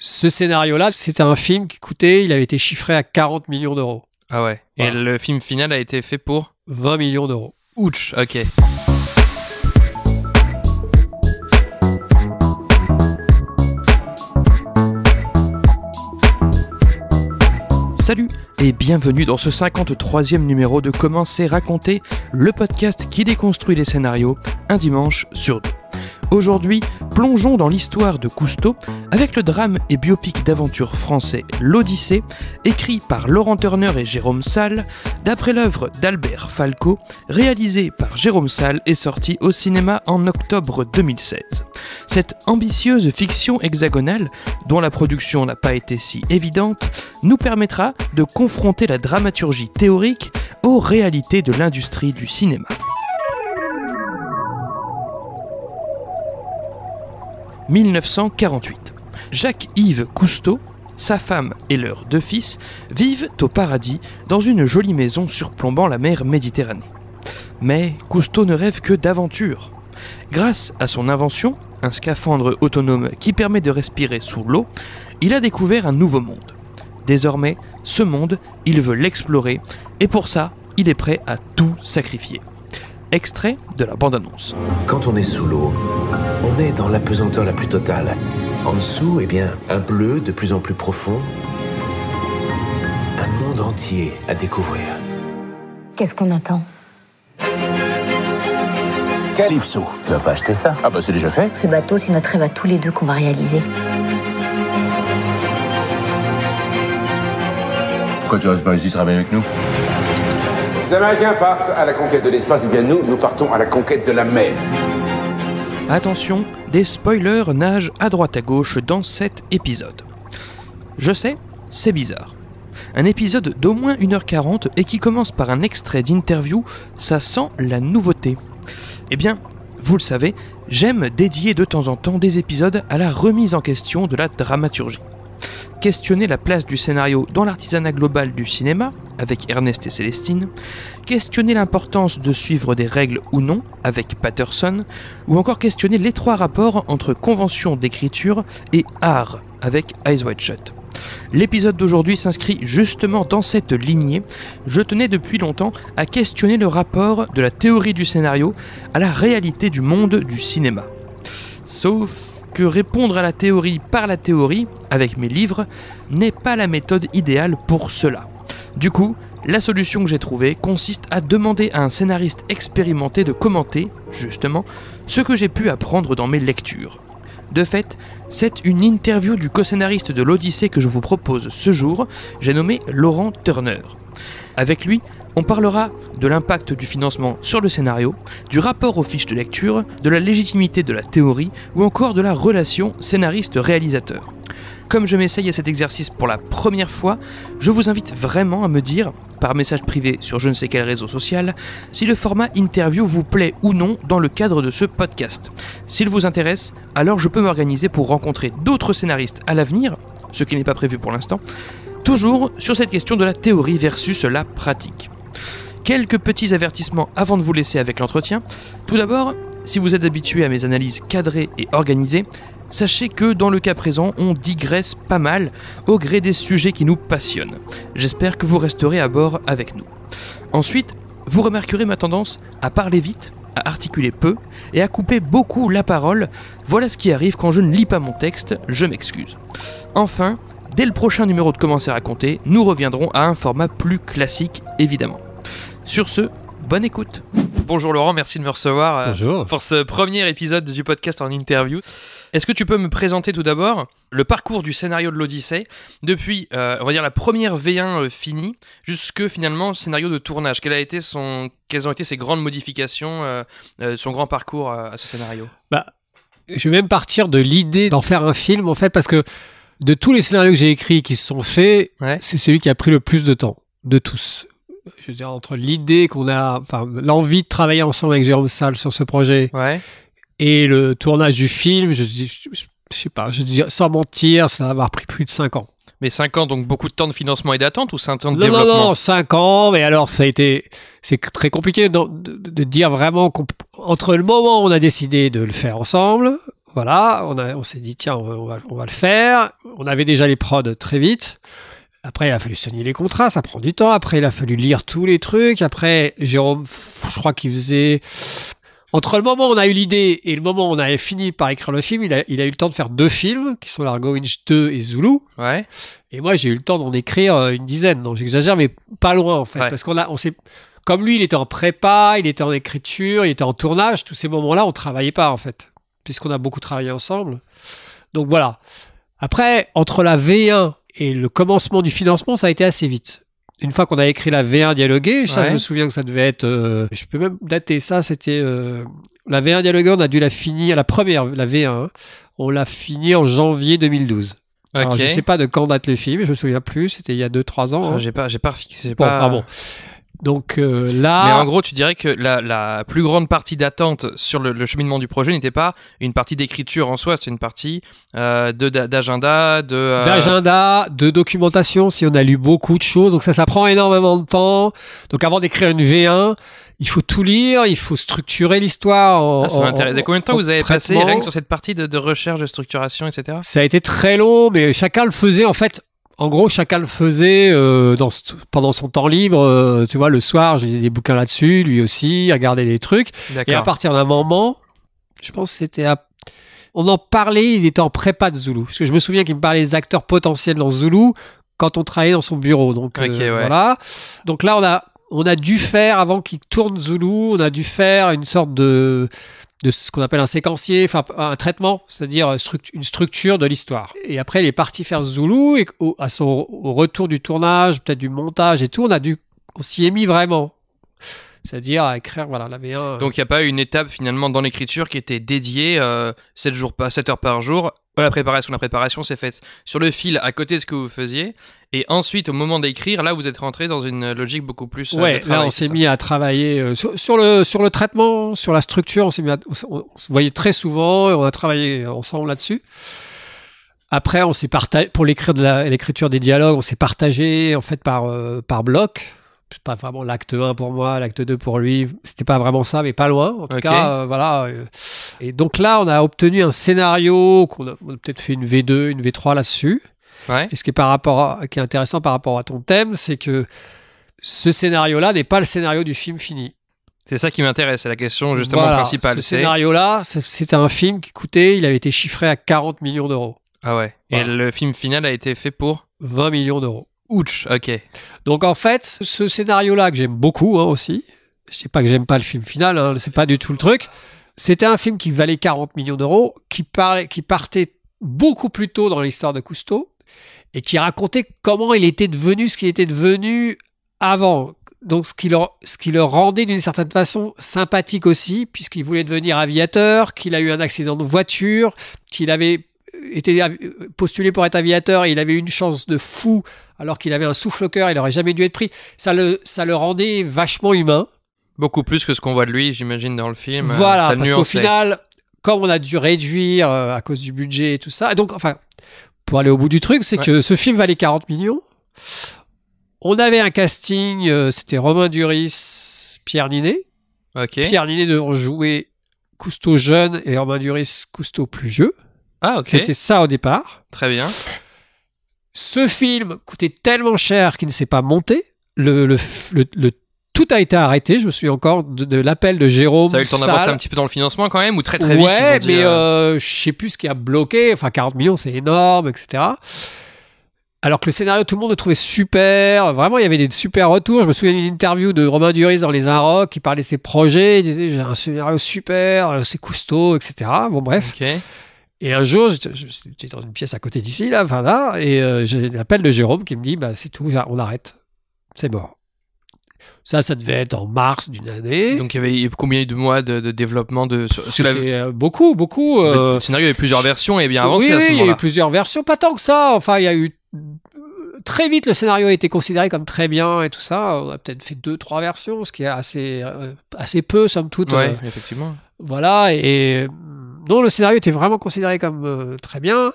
ce scénario-là, c'est un film qui coûtait, il avait été chiffré à 40 millions d'euros. Ah ouais. Et le film final a été fait pour 20 millions d'euros. Ouch, ok. Salut et bienvenue dans ce 53e numéro de Commencer raconter, le podcast qui déconstruit les scénarios un dimanche sur deux. Aujourd'hui, plongeons dans l'histoire de Cousteau avec le drame et biopic d'aventure français L'Odyssée, écrit par Laurent Turner et Jérôme Salle, d'après l'œuvre d'Albert Falco, réalisée par Jérôme Salle et sortie au cinéma en octobre 2016. Cette ambitieuse fiction hexagonale, dont la production n'a pas été si évidente, nous permettra de confronter la dramaturgie théorique aux réalités de l'industrie du cinéma. 1948. Jacques-Yves Cousteau, sa femme et leurs deux fils vivent au paradis dans une jolie maison surplombant la mer Méditerranée. Mais Cousteau ne rêve que d'aventure. Grâce à son invention, un scaphandre autonome qui permet de respirer sous l'eau, il a découvert un nouveau monde. Désormais, ce monde, il veut l'explorer, et pour ça, il est prêt à tout sacrifier. Extrait de la bande-annonce. Quand on est sous l'eau, on est dans l'apesanteur la plus totale. En dessous, eh bien, un bleu de plus en plus profond. Un monde entier à découvrir. Qu'est-ce qu'on attend Calypso. Tu vas pas acheté ça Ah bah c'est déjà fait. Ce bateau, c'est notre rêve à tous les deux qu'on va réaliser. Pourquoi tu restes pas ici travailler avec nous les Américains partent à la conquête de l'espace, et eh bien nous, nous partons à la conquête de la mer. Attention, des spoilers nagent à droite à gauche dans cet épisode. Je sais, c'est bizarre. Un épisode d'au moins 1h40 et qui commence par un extrait d'interview, ça sent la nouveauté. Eh bien, vous le savez, j'aime dédier de temps en temps des épisodes à la remise en question de la dramaturgie questionner la place du scénario dans l'artisanat global du cinéma, avec Ernest et Célestine, questionner l'importance de suivre des règles ou non, avec Patterson, ou encore questionner l'étroit rapport entre convention d'écriture et art, avec Eyes Wide Shut. L'épisode d'aujourd'hui s'inscrit justement dans cette lignée. Je tenais depuis longtemps à questionner le rapport de la théorie du scénario à la réalité du monde du cinéma. Sauf que répondre à la théorie par la théorie, avec mes livres, n'est pas la méthode idéale pour cela. Du coup, la solution que j'ai trouvée consiste à demander à un scénariste expérimenté de commenter, justement, ce que j'ai pu apprendre dans mes lectures. De fait, c'est une interview du co-scénariste de l'Odyssée que je vous propose ce jour, j'ai nommé Laurent Turner. Avec lui, on parlera de l'impact du financement sur le scénario, du rapport aux fiches de lecture, de la légitimité de la théorie ou encore de la relation scénariste-réalisateur. Comme je m'essaye à cet exercice pour la première fois, je vous invite vraiment à me dire, par message privé sur je ne sais quel réseau social, si le format interview vous plaît ou non dans le cadre de ce podcast. S'il vous intéresse, alors je peux m'organiser pour rencontrer d'autres scénaristes à l'avenir, ce qui n'est pas prévu pour l'instant, toujours sur cette question de la théorie versus la pratique. Quelques petits avertissements avant de vous laisser avec l'entretien. Tout d'abord, si vous êtes habitué à mes analyses cadrées et organisées, sachez que dans le cas présent, on digresse pas mal au gré des sujets qui nous passionnent. J'espère que vous resterez à bord avec nous. Ensuite, vous remarquerez ma tendance à parler vite, à articuler peu et à couper beaucoup la parole. Voilà ce qui arrive quand je ne lis pas mon texte, je m'excuse. Enfin, dès le prochain numéro de Commencer à raconter, nous reviendrons à un format plus classique évidemment. Sur ce, bonne écoute. Bonjour Laurent, merci de me recevoir euh, pour ce premier épisode du podcast en interview. Est-ce que tu peux me présenter tout d'abord le parcours du scénario de l'Odyssée depuis, euh, on va dire, la première V1 euh, finie jusque finalement scénario de tournage Quelles ont été ses grandes modifications, son grand parcours à ce scénario bah, Je vais même partir de l'idée d'en faire un film en fait parce que de tous les scénarios que j'ai écrits qui se sont faits, c'est celui qui a pris le plus de temps de tous je veux dire, entre l'idée qu'on a, enfin, l'envie de travailler ensemble avec Jérôme Salle sur ce projet et le tournage du film, je, sais pas, je dire sans mentir, ça va avoir pris plus de 5 ans. Mais 5 ans, donc beaucoup de temps de financement et d'attente ou 5 ans de non, développement Non, non, 5 ans, mais alors ça a été. C'est très compliqué de, dire vraiment. Entre le moment où on a décidé de le faire ensemble, voilà, on, a, on s'est dit, tiens, on va, on va, le faire. On avait déjà les prods très vite. Après, il a fallu signer les contrats, ça prend du temps. Après, il a fallu lire tous les trucs. Après, Jérôme, je crois qu'il faisait. Entre le moment où on a eu l'idée et le moment où on avait fini par écrire le film, il a, eu le temps de faire deux films, qui sont Largo Winch 2 et Zulu. Ouais. Et moi, j'ai eu le temps d'en écrire euh, une dizaine. Non, j'exagère, mais pas loin, en fait. Parce qu'on a, on s'est comme lui, il était en prépa, il était en écriture, il était en tournage, tous ces moments-là, on travaillait pas en fait, puisqu'on a beaucoup travaillé ensemble. Donc voilà. Après, entre la V1 et le commencement du financement, ça a été assez vite une fois qu'on a écrit la V1 dialoguée, ça je me souviens que ça devait être, euh, je peux même dater ça, c'était euh, la V1 dialoguée, on a dû la finir, la première, la V1, hein, on l'a finie en janvier 2012. Je ne je sais pas de quand date le film, je me souviens plus, c'était il y a 2-3 ans. Hein. J'ai pas, j'ai pas fixé. pas... bon. Donc euh, là. Mais en gros, tu dirais que la, plus grande partie d'attente sur le, cheminement du projet n'était pas une partie d'écriture en soi, c'est une partie euh, d'agenda, de. Euh, d'agenda, de, de documentation, si on a lu beaucoup de choses. Donc ça, ça prend énormément de temps. Donc avant d'écrire une V1, il faut tout lire, il faut structurer l'histoire. Ah, ça m'intéresse. Combien de temps vous avez passé sur cette partie de, de recherche, de structuration, etc. Ça a été très long, mais chacun le faisait en fait en gros, chacun le faisait euh, pendant son temps libre. Euh, tu vois, le soir, je lisais des bouquins là-dessus, lui aussi, à garder des trucs. Et à partir d'un moment, je pense que c'était à... On en parlait, il était en prépa de Zulu. Parce que je me souviens qu'il me parlait des acteurs potentiels dans Zulu quand on travaillait dans son bureau. Donc, euh, voilà. Donc là, on a, on a dû faire, avant qu'il tourne Zulu, on a dû faire une sorte de de ce qu'on appelle un séquencier, enfin un traitement, c'est-à-dire une structure de l'histoire. Et après, il est parti faire Zulu et au, à son, retour du tournage, peut-être du montage et tout, on a dû, s'y est mis vraiment. C'est-à-dire à écrire, voilà, la v Donc il n'y a pas eu une étape finalement dans l'écriture qui était dédiée 7, euh, jours, 7 heures par jour Oh, la préparation, la préparation s'est faite sur le fil à côté de ce que vous faisiez. Et ensuite, au moment d'écrire, là, vous êtes rentré dans une logique beaucoup plus. Euh, ouais, là, on s'est mis à travailler euh, sur, le, sur le traitement, sur la structure. On s'est on, se voyait très souvent et on a travaillé ensemble là-dessus. Après, on s'est partagé, pour l'écriture de l'écriture des dialogues, on s'est partagé, en fait, par, euh, par bloc. C'est pas vraiment l'acte 1 pour moi, l'acte 2 pour lui. C'était pas vraiment ça, mais pas loin. En tout cas, euh, voilà. Euh. Et donc là, on a obtenu un scénario qu'on a, peut-être fait une V2, une V3 là-dessus. Et ce qui est, par rapport qui est intéressant par rapport à ton thème, c'est que ce scénario-là n'est pas le scénario du film fini. C'est ça qui m'intéresse, c'est la question justement principale. Ce scénario-là, c'était un film qui coûtait, il avait été chiffré à 40 millions d'euros. Ah ouais. Et le film final a été fait pour 20 millions d'euros. Ouch, ok. Donc en fait, ce scénario-là que j'aime beaucoup hein, aussi, je sais pas que j'aime pas le film final, hein, c'est pas du tout le truc. C'était un film qui valait 40 millions d'euros, qui, parlait, qui partait beaucoup plus tôt dans l'histoire de Cousteau et qui racontait comment il était devenu ce qu'il était devenu avant. Donc ce qui le rendait d'une certaine façon sympathique aussi, puisqu'il voulait devenir aviateur, qu'il a eu un accident de voiture, qu'il avait était postulé pour être aviateur et il avait une chance de fou alors qu'il avait un souffle au cœur, il n'aurait jamais dû être pris. Ça le, ça le rendait vachement humain. Beaucoup plus que ce qu'on voit de lui, j'imagine, dans le film. Euh, voilà, parce qu'au final, comme on a dû réduire euh, à cause du budget et tout ça, donc enfin, pour aller au bout du truc, c'est que ce film valait 40 millions. On avait un casting, euh, c'était Romain Duris, Pierre Ninet. Pierre Ninet devait jouer Cousteau jeune et Romain Duris Cousteau plus vieux. Ah, C'était ça au départ. Très bien. Ce film coûtait tellement cher qu'il ne s'est pas monté. Le, tout a été arrêté. Je me souviens encore de, l'appel de Jérôme. Ça a eu le temps d'avancer un petit peu dans le financement quand même, ou très très vite. Ouais, mais je euh, euh, je sais plus ce qui a bloqué. Enfin, 40 millions, c'est énorme, etc. Alors que le scénario, tout le monde le trouvait super. Vraiment, il y avait des super retours. Je me souviens d'une interview de Romain Duris dans Les Inrocks qui parlait de ses projets. Il disait J'ai un scénario super, euh, c'est costaud, etc. Bon, bref. Et un jour, j'étais dans une pièce à côté d'ici, là, et euh, j'ai l'appel de Jérôme qui me dit bah, c'est tout, on arrête. C'est mort. Ça, ça devait être en mars d'une année. Donc, il y avait combien de mois de, développement de euh, beaucoup, beaucoup. Euh, le scénario, il avait plusieurs versions et bien avant, à ce moment-là. il y a eu plusieurs versions, pas tant que ça. Enfin, il y a eu très vite, le scénario a été considéré comme très bien et tout ça. On a peut-être fait deux, trois versions, ce qui est assez, assez peu, somme toute. Oui, effectivement. Voilà, et non, le scénario était vraiment considéré comme euh, très bien,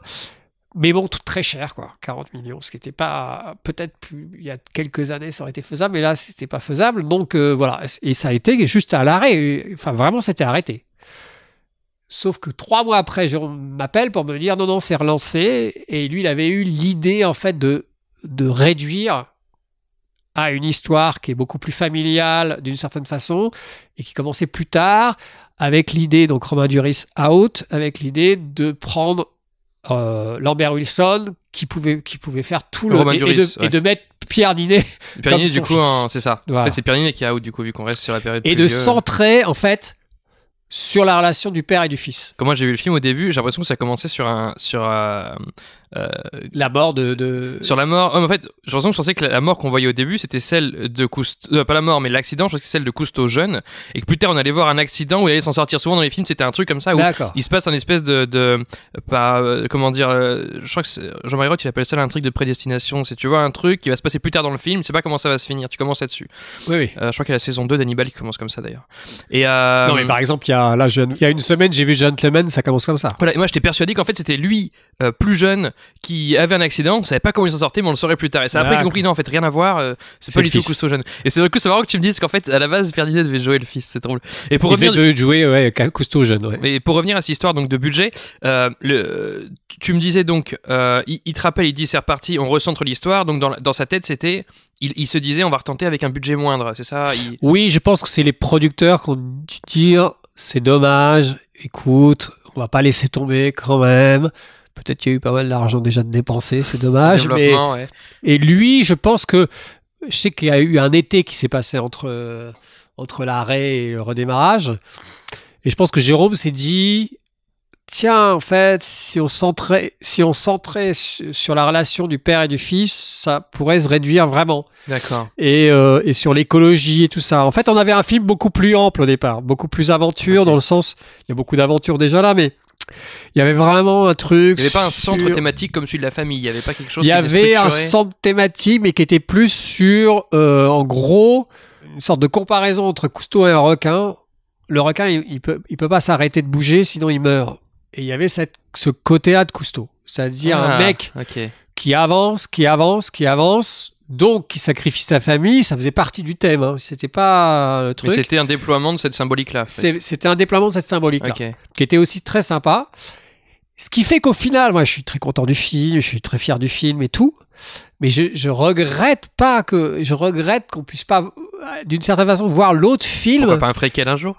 mais bon, très cher, quoi. 40 millions, ce qui n'était pas, peut-être plus, il y a quelques années, ça aurait été faisable, mais là, c'était pas faisable. Donc, euh, voilà. Et ça a été juste à l'arrêt. Enfin, vraiment, c'était arrêté. Sauf que trois mois après, je m'appelle pour me dire non, non, c'est relancé. Et lui, il avait eu l'idée, en fait, de, de réduire à une histoire qui est beaucoup plus familiale d'une certaine façon et qui commençait plus tard avec l'idée, donc Romain Duris out, avec l'idée de prendre euh, Lambert Wilson qui pouvait, qui pouvait faire tout le. et, de, mettre Pierre Ninet. Pierre Ninet, du coup, hein, c'est ça. En fait, c'est Pierre Ninet qui a out, du coup, vu qu'on reste sur la période. Et de centrer, en fait, sur la relation du père et du fils. Comment j'ai vu le film au début, j'ai l'impression que ça commençait sur un sur un, euh, euh, la mort de, de, Sur la mort. en fait, je pensais que la mort qu'on voyait au début, c'était celle de Cousteau. Euh, pas la mort, mais l'accident, je pense que c'est celle de Cousteau jeune. Et que plus tard, on allait voir un accident où il allait s'en sortir. Souvent dans les films, c'était un truc comme ça où il se passe un espèce de. de euh, comment dire Je crois que Jean-Marie Roth, il appelle ça un truc de prédestination. C'est tu vois un truc qui va se passer plus tard dans le film, tu sais pas comment ça va se finir. Tu commences là-dessus. Oui, oui. je crois qu'il y a la saison 2 d'Hannibal qui commence comme ça d'ailleurs. Et euh... Non, mais par exemple, il y a, là, il y a une semaine, j'ai vu Gentleman, ça commence comme ça. et moi j'étais persuadé qu'en fait c'était lui euh, plus jeune qui avait un accident, on savait pas comment il s'en sortait, mais on le saurait plus tard. Et ça, après, a ah, compris, non, en fait, rien à voir, euh, c'est pas du tout Cousteau jeune. Et c'est du coup, c'est marrant que tu me dises qu'en fait, à la base, Ferdinand devait jouer le fils, c'est drôle. Et pour revenir. Devait jouer, ouais, Cousteau jeune, ouais. Et pour revenir à cette histoire, donc, de budget, euh, le, tu me disais donc, il, te rappelle, il dit, c'est reparti, on recentre l'histoire, donc dans, dans sa tête, c'était, il, se disait, on va retenter avec un budget moindre, c'est ça Oui, je pense que c'est les producteurs qui ont c'est dommage, écoute, on va pas laisser tomber quand même. Peut-être qu'il y a eu pas mal d'argent déjà dépensé, c'est dommage. mais... Et lui, je pense que je sais qu'il y a eu un été qui s'est passé entre, euh, entre l'arrêt et le redémarrage. Et je pense que Jérôme s'est dit, tiens, en fait, si on centrait, si on sur la relation du père et du fils, ça pourrait se réduire vraiment. D'accord. Euh, et, sur l'écologie et tout ça. En fait, on avait un film beaucoup plus ample au départ, beaucoup plus aventure, dans le sens, il y a beaucoup d'aventures déjà là, mais il y avait vraiment un truc. Il n'y avait pas un centre thématique comme celui de la famille. Il n'y avait pas quelque chose. Il y avait un centre thématique, mais qui était plus sur, euh, en gros, une sorte de comparaison entre Cousteau et un requin. Le requin, il, peut, il peut pas s'arrêter de bouger, sinon il meurt. Et il y avait cette, ce côté-là de Cousteau, c'est-à-dire un ah, mec qui avance, qui avance, qui avance, donc qui sacrifie sa famille, ça faisait partie du thème. Hein. C'était pas euh, le truc. Mais c'était un déploiement de cette symbolique-là. C'était un déploiement de cette symbolique-là, qui était aussi très sympa. Ce qui fait qu'au final, moi, je suis très content du film, je suis très fier du film et tout, mais je, je regrette pas que je regrette qu'on puisse pas, euh, d'une certaine façon, voir l'autre film. pas un fréquel un jour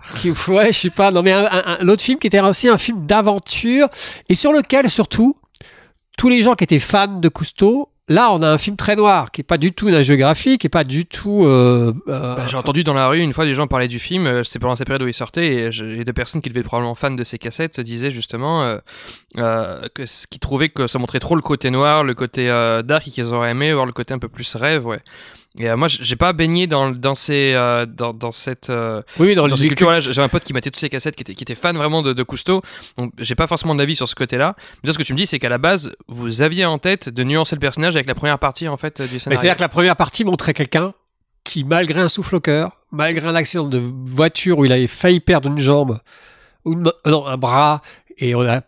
Ouais, je sais pas. Non, mais un, film qui était aussi un film d'aventure et sur lequel surtout tous les gens qui étaient fans de Cousteau Là, on a un film très noir qui est pas du tout la géographie, qui est pas du tout. Euh, euh, bah, j'ai entendu dans la rue une fois des gens parler du film. Euh, c'était pendant cette période où il sortait et les deux personnes qui devaient être probablement fans de ces cassettes disaient justement que ce qu'ils trouvaient que ça montrait trop le côté noir, le côté dark et qu'ils auraient aimé voir le côté un peu plus rêve, ouais. Et euh, moi, j'ai pas baigné dans, dans, ces, euh, dans, cette, euh, oui, dans, le J'avais un pote qui mettait toutes ces cassettes, qui était, qui était fan vraiment de, de Cousteau. Donc, j'ai pas forcément d'avis sur ce côté-là. Mais ce que tu me dis, c'est qu'à la base, vous aviez en tête de nuancer le personnage avec la première partie en fait du scénario. C'est-à-dire que la première partie montrait quelqu'un qui, malgré un souffle au cœur, malgré un accident de voiture où il avait failli perdre une jambe, ou un bras, et on a,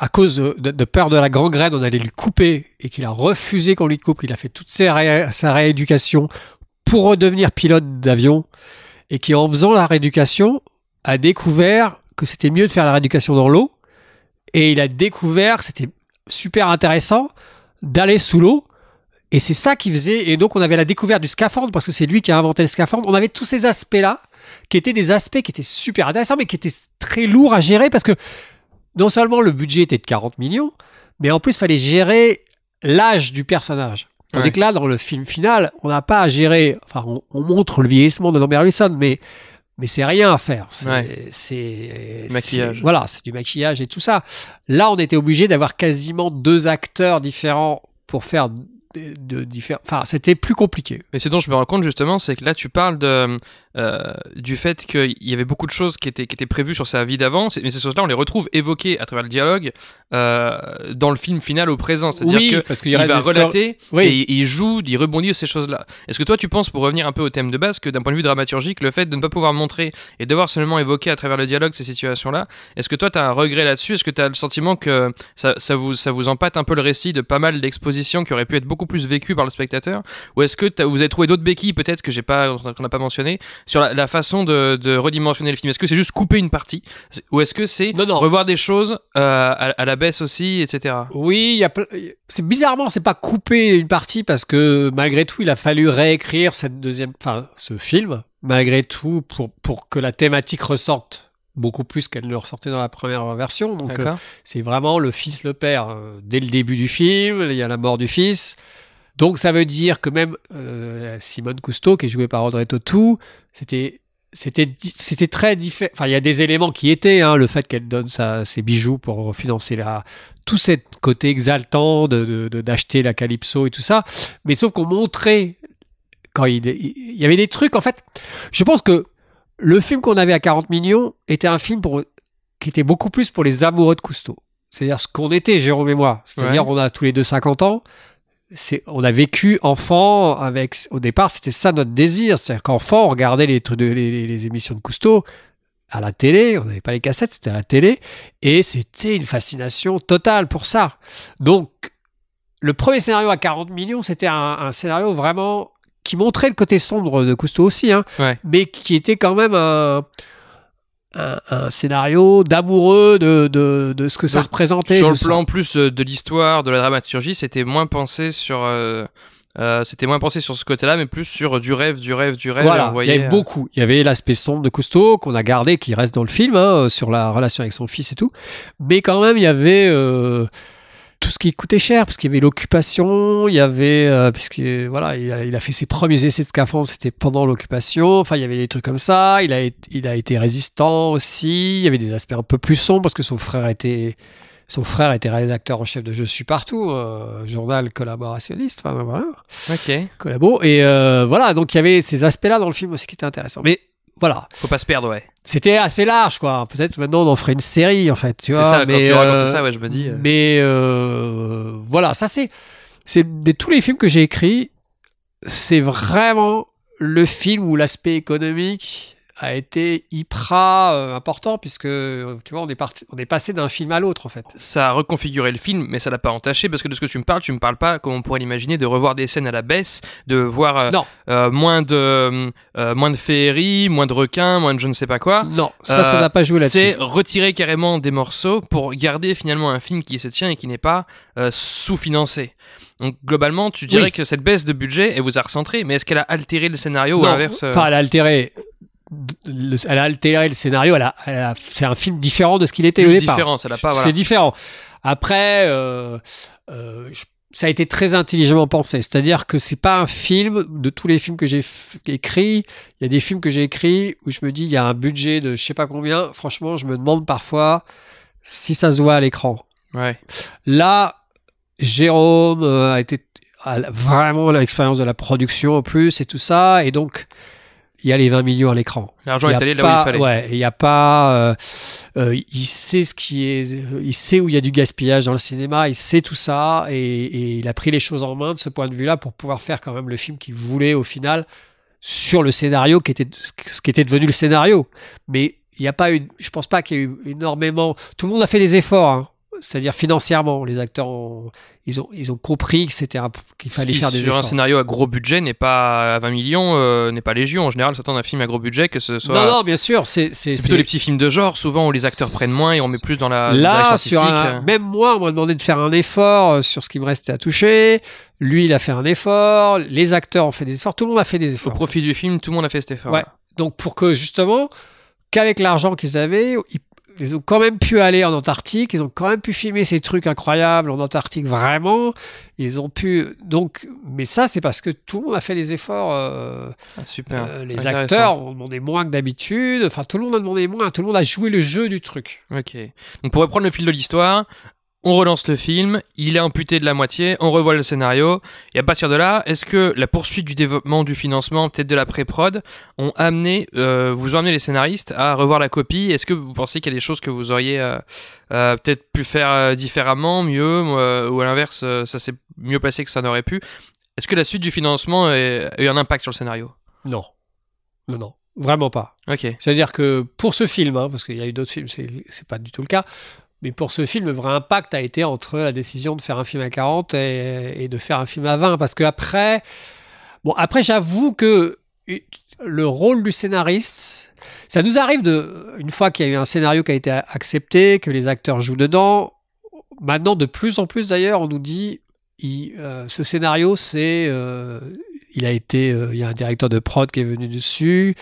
à cause de, peur de la gangrène, on allait lui couper et qu'il a refusé qu'on lui coupe, Il a fait toute sa rééducation pour redevenir pilote d'avion et qui, en faisant la rééducation, a découvert que c'était mieux de faire la rééducation dans l'eau et il a découvert, c'était super intéressant, d'aller sous l'eau et c'est ça qu'il faisait. Et donc, on avait la découverte du scaphandre parce que c'est lui qui a inventé le scaphandre. On avait tous ces aspects-là qui étaient des aspects qui étaient super intéressants mais qui étaient très lourds à gérer parce que non seulement le budget était de 40 millions, mais en plus, il fallait gérer l'âge du personnage. Tandis que là, dans le film final, on n'a pas à gérer. Enfin, on, montre le vieillissement de Lambert Wilson, mais mais c'est rien à faire. C'est Voilà, c'est du maquillage et tout ça. Là, on était obligé d'avoir quasiment deux acteurs différents pour faire de différents. Enfin, c'était plus compliqué. Mais ce dont je me rends compte justement, c'est que là, tu parles de, euh, du fait qu'il y avait beaucoup de choses qui étaient, qui étaient prévues sur sa vie d'avant, mais ces choses-là, on les retrouve évoquées à travers le dialogue euh, dans le film final au présent. C'est-à-dire que parce qu'il il va relater, oui. et il joue, il rebondit sur ces choses-là. Est-ce que toi, tu penses, pour revenir un peu au thème de base, que d'un point de vue dramaturgique, le fait de ne pas pouvoir montrer et devoir seulement évoquer à travers le dialogue ces situations-là, est-ce que toi, tu as un regret là-dessus Est-ce que tu as le sentiment que ça, vous, ça vous empâte un peu le récit de pas mal d'expositions qui auraient pu être beaucoup beaucoup plus vécu par le spectateur Ou est-ce que vous avez trouvé d'autres béquilles, peut-être, que j'ai pas, qu'on n'a pas mentionné, sur la, façon de, redimensionner le film Est-ce que c'est juste couper une partie Ou est-ce que c'est revoir des choses euh, à, la baisse aussi, etc. Oui, c'est bizarrement, c'est pas couper une partie parce que malgré tout, il a fallu réécrire cette deuxième, enfin, ce film, malgré tout, pour, pour que la thématique ressorte beaucoup plus qu'elle ne le ressortait dans la première version. Donc euh, c'est vraiment le fils le père. Euh, dès le début du film, il y a la mort du fils. Donc ça veut dire que même euh, Simone Cousteau, qui est jouée par Audrey Totou, c'était c'était c'était très différent. Enfin, il y a des éléments qui étaient hein, le fait qu'elle donne ses bijoux pour financer la tout cet côté exaltant de d'acheter la calypso et tout ça. Mais sauf qu'on montrait quand il, y avait des trucs en fait. Je pense que le film qu'on avait à 40 millions était un film pour, qui était beaucoup plus pour les amoureux de Cousteau. C'est-à-dire ce qu'on était, Jérôme et moi. C'est-à-dire on a tous les deux 50 ans. On a vécu enfant avec. Au départ, c'était ça notre désir. C'est-à-dire qu'enfant, on regardait les, émissions de Cousteau à la télé, on n'avait pas les cassettes, c'était à la télé, et c'était une fascination totale pour ça. Donc, le premier scénario à 40 millions, c'était un, scénario vraiment qui montrait le côté sombre de Cousteau aussi, hein, mais qui était quand même un, scénario d'amoureux de, ce que ça représentait. Sur le plan plus euh, de l'histoire, de la dramaturgie, c'était moins pensé sur. Euh, euh, c'était moins pensé sur ce côté-là, mais plus sur du rêve, du rêve, du rêve. il y avait beaucoup. Il y avait l'aspect sombre de Cousteau qu'on a gardé, qui reste dans le film, hein, sur la relation avec son fils et tout. Mais quand même, il y avait tout ce qui coûtait cher, parce qu'il y avait l'occupation, il y avait, euh, voilà, il a, fait ses premiers essais de scaphandre, c'était pendant l'occupation. Enfin, il y avait des trucs comme ça. Il a, il a été résistant aussi. Il y avait des aspects un peu plus sombres parce que son frère était, son frère était rédacteur en chef de Je suis partout, euh, journal collaborationniste. Enfin, voilà. Ok. Collabo. Et euh, voilà, donc il y avait ces aspects-là dans le film aussi qui étaient intéressants. Mais voilà. Faut pas se perdre, ouais c'était assez large, quoi. Peut-être maintenant on en ferait une série, en fait, tu vois. C'est ça, mais, quand tu racontes euh, ça, je me dis. Euh. Mais euh, voilà, ça c'est. C'est de tous les films que j'ai écrits, c'est vraiment le film où l'aspect économique a été hyper euh, important puisque tu vois on est parti, on est passé d'un film à l'autre en fait. Ça a reconfiguré le film, mais ça l'a pas entaché parce que de ce que tu me parles, tu me parles pas comme on pourrait l'imaginer de revoir des scènes à la baisse, de voir euh, euh, moins de moins de féerie, moins de requins, moins de je ne sais pas quoi. Non, ça ça n'a pas joué là-dessus. C'est retirer carrément des morceaux pour garder finalement un film qui se tient et qui n'est pas sous-financé. Donc globalement, tu dirais que cette baisse de budget, elle vous a recentré, mais est-ce qu'elle a altéré le scénario ou inverse pas elle altéré elle a altéré le scénario. c'est un film différent de ce qu'il était au départ. Différent, C'est différent. Après, euh, euh, ça a été très intelligemment pensé. C'est-à-dire que c'est pas un film de tous les films que j'ai écrit Il y a des films que j'ai écrits où je me dis il y a un budget de je sais pas combien. Franchement, je me demande parfois si ça se voit à l'écran. Ouais. Là, Jérôme euh, a été a vraiment l'expérience de la production en plus et tout ça. Et donc, il y a les 20 millions à l'écran. L'argent est allé là où il fallait. Ouais, il a pas. Euh, euh, il sait ce qui est. Il sait où il y a du gaspillage dans le cinéma. Il sait tout ça et, il a pris les choses en main de ce point de vue-là pour pouvoir faire quand même le film qu'il voulait au final sur le scénario qui était ce qui était devenu le scénario. Mais il n'y a pas une. Je pense pas qu'il y ait eu énormément. Tout le monde a fait des efforts. Hein c'est-à-dire financièrement, les acteurs ont, ils ont, compris que c'était qu'il fallait faire des sur un scénario à gros budget n'est pas à 20 millions euh, n'est pas légion. En général, s'attend à un film à gros budget que ce soit. Non, non, bien sûr, c'est plutôt les petits films de genre souvent où les acteurs prennent moins et on met plus dans la. Là, euh. même moi, on m'a demandé de faire un effort euh, sur ce qui me restait à toucher. Lui, il a fait un effort. Les acteurs ont fait des efforts. Tout le monde a fait des efforts. Au profit du film, tout le monde a fait cet effort. Donc pour que justement qu'avec l'argent qu'ils avaient, ils ils ont quand même pu aller en Antarctique, ils ont quand même pu filmer ces trucs incroyables en Antarctique, vraiment. Ils ont pu. Donc, mais ça, c'est parce que tout le monde a fait des efforts. Euh, ah, super. Euh, les acteurs ont demandé moins que d'habitude. Enfin, tout le monde a demandé moins. Tout le monde a joué le jeu du truc. Ok. On pourrait prendre le fil de l'histoire on relance le film, il est amputé de la moitié, on revoit le scénario, et à partir de là, est-ce que la poursuite du développement, du financement, peut-être de la pré-prod, ont amené, euh, vous ont amené les scénaristes à revoir la copie Est-ce que vous pensez qu'il y a des choses que vous auriez euh, euh, peut-être pu faire différemment, mieux, ou à l'inverse, ça s'est mieux passé que ça n'aurait pu Est-ce que la suite du financement a eu un impact sur le scénario Non. Non, non. Vraiment pas. Ok. C'est-à-dire que pour ce film, hein, parce qu'il y a eu d'autres films, c'est pas du tout le cas, mais pour ce film, le vrai impact a été entre la décision de faire un film à 40 et, de faire un film à 20. Parce que bon, après, j'avoue que le rôle du scénariste, ça nous arrive de, une fois qu'il y a eu un scénario qui a été accepté, que les acteurs jouent dedans, maintenant, de plus en plus d'ailleurs, on nous dit, il, euh, ce scénario, c'est, euh, il a été, euh, il y a un directeur de prod qui est venu dessus,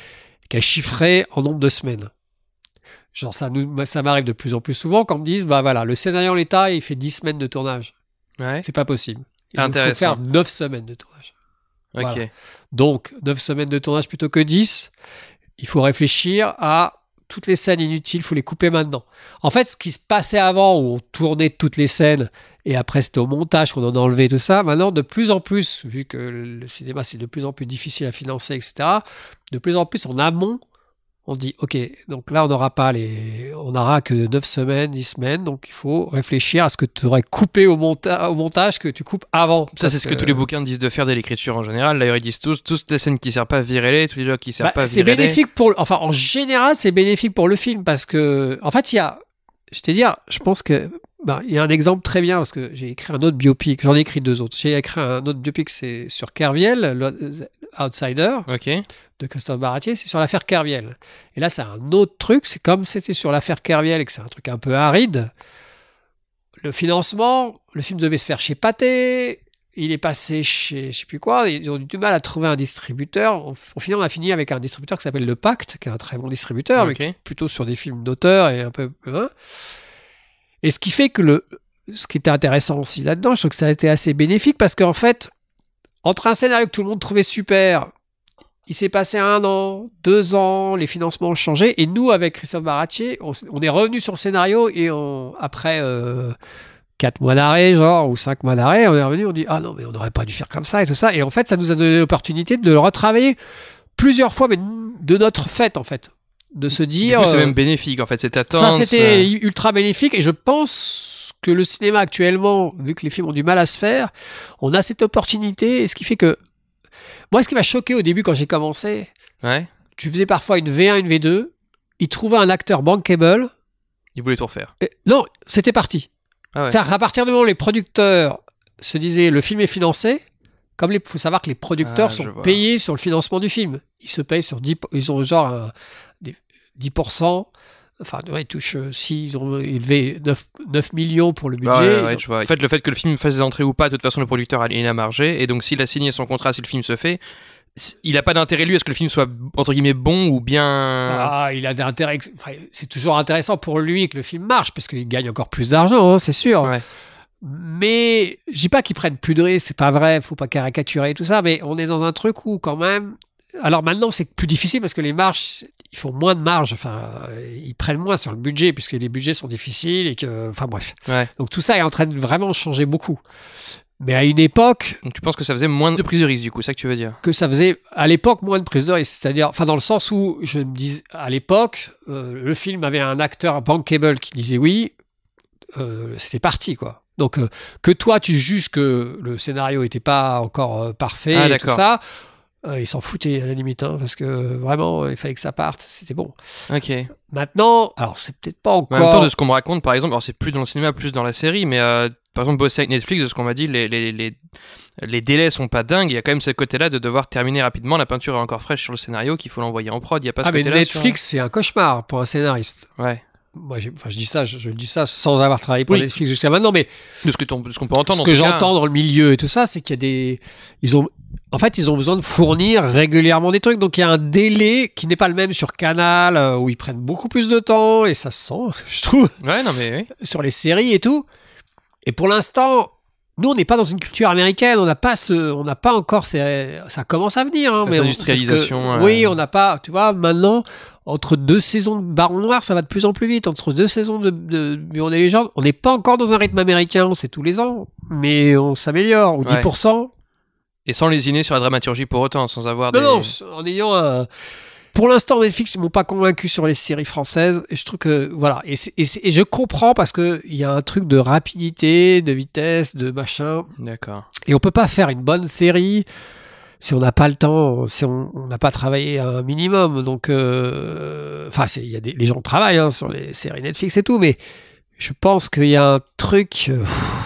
qui a chiffré en nombre de semaines. Genre, ça, nous, ça m'arrive de plus en plus souvent qu'on me dise, bah voilà, le scénario en l'état, il fait 10 semaines de tournage. C'est pas possible. Il faut faire 9 semaines de tournage. Ok. Donc, 9 semaines de tournage plutôt que 10, il faut réfléchir à toutes les scènes inutiles, il faut les couper maintenant. En fait, ce qui se passait avant, où on tournait toutes les scènes, et après c'était au montage qu'on en enlevait tout ça, maintenant, de plus en plus, vu que le cinéma c'est de plus en plus difficile à financer, etc., de plus en plus en amont, on dit ok, donc là on n'aura pas les, on n'aura que 9 semaines, 10 semaines, donc il faut réfléchir à ce que tu aurais coupé au, montage que tu coupes avant. Ça c'est ce que, tous les bouquins disent de faire dès l'écriture en général. D'ailleurs ils disent tous, toutes les scènes qui servent pas à virer, tous les dialogues qui servent bah, pas à virer. C'est bénéfique pour, enfin en général c'est bénéfique pour le film parce que, en fait il y a, je te dire, hein, je pense que bah, il y a un exemple très bien, parce que j'ai écrit un autre biopic, j'en ai écrit deux autres. J'ai écrit un autre biopic, c'est sur Kerviel, Outsider, okay. de Christophe Baratier, c'est sur l'affaire Kerviel. Et là, c'est un autre truc, c'est comme c'était sur l'affaire Kerviel et que c'est un truc un peu aride, le financement, le film devait se faire chez Pathé, il est passé chez je sais plus quoi, ils ont eu du mal à trouver un distributeur. Au final, on a fini avec un distributeur qui s'appelle Le Pacte, qui est un très bon distributeur, mais plutôt sur des films d'auteur et un peu. Hein. Et ce qui fait que le, ce qui était intéressant aussi là-dedans, je trouve que ça a été assez bénéfique parce qu'en fait, entre un scénario que tout le monde trouvait super, il s'est passé un an, deux ans, les financements ont changé, et nous, avec Christophe Baratier, on, est revenu sur le scénario et on, après euh, quatre mois d'arrêt, genre, ou cinq mois d'arrêt, on est revenu, on dit Ah non, mais on n'aurait pas dû faire comme ça et tout ça. Et en fait, ça nous a donné l'opportunité de le retravailler plusieurs fois, mais de notre fait, en fait de se dire. C'est euh, même bénéfique en fait, cette attente. Ça, c'était ultra bénéfique et je pense que le cinéma actuellement, vu que les films ont du mal à se faire, on a cette opportunité et ce qui fait que. Moi, ce qui m'a choqué au début quand j'ai commencé, ouais. tu faisais parfois une V1, une V2, ils trouvaient un acteur bankable. Ils voulaient tout refaire. Non, c'était parti. Ah ouais. -à, à partir du moment où les producteurs se disaient le film est financé, comme il faut savoir que les producteurs ah, sont payés sur le financement du film. Ils se payent sur 10, ils ont genre 10%. Enfin, ouais, ils touchent, euh, s'ils ont élevé 9, millions pour le budget. En fait, le fait que le film fasse des entrées ou pas, de toute façon, le producteur a une marge Et donc, s'il a signé son contrat, si le film se fait, il n'a pas d'intérêt, lui, à ce que le film soit, entre guillemets, bon ou bien. Ah, il a d'intérêt. Enfin, c'est toujours intéressant pour lui que le film marche, parce qu'il gagne encore plus d'argent, hein, c'est sûr. Mais je dis pas qu'il prenne plus de risques, c'est pas vrai, faut pas caricaturer et tout ça, mais on est dans un truc où, quand même, alors maintenant, c'est plus difficile parce que les marges, ils font moins de marge, enfin, ils prennent moins sur le budget puisque les budgets sont difficiles et que, enfin bref. Donc tout ça est en train de vraiment changer beaucoup. Mais à une époque. tu penses que ça faisait moins de prise de risque, du coup, c'est ça que tu veux dire Que ça faisait à l'époque moins de prise de risque. C'est-à-dire, enfin, dans le sens où je me dis, à l'époque, euh, le film avait un acteur bankable qui disait oui, euh, c'était parti, quoi. Donc euh, que toi tu juges que le scénario n'était pas encore parfait ah, et tout ça, ah, ils s'en foutaient à la limite, hein, parce que euh, vraiment, euh, il fallait que ça parte, c'était bon. Ok. Maintenant, alors c'est peut-être pas encore. En même temps, de ce qu'on me raconte, par exemple, alors c'est plus dans le cinéma, plus dans la série, mais euh, par exemple, bosser avec Netflix, de ce qu'on m'a dit, les, les, les, délais sont pas dingues. Il y a quand même ce côté-là de devoir terminer rapidement. La peinture est encore fraîche sur le scénario, qu'il faut l'envoyer en prod. Il y a pas ce côté-là. ah, mais Netflix, c'est un cauchemar pour un scénariste. Ouais moi je dis ça je, dis ça sans avoir travaillé pour Netflix jusqu'à maintenant mais de ce que qu'on peut entendre que j'entends dans le milieu et tout ça c'est qu'il y a des ils ont en fait, ils ont besoin de fournir régulièrement des trucs. Donc il y a un délai qui n'est pas le même sur Canal, euh, où ils prennent beaucoup plus de temps, et ça se sent, je trouve. Ouais, non, mais Sur les séries et tout. Et pour l'instant, nous, on n'est pas dans une culture américaine, on n'a pas ce, on n'a pas encore, ces, ça commence à venir. Hein, mais industrialisation. Oui, on n'a pas, tu vois, maintenant, entre deux saisons de Baron Noir, ça va de plus en plus vite. Entre deux saisons de, de Bureau des on n'est pas encore dans un rythme américain, On sait tous les ans, mais on s'améliore, ou 10%. Et sans lésiner sur la dramaturgie pour autant, sans avoir des... Non, non en ayant un... Euh, pour l'instant, Netflix ne m'ont pas convaincu sur les séries françaises. Et je trouve que, voilà. Et, je comprends parce qu'il y a un truc de rapidité, de vitesse, de machin. D'accord. Et on peut pas faire une bonne série si on n'a pas le temps, si on n'a pas travaillé un minimum. Donc, euh, enfin, il y a des, les gens travaillent hein, sur les séries Netflix et tout, mais je pense qu'il y a un truc. Euh,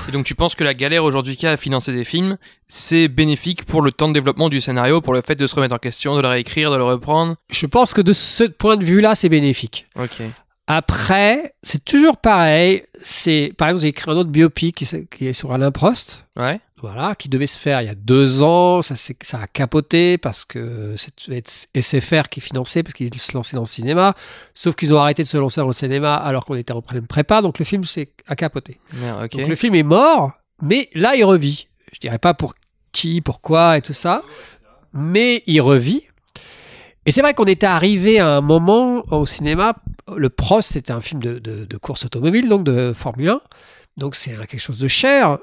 Et donc tu penses que la galère aujourd'hui qu'il a à financer des films, c'est bénéfique pour le temps de développement du scénario, pour le fait de se remettre en question, de le réécrire, de le reprendre Je pense que de ce point de vue-là, c'est bénéfique. Ok. Après, c'est toujours pareil. C'est par exemple, j'ai écrit un autre biopic qui, qui est sur Alain Prost. Ouais voilà, qui devait se faire il y a deux ans. Ça, ça a capoté parce que c'est SFR qui financé, parce qu'ils se lançaient dans le cinéma. Sauf qu'ils ont arrêté de se lancer dans le cinéma alors qu'on était en prépa. Donc le film s'est a capoté. Ah, donc le film est mort, mais là il revit. Je dirais pas pour qui, pourquoi et tout ça, mais il revit. Et c'est vrai qu'on était arrivé à un moment au cinéma. Le Prost, c'était un film de, de, de course automobile, donc de Formule 1. Donc c'est quelque chose de cher.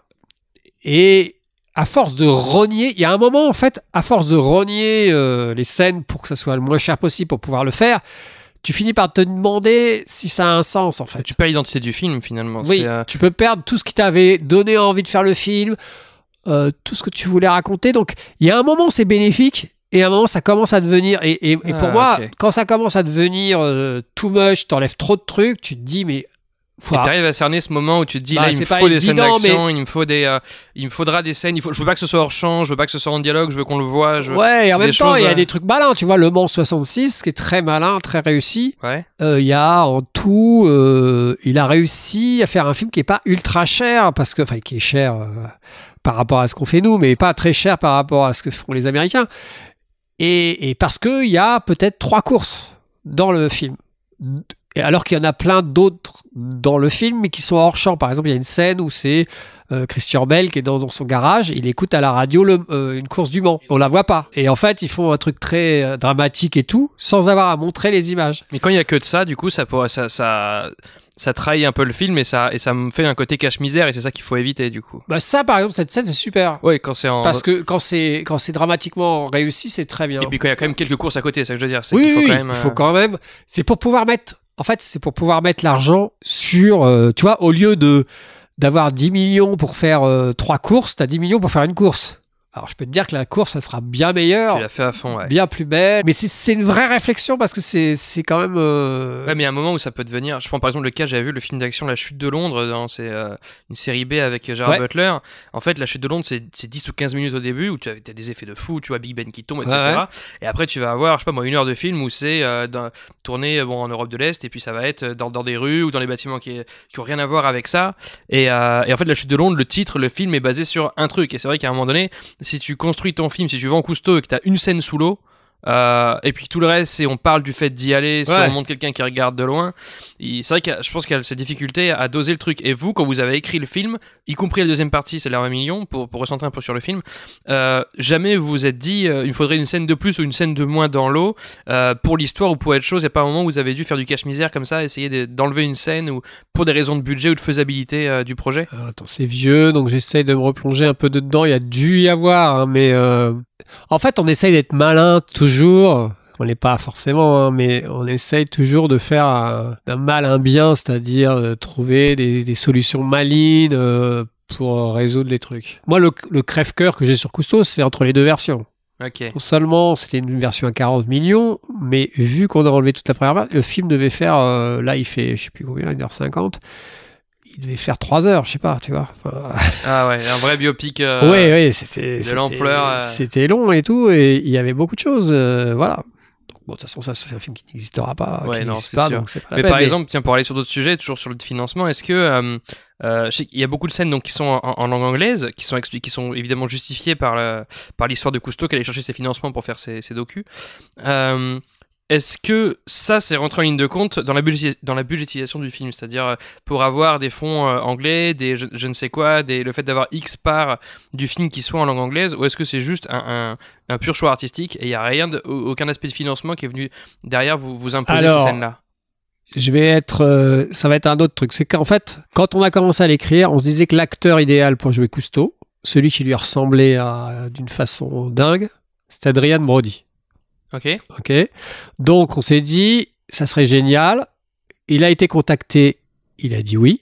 Et à force de rogner, il y a un moment en fait, à force de rogner euh, les scènes pour que ça soit le moins cher possible pour pouvoir le faire, tu finis par te demander si ça a un sens en fait. Tu perds l'identité du film finalement. Oui, euh, tu peux perdre tout ce qui t'avait donné envie de faire le film, euh, tout ce que tu voulais raconter. Donc il y a un moment c'est bénéfique et un moment ça commence à devenir. Et, pour ah, moi, quand ça commence à devenir too much, t'enlèves trop de trucs, tu te dis mais tu arrives à cerner ce moment où tu te dis bah, là il me faut des scènes d'action, il me faut des, il me faudra des scènes. Il faut, je veux pas que ce soit hors champ, je veux pas que ce soit en dialogue, je veux qu'on le voit. Ouais, et en même temps il y a euh, des trucs malins, tu vois le Mans 66 qui est très malin, très réussi. Ouais. Euh, il y a en tout, euh, il a réussi à faire un film qui est pas ultra cher parce que enfin qui est cher par rapport à ce qu'on fait nous, mais pas très cher par rapport à ce que font les Américains. Et, et parce que il y a peut-être trois courses dans le film et alors qu'il y en a plein d'autres dans le film, mais qui sont hors champ. Par exemple, il y a une scène où c'est euh, Christian Bell qui est dans, son garage, il écoute à la radio le, euh, une course du Mans. On la voit pas. Et en fait, ils font un truc très euh, dramatique et tout, sans avoir à montrer les images. Mais quand il y a que de ça, du coup, ça, ça, ça, ça trahit un peu le film et ça, et ça me fait un côté cache-misère et c'est ça qu'il faut éviter, du coup. Bah, ça, par exemple, cette scène, c'est super. Oui, quand c'est en... Parce que quand c'est, quand c'est dramatiquement réussi, c'est très bien. Et puis quand il y a quand même quelques courses à côté, c'est ça que je veux dire. Oui, quand même. Il faut quand même. C'est pour pouvoir mettre en fait, c'est pour pouvoir mettre l'argent sur, euh, tu vois, au lieu de d'avoir 10 millions pour faire euh, trois courses, t'as 10 millions pour faire une course. Alors je peux te dire que la course, ça sera bien meilleure. Tu l'as fait à fond, ouais. Bien plus belle. Mais c'est une vraie réflexion parce que c'est quand même. Euh, ouais, mais il y a un moment où ça peut devenir. Je prends par exemple le cas, j'avais vu le film d'action La Chute de Londres, dans c'est euh, une série B avec Gerard Butler. En fait, La Chute de Londres, c'est 10 ou 15 minutes au début où tu as des effets de fou, tu vois Big Ben qui tombe, etc. et après, tu vas avoir, je sais pas moi, une heure de film où c'est euh, tourné bon, en Europe de l'Est et puis ça va être dans, dans, des rues ou dans les bâtiments qui, qui ont rien à voir avec ça. Et, et en fait, La Chute de Londres, le titre, le film est basé sur un truc. Et c'est vrai qu'à un moment donné, si tu construis ton film, si tu vas en cousteau et que tu as une scène sous l'eau, euh, et puis tout le reste, c'est on parle du fait d'y aller, si on montre quelqu'un qui regarde de loin. C'est vrai que je pense qu'elle a cette difficulté à doser le truc. Et vous, quand vous avez écrit le film, y compris la deuxième partie, c'est 20 million, pour, pour recentrer un peu sur le film, euh, jamais vous vous êtes dit euh, il faudrait une scène de plus ou une scène de moins dans l'eau euh, pour l'histoire ou pour être chose. Il a pas un moment où vous avez dû faire du cache-misère comme ça, essayer d'enlever une scène ou pour des raisons de budget ou de faisabilité euh, du projet Attends, c'est vieux, donc j'essaye de me replonger un peu dedans. Il y a dû y avoir, hein, mais en fait, on essaye d'être malin toujours. On n'est pas forcément, hein, mais on essaye toujours de faire euh, un, malin mal un bien, c'est-à-dire de euh, trouver des, solutions malines euh, pour résoudre les trucs. Moi, le, crève-cœur que j'ai sur Cousteau, c'est entre les deux versions. Ok. Non seulement c'était une version à 40 millions, mais vu qu'on a enlevé toute la première partie, le film devait faire, là il fait je sais plus combien, 1h50, il devait faire 3 heures, je sais pas, tu vois. Ah ouais, un vrai biopic ouais, euh, ouais, c'était, de l'ampleur. Euh. C'était long et tout, et il y avait beaucoup de choses, euh, voilà. Donc, bon, de toute façon, ça, c'est un film qui n'existera pas. Ouais, non, pas, Mais par exemple, tiens, pour aller sur d'autres sujets, toujours sur le financement, est-ce que. il y a beaucoup de scènes donc, qui sont en, langue anglaise, qui sont, qui sont évidemment justifiées par, par l'histoire de Cousteau qui allait chercher ses financements pour faire ses, docus. Est-ce que ça, c'est rentré en ligne de compte dans la, dans budgétisation du film C'est-à-dire euh, pour avoir des fonds euh, anglais, des je, ne sais quoi, des, le fait d'avoir X part du film qui soit en langue anglaise, ou est-ce que c'est juste un, pur choix artistique et il n'y a rien de, aucun aspect de financement qui est venu derrière vous, vous imposer ces scènes-là je vais être, euh, ça va être un autre truc. C'est qu'en fait, quand on a commencé à l'écrire, on se disait que l'acteur idéal pour jouer Cousteau, celui qui lui ressemblait d'une façon dingue, c'est Adrian Brody. Ok. Ok. Donc on s'est dit, ça serait génial. Il a été contacté, il a dit oui.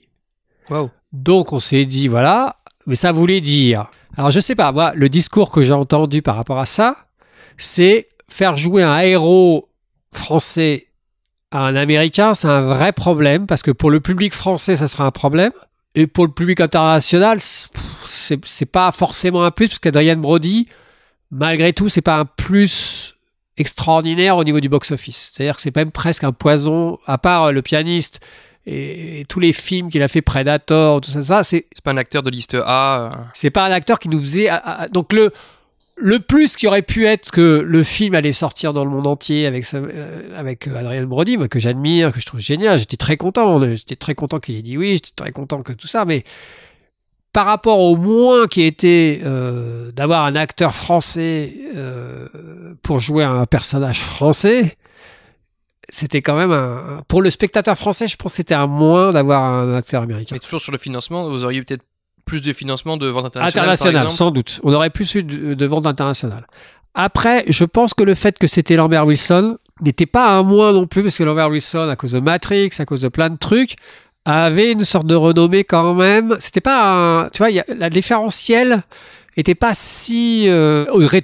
Wow. Donc on s'est dit, voilà, mais ça voulait dire. Alors je sais pas, moi, le discours que j'ai entendu par rapport à ça, c'est faire jouer un héros français à un américain, c'est un vrai problème, parce que pour le public français, ça sera un problème. Et pour le public international, c'est pas forcément un plus, parce qu'Adrienne Brody, malgré tout, c'est pas un plus extraordinaire au niveau du box-office. C'est-à-dire que c'est même presque un poison, à part euh, le pianiste et, tous les films qu'il a fait, Predator, tout ça, ça c'est... pas un acteur de liste A. Euh. C'est pas un acteur qui nous faisait... Ah, ah, donc le... Le plus qui aurait pu être que le film allait sortir dans le monde entier avec euh, avec Adrien Brody, que j'admire, que je trouve génial, j'étais très content, j'étais très content qu'il ait dit oui, j'étais très content que tout ça, mais par rapport au moins qui était euh, d'avoir un acteur français euh, pour jouer un personnage français, c'était quand même un, Pour le spectateur français, je pense que c'était un moins d'avoir un acteur américain. Mais toujours sur le financement, vous auriez peut-être plus de financement de vente internationale. International, sans doute. On aurait plus eu de vente internationale. Après, je pense que le fait que c'était Lambert Wilson n'était pas un moins non plus, parce que Lambert Wilson, à cause de Matrix, à cause de plein de trucs, avait une sorte de renommée quand même. C'était pas un, tu vois, la différentielle était pas si euh, Audrey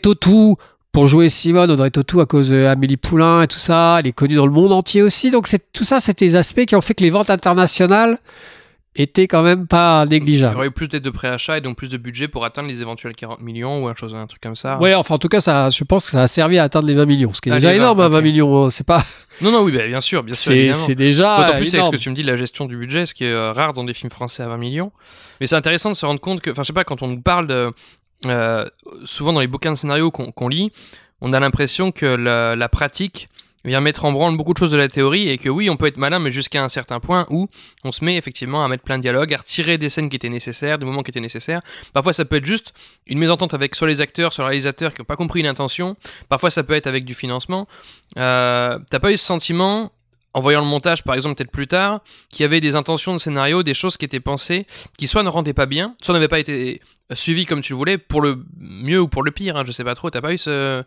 pour jouer Simone, Audrey tout à cause d'Amélie Poulain et tout ça, elle est connue dans le monde entier aussi. Donc c'est tout ça, c'était des aspects qui ont fait que les ventes internationales était quand même pas négligeable. Il y aurait eu plus d'aides de préachat et donc plus de budget pour atteindre les éventuels 40 millions ou un, truc comme ça. Ouais, enfin en tout cas, ça, je pense que ça a servi à atteindre les 20 millions, ce qui est ah, déjà énorme, 20 hein, millions, hein, c'est pas... Non, non, oui, bah, bien sûr, bien sûr. C'est déjà... En plus c'est ce que tu me dis, la gestion du budget, ce qui est euh, rare dans des films français à 20 millions. Mais c'est intéressant de se rendre compte que, enfin je sais pas, quand on nous parle de... Euh, souvent dans les bouquins de scénario qu'on lit, on a l'impression que la, la pratique vient mettre en branle beaucoup de choses de la théorie et que oui, on peut être malin, mais jusqu'à un certain point où on se met effectivement à mettre plein de dialogues, à retirer des scènes qui étaient nécessaires, des moments qui étaient nécessaires. Parfois, ça peut être juste une mésentente avec soit les acteurs, soit les réalisateurs qui n'ont pas compris l'intention. Parfois, ça peut être avec du financement. Euh, T'as pas eu ce sentiment en voyant le montage, par exemple, peut-être plus tard, qui avait des intentions de scénario, des choses qui étaient pensées, qui soit ne rendaient pas bien, soit n'avaient pas été euh, suivies comme tu voulais, pour le mieux ou pour le pire, hein, je sais pas trop. T'as pas eu ce...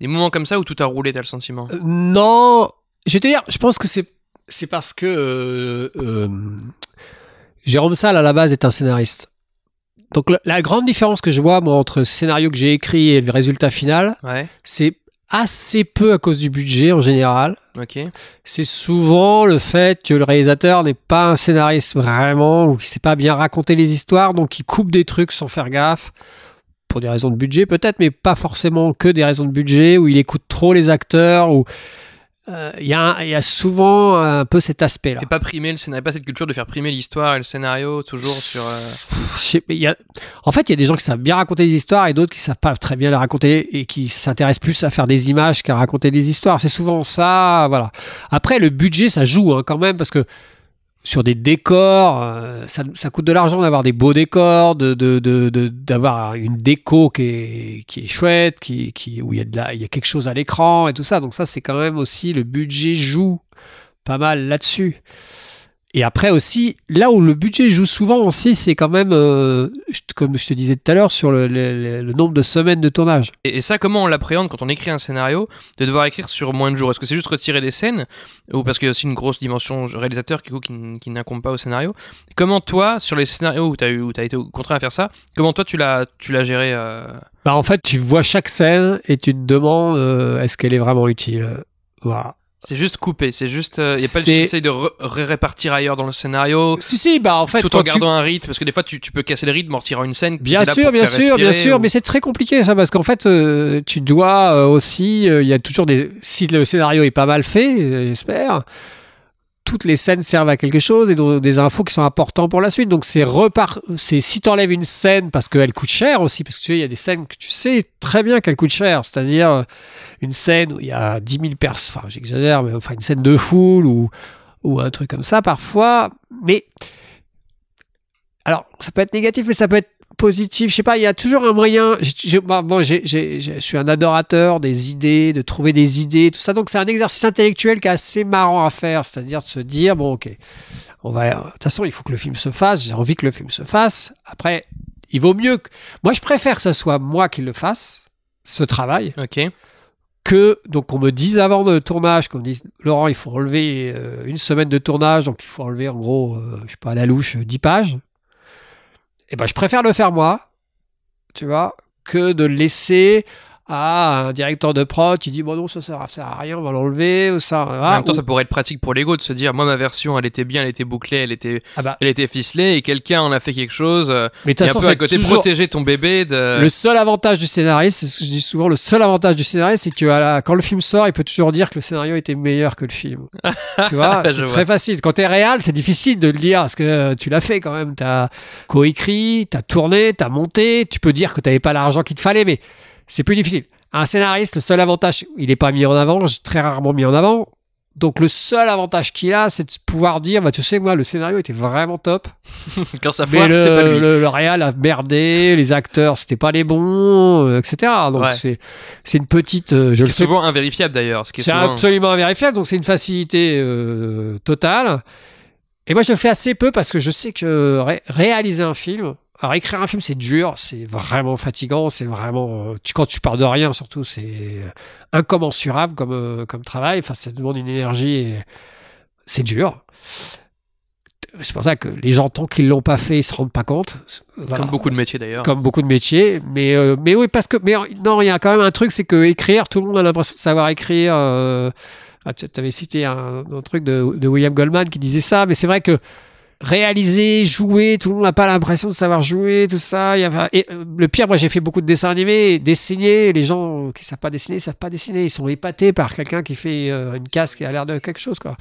des moments comme ça où tout a roulé, t'as le sentiment euh, Non, je vais te dire, je pense que c'est, c'est parce que euh, Jérôme Salle, à la base, est un scénariste. Donc la, grande différence que je vois, moi, entre scénario que j'ai écrit et le résultat final, c'est assez peu à cause du budget en général. ok C'est souvent le fait que le réalisateur n'est pas un scénariste vraiment, ou qu'il sait pas bien raconter les histoires, donc il coupe des trucs sans faire gaffe, pour des raisons de budget peut-être, mais pas forcément que des raisons de budget, où il écoute trop les acteurs, ou il euh, y, y, a souvent un peu cet aspect-là. pas primé le scénario, pas cette culture de faire primer l'histoire et le scénario toujours sur. Euh, y a... En fait, il y a des gens qui savent bien raconter des histoires et d'autres qui savent pas très bien les raconter et qui s'intéressent plus à faire des images qu'à raconter des histoires. C'est souvent ça, voilà. Après, le budget, ça joue hein, quand même parce que sur des décors. Euh, ça, coûte de l'argent d'avoir des beaux décors, d'avoir de, une déco qui est, chouette, qui, où il y, a il y a quelque chose à l'écran et tout ça. Donc ça, c'est quand même aussi le budget joue pas mal là-dessus. Et après aussi, là où le budget joue souvent aussi, c'est quand même, euh, comme je te disais tout à l'heure, sur le, nombre de semaines de tournage. Et, ça, comment on l'appréhende quand on écrit un scénario, de devoir écrire sur moins de jours Est-ce que c'est juste retirer des scènes Ou parce qu'il y a aussi une grosse dimension réalisateur qui, qui, n'incombe pas au scénario. Comment toi, sur les scénarios où tu as, as, été au contraire à faire ça, comment toi tu l'as géré euh? bah En fait, tu vois chaque scène et tu te demandes euh, est-ce qu'elle est vraiment utile voilà. C'est juste coupé, c'est juste. Il euh, n'y a pas d'essayer de répartir ailleurs dans le scénario. Si, si, bah en fait. Tout en gardant un rythme, parce que des fois tu, tu peux casser le rythme en tirant une scène. Bien sûr, bien sûr, bien sûr, mais c'est très compliqué ça, parce qu'en fait euh, tu dois euh, aussi. Il euh, y a toujours des. Si le scénario est pas mal fait, j'espère toutes les scènes servent à quelque chose et donc des infos qui sont importantes pour la suite. Donc c'est repart, c'est si t'enlèves une scène parce qu'elle coûte cher aussi, parce que tu sais, il y a des scènes que tu sais très bien qu'elles coûtent cher, c'est-à-dire euh, une scène où il y a 10 000 personnes, enfin j'exagère, mais enfin une scène de foule ou, ou un truc comme ça parfois, mais alors ça peut être négatif, mais ça peut être positif. Je sais pas, il y a toujours un moyen. Je, je suis un adorateur des idées, de trouver des idées, tout ça. Donc, c'est un exercice intellectuel qui est assez marrant à faire. C'est-à-dire de se dire, bon, ok, on va. De toute façon, il faut que le film se fasse. J'ai envie que le film se fasse. Après, il vaut mieux que. Moi, je préfère que ce soit moi qui le fasse, ce travail. Ok que donc on me dise avant le tournage qu'on me dise Laurent il faut enlever euh, une semaine de tournage donc il faut enlever en gros euh, je sais pas à la louche 10 euh, pages eh ben, je préfère le faire moi, tu vois, que de laisser ah, un directeur de prod qui dit bon non ça sert, à rien on va l'enlever ça en ah, même temps ça pourrait être pratique pour l'ego de se dire moi ma version elle était bien elle était bouclée elle était ah bah. elle était ficelée et quelqu'un en a fait quelque chose euh, mais tu un peu côté protéger ton bébé de... le seul avantage du scénariste c'est ce que je dis souvent le seul avantage du scénariste c'est que quand le film sort il peut toujours dire que le scénario était meilleur que le film tu vois c'est très facile quand t'es réel c'est difficile de le dire parce que euh, tu l'as fait quand même t'as coécrit t'as tourné t'as monté tu peux dire que t'avais pas l'argent qu'il te fallait mais c'est plus difficile. Un scénariste, le seul avantage, il n'est pas mis en avant, très rarement mis en avant. Donc le seul avantage qu'il a, c'est de pouvoir dire, bah, tu sais, moi, le scénario était vraiment top. Quand ça foire, c'est Le, réal a merdé, les acteurs, c'était pas les bons, euh, etc. Donc c'est, une petite... Euh, c'est souvent invérifiable d'ailleurs. C'est absolument invérifiable, donc c'est une facilité euh, totale. Et moi, je fais assez peu parce que je sais que réaliser un film, alors écrire un film c'est dur, c'est vraiment fatigant, c'est vraiment euh, tu, quand tu pars de rien surtout c'est euh, incommensurable comme euh, comme travail. Enfin ça demande une énergie, et... c'est dur. C'est pour ça que les gens tant qu'ils l'ont pas fait ils se rendent pas compte. Comme beaucoup de métiers d'ailleurs. Comme beaucoup de métiers, mais mais oui parce que mais non il y a quand même un truc c'est que écrire tout le monde a l'impression de savoir écrire. Euh... Ah, tu avais cité un, truc de, William Goldman qui disait ça, mais c'est vrai que réaliser, jouer, tout le monde n'a pas l'impression de savoir jouer, tout ça. Il y avait... et, euh, le pire, moi j'ai fait beaucoup de dessins animés, dessiner, les gens qui savent pas dessiner, ne savent pas dessiner, ils sont épatés par quelqu'un qui fait euh, une casque qui a l'air de quelque chose quoi.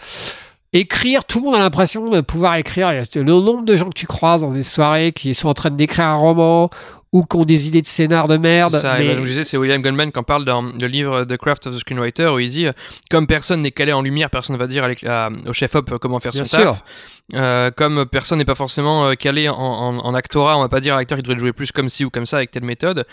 Écrire, tout le monde a l'impression de pouvoir écrire. Le nombre de gens que tu croises dans des soirées qui sont en train d'écrire un roman ou qui ont des idées de scénar de merde. Ça, mais... Ben, disais, c'est William Goldman qui en parle dans le livre The Craft of the Screenwriter où il dit euh, comme personne n'est calé en lumière, personne ne va dire au chef-op euh, comment faire son Bien taf. Euh, comme personne n'est pas forcément calé en, en, actorat, on va pas dire à l'acteur qu'il devrait jouer plus comme ci ou comme ça avec telle méthode.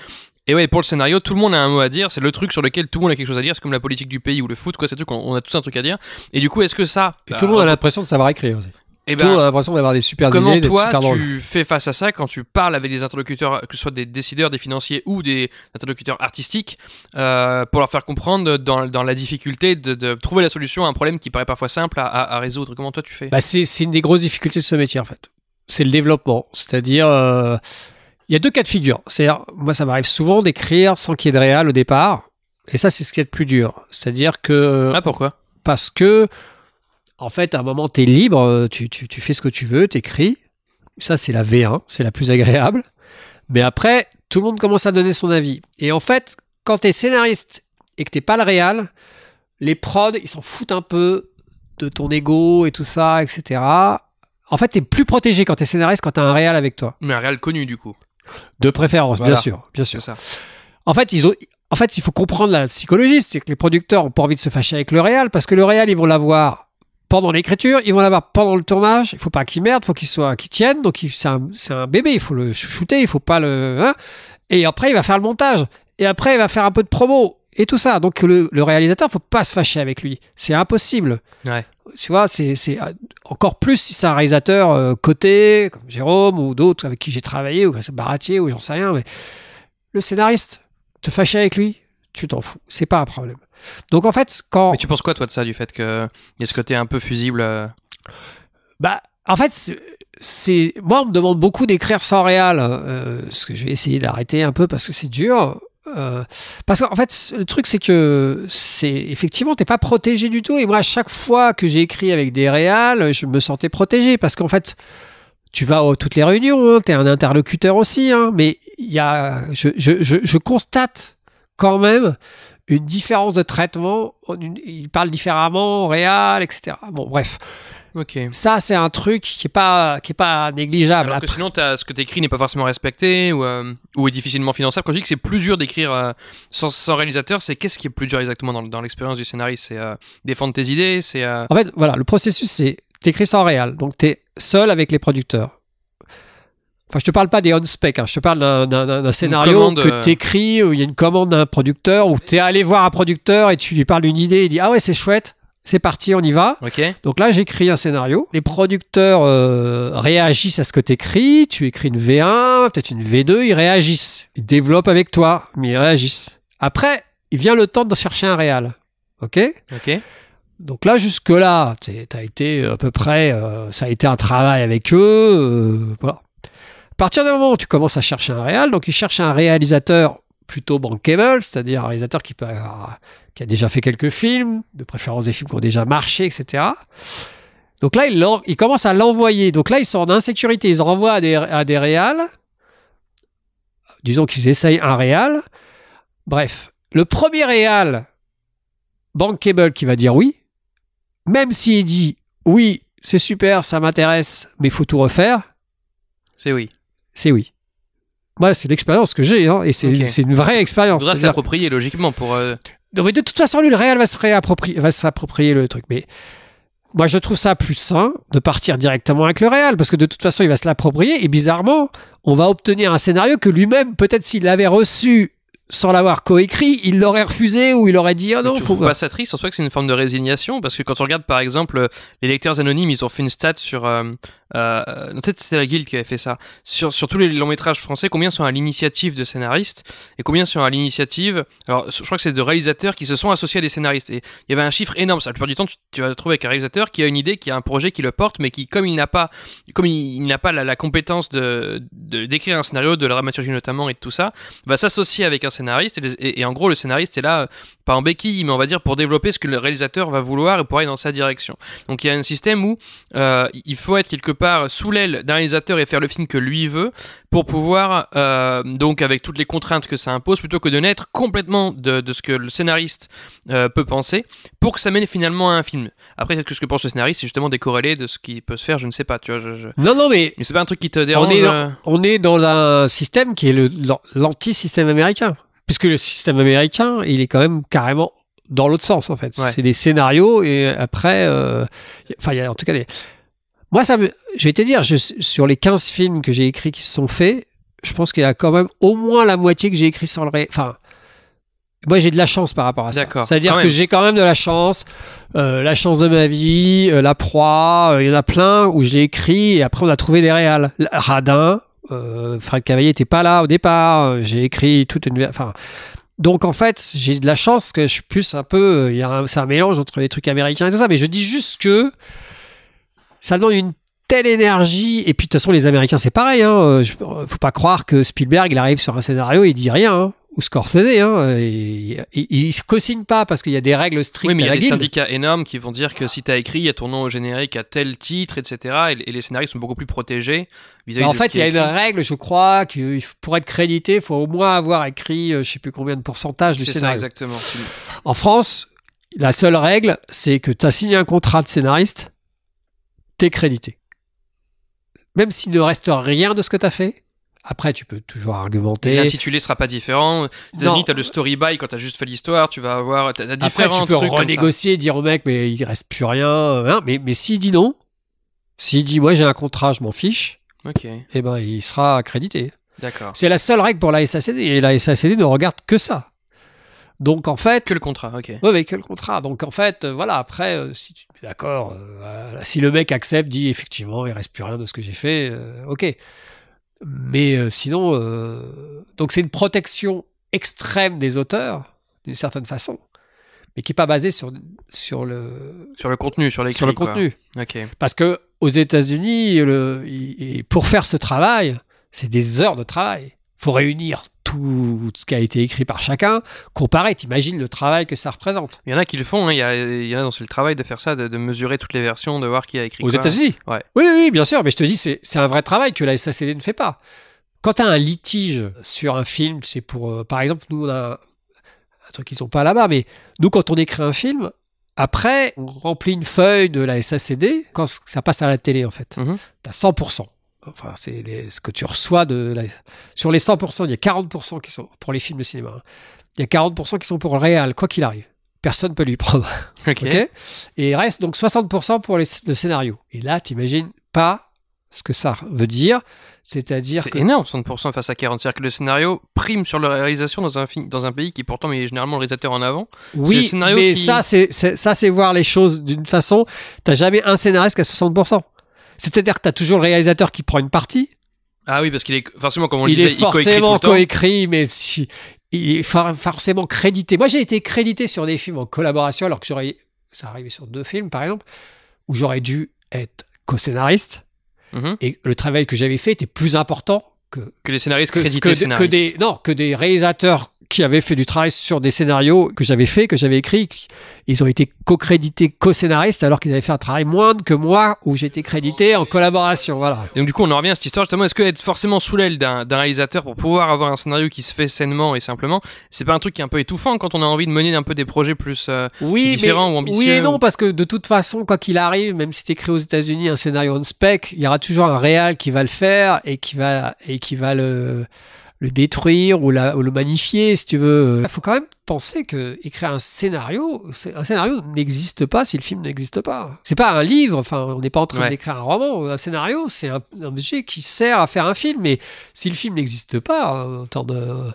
Et ouais, pour le scénario, tout le monde a un mot à dire. C'est le truc sur lequel tout le monde a quelque chose à dire. C'est comme la politique du pays ou le foot, quoi. C'est truc, on, a tous un truc à dire. Et du coup, est-ce que ça. tout le monde bah, a l'impression de savoir écrire aussi. Et eh ben, d'avoir des super comment toi, tu fais face à ça quand tu parles avec des interlocuteurs, que ce soit des décideurs, des financiers ou des interlocuteurs artistiques, euh, pour leur faire comprendre dans, dans la difficulté de, trouver la solution à un problème qui paraît parfois simple à, résoudre Comment toi tu fais bah, C'est une des grosses difficultés de ce métier en fait. C'est le développement. C'est-à-dire, euh, il y a deux cas de figure. C'est-à-dire, moi ça m'arrive souvent d'écrire sans qu'il y ait de réel au départ. Et ça, c'est ce qui est le plus dur. C'est-à-dire que. Ah, pourquoi Parce que en fait, à un moment, euh, tu es libre, tu, fais ce que tu veux, t'écris. Ça, c'est la V1, c'est la plus agréable. Mais après, tout le monde commence à donner son avis. Et en fait, quand tu es scénariste et que t'es pas le réal, les prods, ils s'en foutent un peu de ton ego et tout ça, etc. En fait, es plus protégé quand es scénariste, quand as un réal avec toi. Mais un réal connu, du coup. De préférence, bien sûr, bien sûr. En fait, ils ont, en fait, il faut comprendre la psychologie, c'est que les producteurs ont pas envie de se fâcher avec le réal parce que le réal, ils vont l'avoir pendant l'écriture, ils vont l'avoir pendant le tournage. Il faut pas qu'il merde, faut qu'il soit, qu'il tienne. Donc c'est un, bébé, il faut le shooter il faut pas le. Hein. et après, il va faire le montage. Et après, il va faire un peu de promo et tout ça. Donc le, il réalisateur, faut pas se fâcher avec lui. C'est impossible. Tu vois, c'est euh, encore plus si c'est un réalisateur côté euh, coté, comme Jérôme ou d'autres avec qui j'ai travaillé, ou Baratier, ou j'en sais rien. Mais le scénariste, te fâcher avec lui, tu t'en fous. C'est pas un problème. Donc en fait, quand. Mais tu penses quoi, toi, de ça, du fait est- y que ce côté un peu fusible euh Bah, en fait, c'est. Moi, on me demande beaucoup d'écrire sans réel, euh, ce que je vais essayer d'arrêter un peu parce que c'est dur. Euh, parce qu'en fait, le truc, c'est que c'est effectivement, t'es pas protégé du tout. Et moi, à chaque fois que j'ai écrit avec des réals, je me sentais protégé parce qu'en fait, tu vas à toutes les réunions, hein, tu es un interlocuteur aussi, hein. mais il y a, je, je, je, je, constate quand même une différence de traitement, il parle parlent différemment, réal, etc. Bon, bref. Okay. Ça, c'est un truc qui est pas, qui est pas négligeable. Alors que sinon, ce que tu écris n'est pas forcément respecté ou, euh, ou, est difficilement finançable. Quand je dis que c'est plus dur d'écrire euh, sans, réalisateur, c'est qu'est-ce qui est plus dur exactement dans, l'expérience du scénariste C'est euh, défendre tes idées c'est En fait, voilà, le processus, c'est t'écris sans réal. Donc, tu es seul avec les producteurs. Enfin, je te parle pas des on-spec, hein. je te parle d'un scénario que euh, tu écris, où il y a une commande d'un producteur, où tu es allé voir un producteur et tu lui parles d'une idée, il dit Ah ouais, c'est chouette, c'est parti, on y va. Donc là, j'écris un scénario. Les producteurs euh, réagissent à ce que tu écris. Tu écris une V1, peut-être une V2, ils réagissent. Ils développent avec toi, mais ils réagissent. Après, il vient le temps de chercher un réal. OK OK. Donc là, jusque-là, tu as été à peu près. Euh, ça a été un travail avec eux. voilà. À partir du moment où tu commences à chercher un réal, donc il cherche un réalisateur plutôt bankable, c'est-à-dire un réalisateur qui, a déjà fait quelques films, de préférence des films qui ont déjà marché, etc. Donc là, il, il commence à l'envoyer. Donc là, ils sont en insécurité. Ils renvoient à des, à Disons qu'ils essayent un réal. Bref, le premier réal bankable qui va dire oui, même s'il dit oui, c'est super, ça m'intéresse, mais faut tout refaire. C'est oui c'est oui. Moi, c'est l'expérience que j'ai, hein, et c'est une vraie expérience. Il faudra se l'approprier logiquement pour. Euh, mais de toute façon, lui, le Real va se réapproprier, va s'approprier le truc. Mais moi, je trouve ça plus sain de partir directement avec le Real, parce que de toute façon, il va se l'approprier, et bizarrement, on va obtenir un scénario que lui-même, peut-être s'il l'avait reçu sans l'avoir coécrit, il l'aurait refusé ou il aurait dit ah oh non. tu pas ça triste, je pense que c'est une forme de résignation parce que quand on regarde par exemple les lecteurs anonymes, ils ont fait une stat sur euh, euh peut-être c'était la guilde qui avait fait ça sur, tous les longs métrages français, combien sont à l'initiative de scénaristes et combien sont à l'initiative. Alors je crois que c'est de réalisateurs qui se sont associés à des scénaristes et il y avait un chiffre énorme. Ça, la plupart du temps, tu, vas te trouver avec un réalisateur qui a une idée, qui a un projet, qui le porte, mais qui comme il n'a pas comme il, n'a pas la, compétence de d'écrire un scénario, de la dramaturgie notamment et de tout ça, va s'associer avec un scénariste, et, en gros, le scénariste est là, euh, pas en béquille, mais on va dire pour développer ce que le réalisateur va vouloir et pour aller dans sa direction. Donc il y a un système où euh, il faut être quelque part sous l'aile d'un réalisateur et faire le film que lui veut pour pouvoir, euh, donc avec toutes les contraintes que ça impose, plutôt que de naître complètement de, ce que le scénariste peut penser, pour que ça mène finalement à un film. Après, peut-être que ce que pense le scénariste, c'est justement décorrélé de ce qui peut se faire, je ne sais pas. Tu vois, je, Non, non, mais. c'est pas un truc qui te dérange. On est dans, on est dans un système qui est l'anti-système américain puisque le système américain, il est quand même carrément dans l'autre sens en fait. C'est des scénarios et après, euh, enfin, il y a en tout cas des. Moi, ça je vais te dire, sur les 15 films que j'ai écrits qui se sont faits, je pense qu'il y a quand même au moins la moitié que j'ai écrit sans le ré... Enfin, moi j'ai de la chance par rapport à ça. C'est-à-dire que j'ai quand même de la chance, euh, la chance de ma vie, euh, la proie, il y en a plein où j'ai écrit et après on a trouvé des réels Radin, euh, Fred Cavalier n'était pas là au départ. J'ai écrit toute une. Enfin, donc en fait, j'ai de la chance que je puisse un peu. Euh, il y a c'est un mélange entre les trucs américains et tout ça, mais je dis juste que ça demande une telle énergie. Et puis de toute façon, les Américains, c'est pareil. Hein. Euh, je, euh, faut pas croire que Spielberg, il arrive sur un scénario et il dit rien. Hein ou Scorsese, hein, ils ne se co-signent pas parce qu'il y a des règles strictes. Oui, mais il y a des syndicats énormes qui vont dire que si tu as écrit, il y a ton nom au générique à tel titre, etc. Et, les scénaristes sont beaucoup plus protégés vis-à-vis -vis bah, En fait, il y a une règle, je crois, que pour être crédité, il faut au moins avoir écrit, euh, je sais plus combien de pourcentage du scénario. Ça, exactement. En France, la seule règle, c'est que tu as signé un contrat de scénariste, tu es crédité. Même s'il ne reste rien de ce que tu as fait, après, tu peux toujours argumenter. L'intitulé sera pas différent. t'as le story by quand t'as juste fait l'histoire, tu vas avoir, t'as, différents Après, tu peux renégocier, dire au mec, mais il reste plus rien, euh, hein, mais, mais s'il dit non, s'il dit, moi j'ai un contrat, je m'en fiche, Ok. eh ben, il sera accrédité. D'accord. C'est la seule règle pour la SACD, et la SACD ne regarde que ça. Donc en fait. Que le contrat, ok. Oui, mais que le contrat. Donc en fait, euh, voilà, après, euh, si tu d'accord, si le mec accepte, dit effectivement, il reste plus rien de ce que j'ai fait, ok. Mais euh, sinon, euh, donc c'est une protection extrême des auteurs, d'une certaine façon, mais qui n'est pas basée sur, sur le... contenu, sur le contenu. Parce que aux États-Unis, pour faire ce travail, c'est des heures de travail faut réunir tout ce qui a été écrit par chacun, comparer, t'imagines le travail que ça représente. Il y en a qui le font, hein. il, y en a dont c'est le travail de faire ça, de, mesurer toutes les versions, de voir qui a écrit Aux quoi. Aux États-Unis ouais. Oui, oui, bien sûr, mais je te dis, c'est un vrai travail que la SACD ne fait pas. Quand tu as un litige sur un film, c'est pour. Euh, par exemple, nous, on a un, truc qu'ils n'ont pas là-bas, mais nous, quand on écrit un film, après, on remplit une feuille de la SACD quand ça passe à la télé, en fait. Tu as 100% enfin, c'est ce que tu reçois de sur les 100%, il y a 40% qui sont pour les films de cinéma. Hein. il y a 40% qui sont pour le réel, quoi qu'il arrive. Personne ne peut lui prendre. et il reste donc 60% pour le scénario. Et là, tu t'imagines pas ce que ça veut dire. C'est-à-dire que... énorme, 60% face à 40. C'est-à-dire que le scénario prime sur la réalisation dans un, dans un pays qui pourtant met généralement le réalisateur en avant. Oui, le scénario mais ça, c'est, ça, c'est voir les choses d'une façon... tu n'as jamais un scénariste qui a 60%. C'est-à-dire que tu as toujours le réalisateur qui prend une partie. Ah oui, parce qu'il est forcément, comme on il disait, est forcément coécrit, mais si, il est forcément crédité. Moi, j'ai été crédité sur des films en collaboration, alors que j'aurais. Ça arrivait sur deux films, par exemple, où j'aurais dû être co-scénariste. Mhm. Et le travail que j'avais fait était plus important que. Que les scénaristes crédités. non, que des réalisateurs qui avaient fait du travail sur des scénarios que j'avais fait, que j'avais écrits. Ils ont été co-crédités, co-scénaristes, alors qu'ils avaient fait un travail moindre que moi, où j'étais crédité en collaboration. Voilà. Et donc, du coup, on en revient à cette histoire, justement. Est-ce que être forcément sous l'aile d'un réalisateur pour pouvoir avoir un scénario qui se fait sainement et simplement, c'est pas un truc qui est un peu étouffant quand on a envie de mener un peu des projets plus euh, différents ou ambitieux Oui et non, parce que de toute façon, quoi qu'il arrive, même si t'écris aux États-Unis un scénario on spec, il y aura toujours un réal qui va le faire et qui va, et qui va le le détruire ou, le magnifier, si tu veux. Il faut quand même penser que écrire un scénario, un scénario n'existe pas si le film n'existe pas. C'est pas un livre, enfin, on n'est pas en train d'écrire un roman. Un scénario, c'est un, objet qui sert à faire un film. Mais si le film n'existe pas, euh, en temps de euh,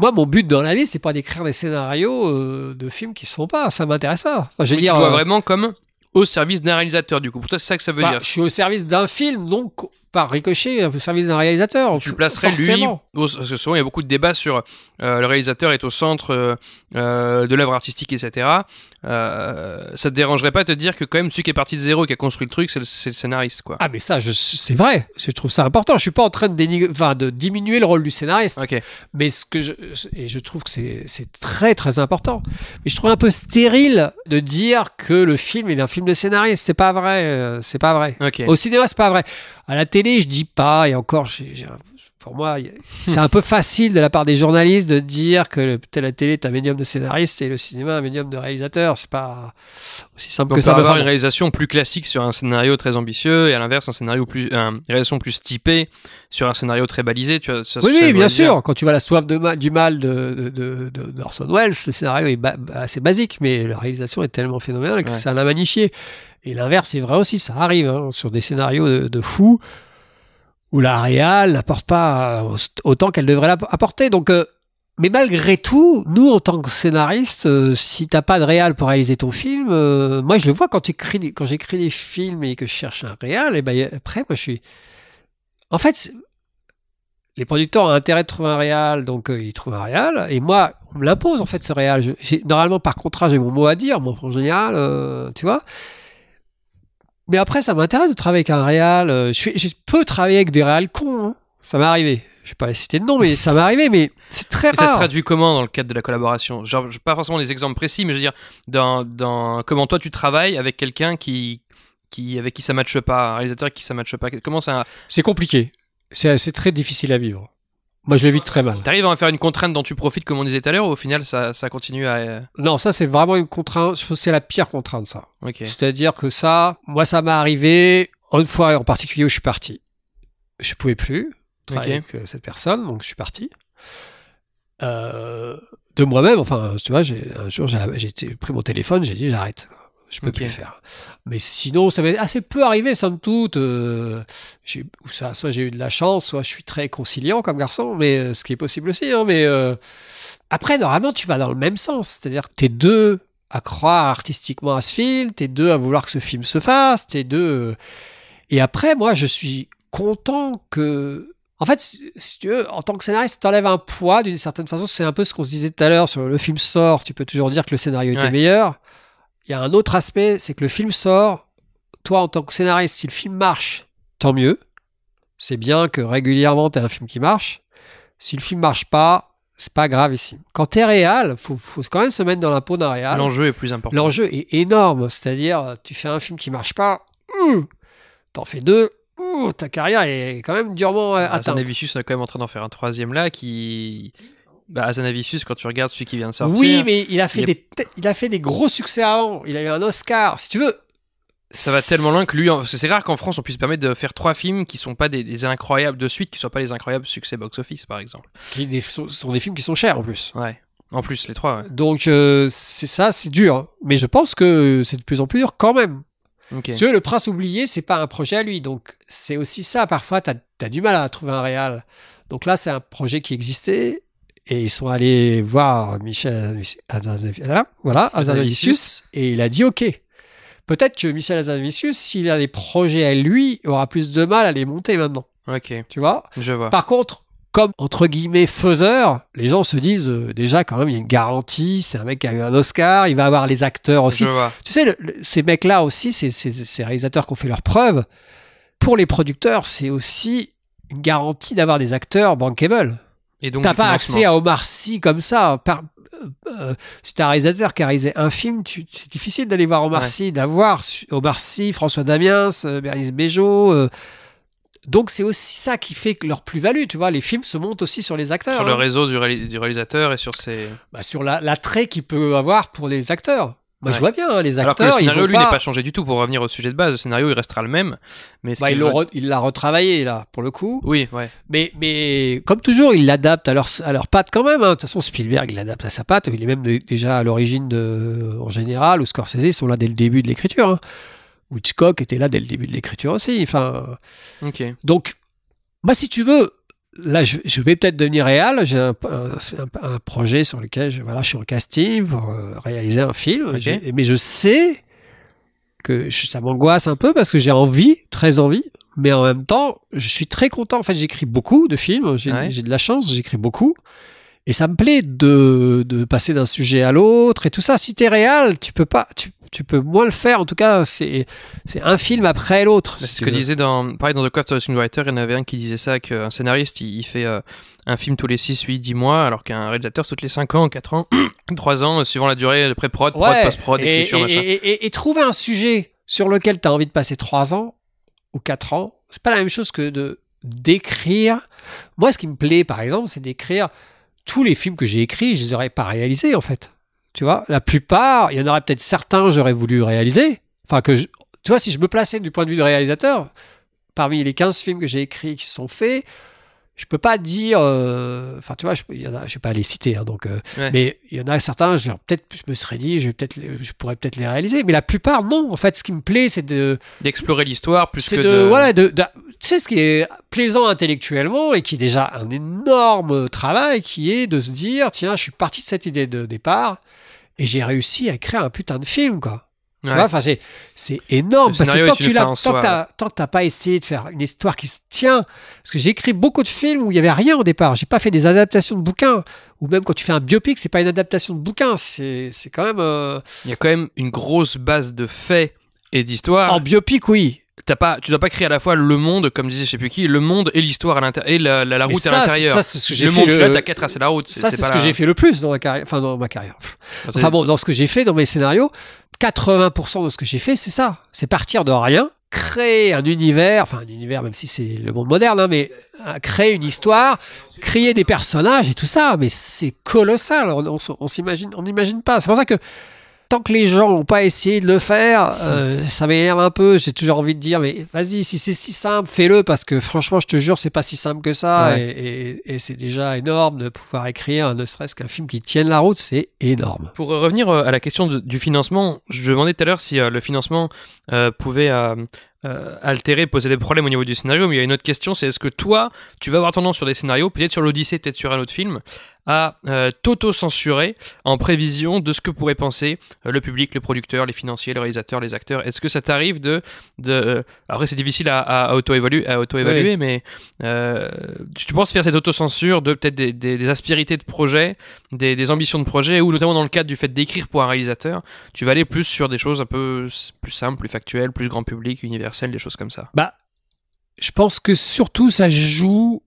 moi, mon but dans la vie, c'est pas d'écrire des scénarios euh, de films qui se font pas. Ça m'intéresse pas. Enfin, je vois vraiment comme au service d'un réalisateur, du coup. Pour toi, c'est ça que ça veut bah, dire. Je suis au service d'un film, donc par ricochet, euh, au service d'un réalisateur. Tu placerais lui. parce que souvent, il y a beaucoup de débats sur euh, le réalisateur est au centre euh, de l'œuvre artistique, etc. ça te dérangerait pas de te dire que, quand même, celui qui est parti de zéro, qui a construit le truc, c'est le, scénariste, quoi. Ah, mais ça, c'est vrai. Je trouve ça important. Je suis pas en train de, de diminuer le rôle du scénariste. Mais ce que je. Et je trouve que c'est très, très important. Mais je trouve un peu stérile de dire que le film est un film de scénariste, c'est pas vrai, euh, c'est pas vrai. Au cinéma, c'est pas vrai. À la télé, je dis pas, et encore, j'ai pour moi, c'est un peu facile de la part des journalistes de dire que la télé est un médium de scénariste et le cinéma un médium de réalisateur. C'est pas aussi simple que ça. On peut avoir une réalisation plus classique sur un scénario très ambitieux et à l'inverse, un scénario plus, une réalisation plus typée sur un scénario très balisé. Tu vois, oui, bien sûr. Quand tu vas la soif de du mal de, Orson Welles, le scénario est assez basique, mais la réalisation est tellement phénoménale que ça l'a magnifié. Et l'inverse est vrai aussi, ça arrive hein, sur des scénarios de, de fous où la Real n'apporte pas euh, autant qu'elle devrait l'apporter. Donc, euh, mais malgré tout, nous, en tant que scénariste, si euh, si t'as pas de réal pour réaliser ton film, moi, je le vois quand, tu quand j'écris des films et que je cherche un réal, et eh ben après, moi, je suis... En fait, les producteurs ont intérêt de trouver un réal, donc ils trouvent un réal, et moi, on me l'impose, en fait, ce réal. normalement, par contrat, j'ai mon mot à dire, mon en général, tu vois mais après, ça m'intéresse de travailler avec un réal. Euh, je, je, peux travailler avec des réal cons. Hein. Ça m'est arrivé. Je vais pas citer de nom, mais ça m'est arrivé, mais c'est très et ça se traduit comment dans le cadre de la collaboration Genre, pas forcément des exemples précis, mais je veux dire, dans, dans comment toi tu travailles avec quelqu'un qui, qui, avec qui ça matche pas, un réalisateur avec qui ça matche pas. Comment ça C'est compliqué. C'est très difficile à vivre. Moi, bah, je l'évite très mal. T'arrives à faire une contrainte dont tu profites, comme on disait tout à l'heure, ou au final, ça, ça continue à. Euh, non, ça, c'est vraiment une contrainte. C'est la pire contrainte, ça. Ok. C'est-à-dire que ça, moi, ça m'est arrivé une fois en particulier où je suis parti. Je pouvais plus travailler avec euh, cette personne, donc je suis parti. Euh, de moi-même, enfin, tu vois, un jour, j'ai pris mon téléphone, j'ai dit j'arrête je peux plus faire. Mais sinon, ça m'est assez peu arrivé, somme toute. Euh, ça, soit j'ai eu de la chance, soit je suis très conciliant comme garçon, mais euh, ce qui est possible aussi. Hein, mais euh, après, normalement, tu vas dans le même sens. C'est-à-dire t'es deux à croire artistiquement à ce film, t'es deux à vouloir que ce film se fasse, t'es deux. Et après, moi, je suis content que en fait, si tu en tant que scénariste, t'enlèves un poids d'une certaine façon. C'est un peu ce qu'on se disait tout à l'heure sur le film sort. Tu peux toujours dire que le scénario était meilleur il y a un autre aspect, c'est que le film sort. Toi, en tant que scénariste, si le film marche, tant mieux. C'est bien que régulièrement, tu as un film qui marche. Si le film marche pas, c'est pas grave ici. Quand tu es réel, faut, faut quand même se mettre dans la peau d'un réel. L'enjeu est plus important. L'enjeu est énorme. C'est-à-dire, tu fais un film qui marche pas, t'en fais deux, ta carrière est quand même durement bah, atteinte. Vicious est quand même en train d'en faire un troisième là qui bah, Azanavicius, quand tu regardes celui qui vient de sortir. Oui, mais il a fait, des, il a fait des gros succès avant. Il a eu un Oscar. Si tu veux, ça va tellement loin que lui, c'est rare qu'en France on puisse permettre de faire trois films qui sont pas des, incroyables de suite, qui soient pas les incroyables succès box-office par exemple. Qui sont, des films qui sont chers en plus. Ouais. En plus, les trois. Donc euh, c'est ça, c'est dur, hein. mais je pense que c'est de plus en plus dur quand même. Tu veux le prince oublié, c'est pas un projet à lui, donc c'est aussi ça. Parfois, t'as as du mal à trouver un réel Donc là, c'est un projet qui existait, et ils sont allés voir Michel voilà, et il a dit OK. Peut-être que Michel Azanavicius, s'il a des projets à lui, aura plus de mal à les monter maintenant. Ok. Tu vois Je vois. Par contre, comme entre guillemets faiseur, les gens se disent euh, déjà quand même il y a une garantie, c'est un mec qui a eu un Oscar, il va avoir les acteurs aussi. Tu sais, ces mecs-là aussi, ces, réalisateurs qui ont fait leurs preuves, pour les producteurs, c'est aussi une garantie d'avoir des acteurs bankable donc, t'as pas accès à Omar Sy comme ça. Par, euh, euh un réalisateur qui a réalisé un film, c'est difficile d'aller voir Omar Sy, d'avoir Omar Sy, François Damiens, euh, Bernice Bejo. Euh. donc c'est aussi ça qui fait leur plus-value, tu vois, les films se montent aussi sur les acteurs. Sur le hein. réseau du, réalisateur et sur ses... Bah, sur l'attrait qu'il peut avoir pour les acteurs je vois bien hein, les acteurs. Alors que le scénario, lui, n'est pas changé du tout. Pour revenir au sujet de base, le scénario, il restera le même. Mais bah, il l'a retravaillé là, pour le coup. Oui, ouais. Mais, mais comme toujours, il l'adapte à leur, à leur patte quand même. Hein. De toute façon, Spielberg, il l'adapte à sa patte. Il est même déjà à l'origine de, en général, ou Scorsese, sont là dès le début de l'écriture. Hein. Hitchcock était là dès le début de l'écriture aussi. Enfin. Donc, bah, si tu veux, là, je, vais peut-être devenir réal. J'ai un, projet sur lequel je, voilà, je suis en casting pour euh, réaliser un film. mais je sais que ça m'angoisse un peu parce que j'ai envie, très envie, mais en même temps, je suis très content. En fait, j'écris beaucoup de films. J'ai de la chance, j'écris beaucoup. Et ça me plaît de, de passer d'un sujet à l'autre et tout ça. Si t'es réel, tu peux pas, tu, tu, peux moins le faire. En tout cas, c'est, c'est un film après l'autre. C'est ce que disait dans, pareil, dans The Craft of the Screenwriter, il y en avait un qui disait ça, qu'un scénariste, il, fait euh, un film tous les 6, 8, 10 mois, alors qu'un réalisateur, tous les 5 ans, 4 ans, 3 ans, euh, suivant la durée, de pré-prod, prod, post-prod, et, écriture, et, Et, trouver un sujet sur lequel t'as envie de passer 3 ans ou 4 ans, c'est pas la même chose que de d'écrire. Moi, ce qui me plaît, par exemple, c'est d'écrire tous les films que j'ai écrits, je les aurais pas réalisés en fait. Tu vois, la plupart, il y en aurait peut-être certains j'aurais voulu réaliser. Enfin que tu vois, si je me plaçais du point de vue du réalisateur, parmi les 15 films que j'ai écrits qui sont faits, je peux pas dire, euh, enfin tu vois, je, y en a, je vais pas les citer, hein, donc, euh, mais il y en a certains, genre peut-être, je me serais dit, je vais peut-être, je pourrais peut-être les réaliser, mais la plupart non. En fait, ce qui me plaît, c'est de d'explorer l'histoire plus que de, de... voilà, de, de, tu sais ce qui est plaisant intellectuellement et qui est déjà un énorme travail, qui est de se dire, tiens, je suis parti de cette idée de départ et j'ai réussi à créer un putain de film, quoi. Tu vois, c'est énorme. parce que tant que tu l'as, tant t'as pas essayé de faire une histoire qui se tient, parce que j'ai écrit beaucoup de films où il y avait rien au départ. J'ai pas fait des adaptations de bouquins. Ou même quand tu fais un biopic, c'est pas une adaptation de bouquins C'est, quand même. Euh, il y a quand même une grosse base de faits et d'histoires. En biopic, oui t'as pas, tu dois pas créer à la fois le monde, comme disait je sais plus qui, le monde et l'histoire à l'intérieur et la, route à l'intérieur. Ça, c'est ce que j'ai fait. Le la route. c'est ce que j'ai fait le plus dans ma carrière. Enfin, dans ma carrière. Enfin bon, dans ce que j'ai fait, dans mes scénarios, 80% de ce que j'ai fait, c'est ça. C'est partir de rien, créer un univers, enfin un univers même si c'est le monde moderne, hein, mais euh, créer une histoire, créer des personnages et tout ça, mais c'est colossal. On, on s'imagine, on n'imagine pas. C'est pour ça que tant que les gens n'ont pas essayé de le faire, euh, ça m'énerve un peu. J'ai toujours envie de dire, mais vas-y, si c'est si simple, fais-le, parce que franchement, je te jure, c'est pas si simple que ça. Et, c'est déjà énorme de pouvoir écrire, ne serait-ce qu'un film qui tienne la route, c'est énorme. Pour euh, revenir euh, à la question du financement, je demandais tout à l'heure si le financement pouvait altérer, poser des problèmes au niveau du scénario, mais il y a une autre question, c'est est-ce que toi, tu vas avoir tendance sur des scénarios, peut-être sur l'Odyssée, peut-être sur un autre film, à euh, t'auto-censurer en prévision de ce que pourrait penser euh, le public, le producteur, les financiers, le réalisateur, les acteurs Est-ce que ça t'arrive de... de euh, après, c'est difficile à, à, auto-évaluer, auto oui. mais euh, tu penses faire cette auto-censure de peut-être des, des, de projet, des, des, ambitions de projet, ou notamment dans le cadre du fait d'écrire pour un réalisateur, tu vas aller plus sur des choses un peu plus simples, plus factuelles, plus grand public, universelles, des choses comme ça Bah, je pense que surtout ça joue...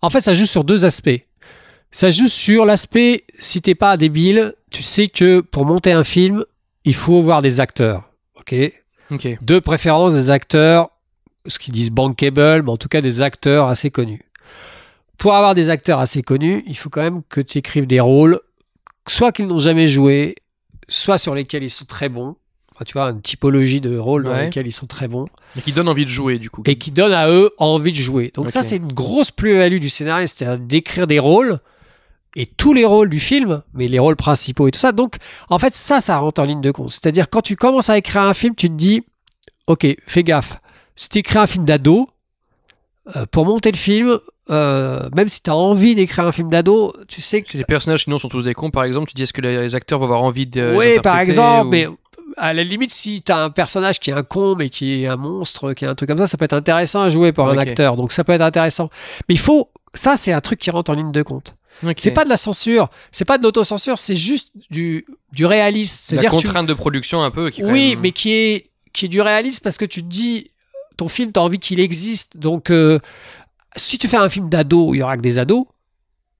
En fait, ça joue sur deux aspects. Ça joue sur l'aspect, si t'es pas débile, tu sais que pour monter un film, il faut avoir des acteurs. Ok Ok. De préférence des acteurs, ce qu'ils disent bankable, mais en tout cas des acteurs assez connus. Pour avoir des acteurs assez connus, il faut quand même que tu écrives des rôles, soit qu'ils n'ont jamais joué, soit sur lesquels ils sont très bons. Enfin, tu vois, une typologie de rôles dans lesquels ils sont très bons. Et qui donnent envie de jouer, du coup. Et qui donnent à eux envie de jouer. Donc ça, c'est une grosse plus-value du scénariste, c'est-à-dire d'écrire des rôles et tous les rôles du film, mais les rôles principaux et tout ça. Donc, en fait, ça, ça rentre en ligne de compte. C'est-à-dire, quand tu commences à écrire un film, tu te dis, ok, fais gaffe. Si tu écris un film d'ado, euh, pour monter le film, euh, même si tu as envie d'écrire un film d'ado, tu sais que... les personnages sinon sont tous des cons, par exemple, tu dis, est-ce que les acteurs vont avoir envie de... Oui, par exemple, mais à la limite, si tu as un personnage qui est un con, mais qui est un monstre, qui est un truc comme ça, ça peut être intéressant à jouer pour un acteur. Donc ça peut être intéressant. Mais il faut, ça c'est un truc qui rentre en ligne de compte. C'est pas de la censure, c'est pas de l'autocensure, c'est juste du, du réalisme. C'est la contrainte de production un peu. Qui oui, mais qui est, qui est du réalisme parce que tu te dis, ton film, t'as envie qu'il existe. Donc, euh, si tu fais un film d'ado, il y aura que des ados.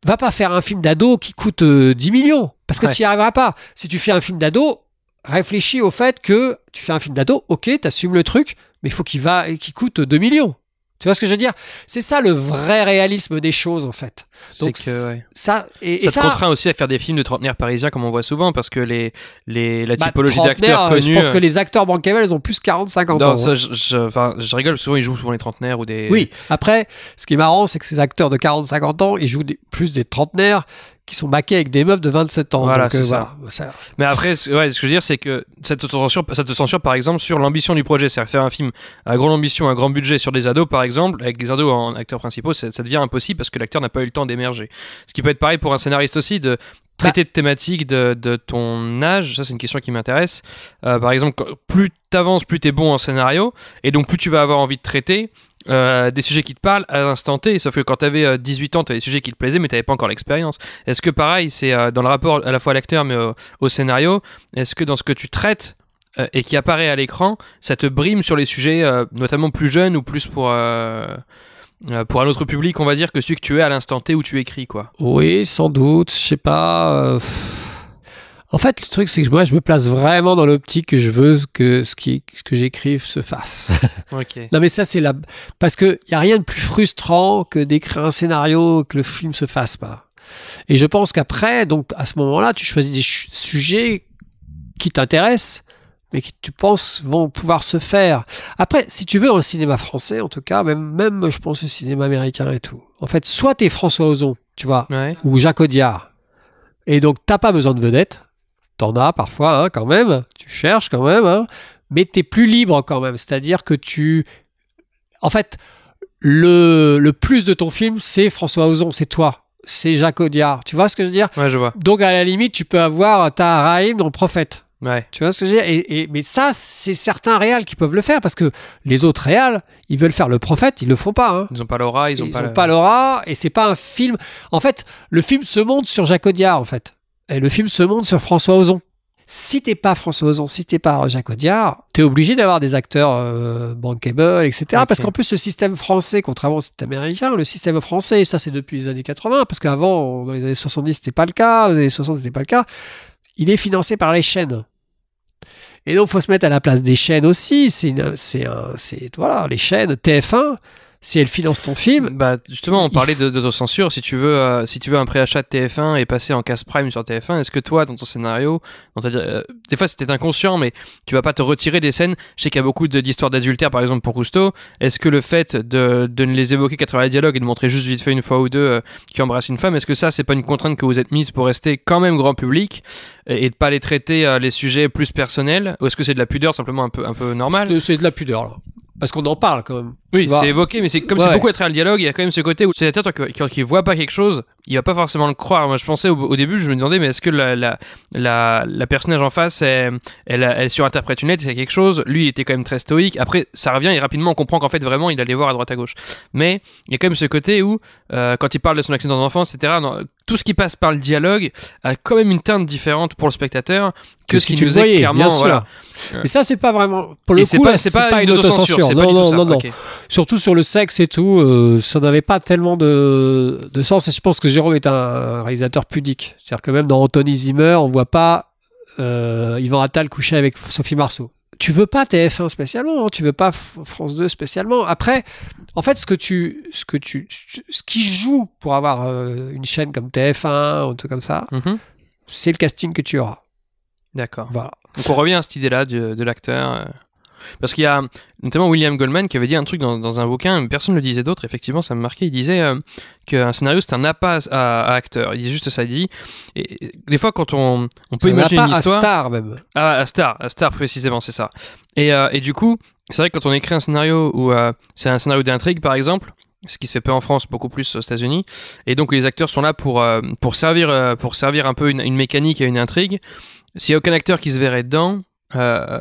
Va pas faire un film d'ado qui coûte 10 euh, millions parce que tu n'y arriveras pas. Si tu fais un film d'ado, réfléchis au fait que tu fais un film d'ado, ok, t'assumes le truc, mais il faut qu'il va, qu'il coûte 2 millions. Tu vois ce que je veux dire C'est ça le vrai réalisme des choses en fait. Donc ça et, ça, te contraint aussi à faire des films de trentenaires parisiens comme on voit souvent parce que les les la bah, typologie d'acteurs euh, connus. Je pense euh, que les acteurs bancaires, ils ont plus 40 50 non, ans. Ça, je, enfin, je, rigole souvent ils jouent souvent les trentenaires ou des Oui, après ce qui est marrant c'est que ces acteurs de 40 50 ans ils jouent des, plus des trentenaires qui sont maqués avec des meufs de 27 ans. Voilà, euh, Mais après, ce, que je veux dire, c'est que cette censure, cette censure, par exemple, sur l'ambition du projet, c'est-à-dire faire un film à grande ambition, à grand budget sur des ados, par exemple, avec des ados en acteurs principaux, ça devient impossible parce que l'acteur n'a pas eu le temps d'émerger. Ce qui peut être pareil pour un scénariste aussi, de traiter bah de thématiques de, ton âge, ça c'est une question qui m'intéresse. Euh, par exemple, plus t'avances, plus t'es bon en scénario, et donc plus tu vas avoir envie de traiter, euh, des sujets qui te parlent à l'instant T, sauf que quand tu avais 18 ans, tu des sujets qui te plaisaient, mais tu pas encore l'expérience. Est-ce que pareil, c'est euh, dans le rapport à la fois à l'acteur, mais au scénario, est-ce que dans ce que tu traites euh, et qui apparaît à l'écran, ça te brime sur les sujets, notamment plus jeunes ou plus pour pour un autre public, on va dire, que celui que tu es à l'instant T où tu écris, quoi. Oui, sans doute. Je sais pas. En fait, le truc, c'est que moi, je me place vraiment dans l'optique que je veux que ce, qui, ce que j'écrive se fasse. Okay. non, mais ça, c'est la. Parce qu'il y a rien de plus frustrant que d'écrire un scénario que le film se fasse pas. Et je pense qu'après, donc, à ce moment-là, tu choisis des sujets qui t'intéressent, mais qui tu penses vont pouvoir se faire. Après, si tu veux, un cinéma français, en tout cas, même, même je pense le cinéma américain et tout. En fait, soit t'es François Ozon, tu vois, ou Jacques Audiard. Et donc, t'as pas besoin de vedettes. T'en as parfois hein, quand même, tu cherches quand même, hein, mais t'es plus libre quand même. C'est-à-dire que tu... En fait, le, plus de ton film, c'est François Ozon, c'est toi c'est Jacques Audiard. Tu vois ce que je veux dire ouais, je vois. Donc, à la limite, tu peux avoir ta dans le prophète. Ouais. Tu vois ce que je veux dire et, Mais ça, c'est certains réals qui peuvent le faire parce que les autres réals, ils veulent faire le prophète, ils le font pas. Hein. Ils n'ont pas l'aura, ils n'ont pas, Ils le... pas l'aura et c'est pas un film. En fait, le film se monte sur Jacques en fait le film se monte sur François Ozon. Si t'es pas François Ozon, si t'es pas Jacques Audiard, t'es obligé d'avoir des acteurs euh, bankable, etc. Parce qu'en plus, le système français, contrairement au système américain, le système français, ça c'est depuis les années 80, parce qu'avant, dans les années 70, c'était pas le cas, dans les années 60, c'était pas le cas, il est financé par les chaînes. Et donc, faut se mettre à la place des chaînes aussi. C'est, c'est, c'est, voilà, les chaînes TF1 si elle finance ton film. Bah justement, on parlait censure. Si tu veux, euh, si tu veux un préachat de TF1 et passer en casse prime sur TF1, est-ce que toi, dans ton scénario, ta, euh, des fois c'était inconscient, mais tu vas pas te retirer des scènes. Je sais qu'il y a beaucoup d'histoires d'adultère, par exemple pour Cousteau. Est-ce que le fait de, de, ne les évoquer qu'à travers les dialogues et de montrer juste vite fait une fois ou deux euh, qui embrasse une femme, est-ce que ça, c'est pas une contrainte que vous êtes mise pour rester quand même grand public et, de pas les traiter euh, les sujets plus personnels Ou est-ce que c'est de la pudeur simplement un peu un peu normal C'est de la pudeur. Là. Parce qu'on en parle quand même. Oui, c'est évoqué, mais c'est comme c'est beaucoup à à le dialogue, il y a quand même ce côté où c'est toi qui, qui, voit pas quelque chose, il va pas forcément le croire. Moi, je pensais au, début, je me demandais, mais est-ce que la, la, la, personnage en face, elle, elle, surinterprète une lettre, c'est quelque chose. Lui, il était quand même très stoïque. Après, ça revient et rapidement, on comprend qu'en fait, vraiment, il allait voir à droite à gauche. Mais il y a quand même ce côté où, euh, quand il parle de son accident d'enfance, etc., tout ce qui passe par le dialogue a quand même une teinte différente pour le spectateur que, ce qui nous est clairement. Voilà. Mais ça, c'est pas vraiment. Pour le coup, c'est pas, une autocensure. non, non, non, Surtout sur le sexe et tout, euh, ça n'avait pas tellement de, de sens. Et je pense que Jérôme est un réalisateur pudique. C'est-à-dire que même dans Anthony Zimmer, on voit pas euh, Yvan Attal coucher avec Sophie Marceau tu veux pas TF1 spécialement, hein, tu veux pas France 2 spécialement. Après, en fait, ce que tu, ce que tu, ce qui joue pour avoir euh, une chaîne comme TF1 ou un truc comme ça, mhm. c'est le casting que tu auras. D'accord. Voilà. Donc on revient à cette idée-là de, l'acteur. Euh. Parce qu'il y a notamment William Goldman qui avait dit un truc dans, un bouquin, mais personne ne le disait d'autre, effectivement, ça me marquait. Il disait euh, qu'un scénario, c'est un appât à, acteur. Il dit juste ça, il dit. Et, des fois, quand on, on peut imaginer une histoire. À star, même. À, ah, à star, à star, précisément, c'est ça. Et, et, du coup, c'est vrai que quand on écrit un scénario où c'est un scénario d'intrigue, par exemple, ce qui se fait peu en France, beaucoup plus aux États-Unis. Et donc les acteurs sont là pour euh, pour servir euh, pour servir un peu une, mécanique et une intrigue. S'il y a aucun acteur qui se verrait dedans, euh,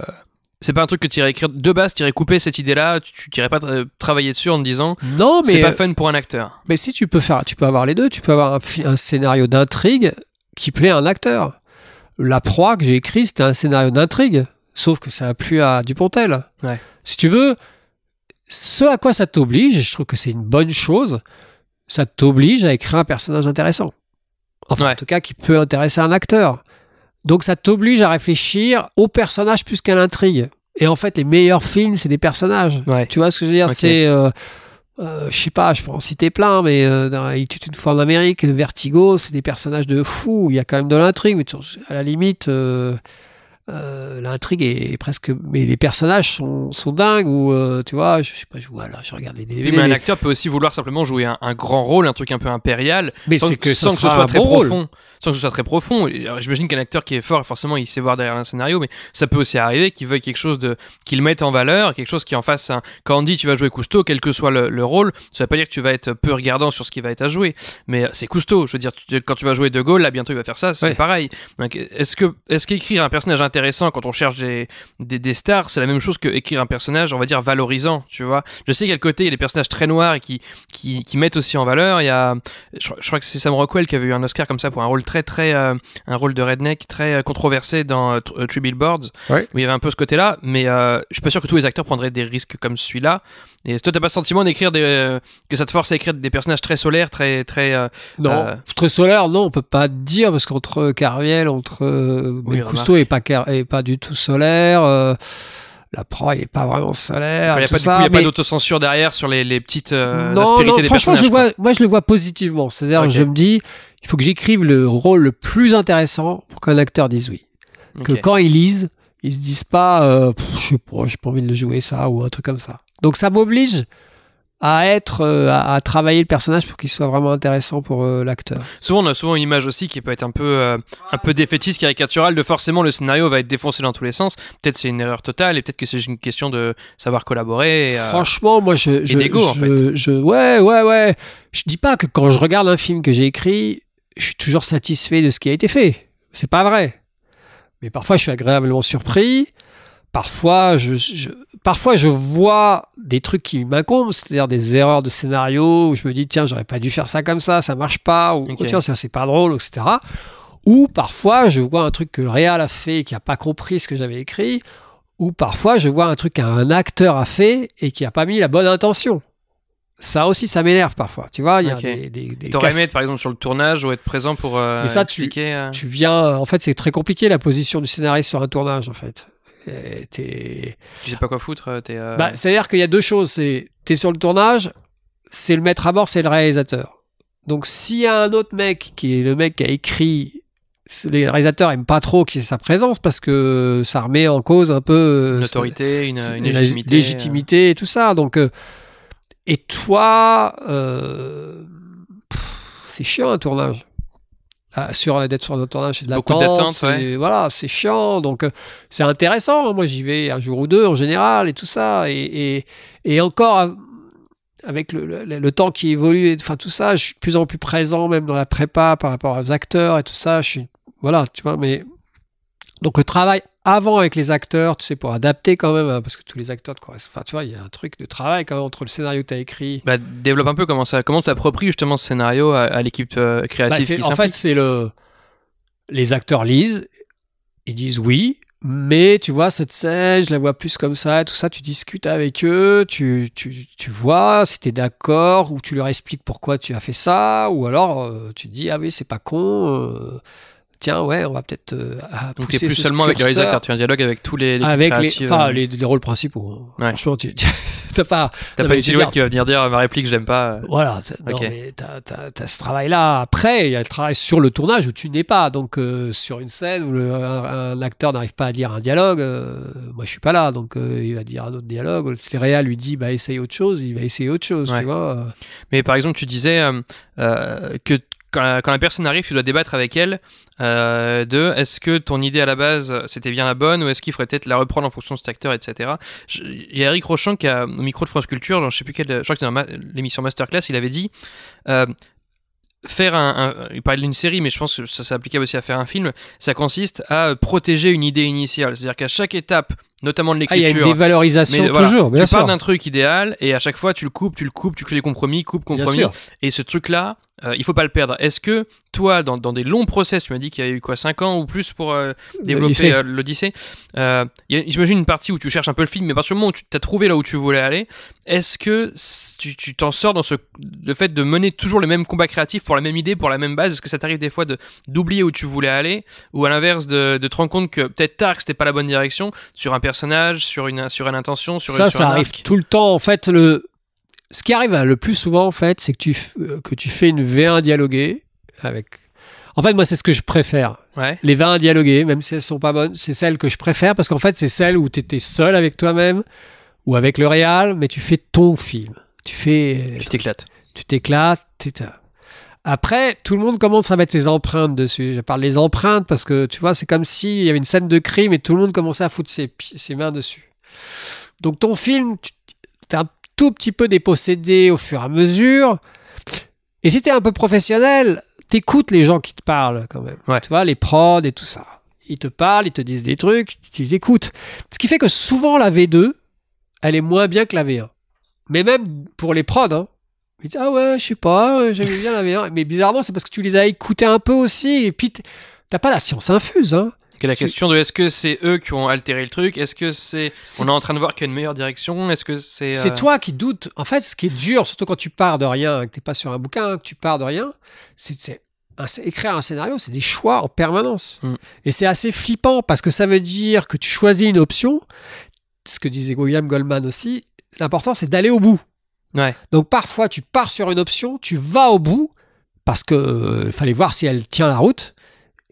c'est pas un truc que tu irais écrire de base, tu irais couper cette idée-là, tu irais pas travailler dessus en te disant non mais c'est pas fun pour un acteur. Mais si tu peux faire, tu peux avoir les deux, tu peux avoir un, scénario d'intrigue qui plaît à un acteur. La proie que j'ai écrite, c'était un scénario d'intrigue, sauf que ça a plu à Dupontel. Si tu veux, ce à quoi ça t'oblige, je trouve que c'est une bonne chose, ça t'oblige à écrire un personnage intéressant. Enfin, en tout cas, qui peut intéresser un acteur. Donc, ça t'oblige à réfléchir au personnage plus qu'à l'intrigue. Et en fait, les meilleurs films, c'est des personnages. Tu vois ce que je veux dire C'est. Euh, euh, je sais pas, je peux en citer plein, mais euh, Il tue une fois en Amérique, Vertigo, c'est des personnages de fous, il y a quand même de l'intrigue, mais à la limite, euh, l'intrigue est presque mais les personnages sont, dingues ou euh, tu vois je sais pas je vois je regarde les DVD mais, un acteur peut aussi vouloir simplement jouer un, grand rôle un truc un peu impérial sans, que, ce soit très profond sans que ce soit très profond j'imagine qu'un acteur qui est fort forcément il sait voir derrière un scénario mais ça peut aussi arriver qu'il veuille quelque chose de qu'il mette en valeur quelque chose qui en fasse quand on dit tu vas jouer Cousteau quel que soit le, rôle ça veut pas dire que tu vas être peu regardant sur ce qui va être à jouer mais euh, c'est Cousteau je veux dire quand tu vas jouer De Gaulle là bientôt il va faire ça c'est pareil est-ce que est-ce qu'écrire un personnage intéressant quand on cherche des, stars, c'est la même chose que écrire un personnage, on va dire, valorisant, tu vois. Je sais qu'à côté, il y a des personnages très noirs et qui, qui, mettent aussi en valeur. Il y a, je, crois que c'est Sam Rockwell qui avait eu un Oscar comme ça pour un rôle très, très, euh, un rôle de redneck très euh, controversé dans euh, true Billboards, où il y avait un peu ce côté-là, mais je suis pas sûr que tous les acteurs prendraient des risques comme celui-là. Et toi, t'as pas le sentiment d'écrire euh, que ça te force à écrire des personnages très solaires, très très. Euh, non, euh, très solaires, non, on peut pas dire parce qu'entre Carviel, entre oui, Cousteau est pas pas du tout solaire. la proie est pas vraiment solaire. Il n'y a, pas, d'autocensure derrière sur les, les petites non, non, franchement, moi je le vois positivement. C'est-à-dire, je me dis, il faut que j'écrive le rôle le plus intéressant pour qu'un acteur dise oui. Que quand il lise, ils se disent pas, je sais pas, j'ai pas envie de jouer ça ou un truc comme ça. Donc ça m'oblige à être euh, à, travailler le personnage pour qu'il soit vraiment intéressant pour euh, l'acteur. Souvent on a souvent une image aussi qui peut être un peu euh, un peu défaitiste caricaturale de forcément le scénario va être défoncé dans tous les sens. Peut-être c'est une erreur totale et peut-être que c'est une question de savoir collaborer. Franchement, moi je je, je, en fait. ouais ouais ouais, je dis pas que quand je regarde un film que j'ai écrit, je suis toujours satisfait de ce qui a été fait. C'est pas vrai. Mais parfois je suis agréablement surpris. Parfois je parfois je vois des trucs qui m'incombent, c'est-à-dire des erreurs de scénario où je me dis tiens j'aurais pas dû faire ça comme ça, ça marche pas, ou tiens c'est pas drôle, etc. Ou parfois je vois un truc que le réal a fait et qui a pas compris ce que j'avais écrit, ou parfois je vois un truc qu'un acteur a fait et qui a pas mis la bonne intention. Ça aussi, ça m'énerve parfois. Tu vois, il y a des. aimé être par exemple sur le tournage ou être présent pour. Euh, ça, tu, euh tu viens. En fait, c'est très compliqué la position du scénariste sur un tournage. En fait, euh, tu sais pas quoi foutre. Euh, euh, bah, C'est-à-dire qu'il y a deux choses. C'est es sur le tournage, c'est le maître à bord, c'est le réalisateur. Donc s'il y a un autre mec qui est le mec qui a écrit, les réalisateurs aiment pas trop qu'il sa présence parce que ça remet en cause un peu une autorité, une, légitimité, et tout ça. Donc et toi, c'est chiant un tournage. Ah, sur la dette sur le tournage, c'est de l'attente. Ouais. Voilà, c'est chiant. Donc, euh, c'est intéressant. Hein. Moi, j'y vais un jour ou deux en général et tout ça. Et, encore, avec le, temps qui évolue, enfin, tout ça, je suis de plus en plus présent, même dans la prépa par rapport aux acteurs et tout ça. Je suis, voilà, tu vois, mais. Donc, le travail avant avec les acteurs, tu sais, pour adapter quand même, hein, parce que tous les acteurs, enfin, tu vois, il y a un truc de travail quand même entre le scénario que tu as écrit. Bah, développe un peu comment ça, comment tu justement ce scénario à, l'équipe euh, créative. Bah, en fait, c'est le, les acteurs lisent, ils disent oui, mais tu vois, cette scène, je la vois plus comme ça, tout ça, tu discutes avec eux, tu, tu, tu vois si tu es d'accord, ou tu leur expliques pourquoi tu as fait ça, ou alors euh, tu te dis, ah oui, c'est pas con. Euh, tiens ouais on va peut-être euh, donc t'es plus seulement avec les acteurs tu as un dialogue avec tous les, avec les enfin euh, les, rôles principaux hein. franchement tu t'as pas t'as pas une silhouette qui va venir dire euh, ma réplique j'aime pas voilà okay. t'as ce travail là après il y a le travail sur le tournage où tu n'es pas donc sur une scène où un, acteur n'arrive pas à dire un dialogue moi je suis pas là donc il va dire un autre dialogue le réal lui dit bah essaye autre chose il va essayer autre chose tu vois mais par exemple tu disais que quand quand la, personne arrive, tu dois débattre avec elle euh, de est-ce que ton idée à la base c'était bien la bonne ou est-ce qu'il faudrait peut-être la reprendre en fonction de cet acteur, etc. il y a Eric Rochon qui a au micro de France Culture, genre, je sais plus quel je crois que dans l'émission Masterclass, il avait dit euh, faire un, il parlait d'une série mais je pense que ça s'applique aussi à faire un film ça consiste à protéger une idée initiale c'est-à-dire qu'à chaque étape notamment de l'écriture ah, il y a une dévalorisation tu pars d'un truc idéal et à chaque fois tu le coupes tu le coupes tu fais des compromis coupes, compromis et ce truc là euh, il faut pas le perdre. Est-ce que toi, dans, des longs process, tu m'as dit qu'il y a eu quoi 5 ans ou plus pour euh, développer l'Odyssée euh, J'imagine une partie où tu cherches un peu le film, mais à partir du moment où tu t'as trouvé là où tu voulais aller, est-ce que tu t'en sors dans ce, le fait de mener toujours les mêmes combats créatifs pour la même idée, pour la même base Est-ce que ça t'arrive des fois d'oublier où tu voulais aller Ou à l'inverse, de, te rendre compte que peut-être tard que c'était pas la bonne direction sur un personnage, sur une, sur une intention, sur, ça, ça arrive tout le temps. En fait, le, ce qui arrive euh, le plus souvent, en fait, c'est que tu, euh, que tu fais une V1 dialoguée avec. En fait, moi, c'est ce que je préfère. Les V1 dialoguées, même si elles sont pas bonnes, c'est celles que je préfère parce qu'en fait, c'est celles où tu étais seul avec toi-même ou avec le réal, mais tu fais ton film. Tu fais. Euh, tu t'éclates. Tu t'éclates. Après, tout le monde commence à mettre ses empreintes dessus. Je parle des empreintes parce que tu vois, c'est comme s'il y avait une scène de crime et tout le monde commençait à foutre ses, ses mains dessus. Donc ton film, tu, tout petit peu dépossédé au fur et à mesure. Et si t'es un peu professionnel, t'écoutes les gens qui te parlent quand même. Tu vois, les prods et tout ça. Ils te parlent, ils te disent des trucs, ils écoutent. Ce qui fait que souvent la V2, elle est moins bien que la V1. Mais même pour les prods, hein. Ils disent, ah ouais, je sais pas, euh, j'aime bien la V1. Mais bizarrement, c'est parce que tu les as écoutés un peu aussi. Et puis, t'as pas la science infuse, hein la question de est-ce que c'est eux qui ont altéré le truc Est-ce que c'est. On est en train de voir qu'il y a une meilleure direction Est-ce que c'est. C'est euh, toi qui doute. En fait, ce qui est dur, surtout quand tu pars de rien, que t'es pas sur un bouquin, que tu pars de rien, c'est écrire un scénario, c'est des choix en permanence. Mm. Et c'est assez flippant parce que ça veut dire que tu choisis une option. Ce que disait William Goldman aussi, l'important c'est d'aller au bout. Donc parfois tu pars sur une option, tu vas au bout parce que euh, fallait voir si elle tient la route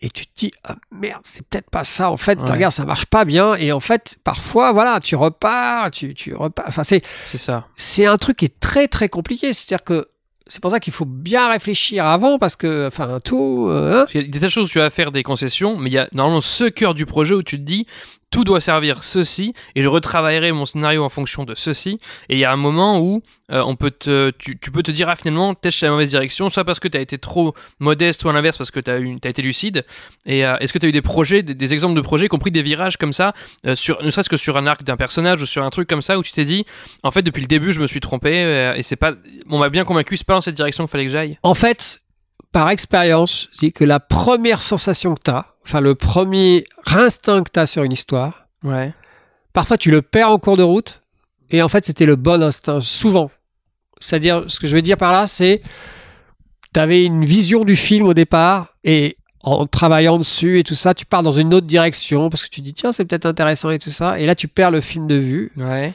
et tu te dis ah, merde c'est peut-être pas ça en fait regarde ça marche pas bien et en fait parfois voilà tu repars tu, tu repars enfin c'est ça c'est un truc qui est très très compliqué c'est-à-dire que c'est pour ça qu'il faut bien réfléchir avant parce que enfin tout euh, hein. il y a des tas de choses où tu vas faire des concessions mais il y a normalement ce cœur du projet où tu te dis tout doit servir ceci et je retravaillerai mon scénario en fonction de ceci. Et il y a un moment où euh, on peut te, tu, peux te dire, ah finalement, t'es chez la mauvaise direction, soit parce que t'as été trop modeste, ou à l'inverse parce que t'as as été lucide. Et euh, est-ce que t'as eu des projets, des, exemples de projets, compris des virages comme ça, euh, sur, ne serait-ce que sur un arc d'un personnage ou sur un truc comme ça, où tu t'es dit, en fait, depuis le début, je me suis trompé et c'est pas, on m'a bien convaincu, c'est pas dans cette direction qu'il fallait que j'aille. En fait, par expérience, je dis que la première sensation que tu as, enfin le premier instinct que tu as sur une histoire, parfois tu le perds en cours de route, et en fait c'était le bon instinct, souvent. C'est-à-dire, ce que je veux dire par là, c'est tu avais une vision du film au départ, et en travaillant dessus et tout ça, tu pars dans une autre direction, parce que tu dis, tiens, c'est peut-être intéressant et tout ça, et là tu perds le film de vue. Ouais.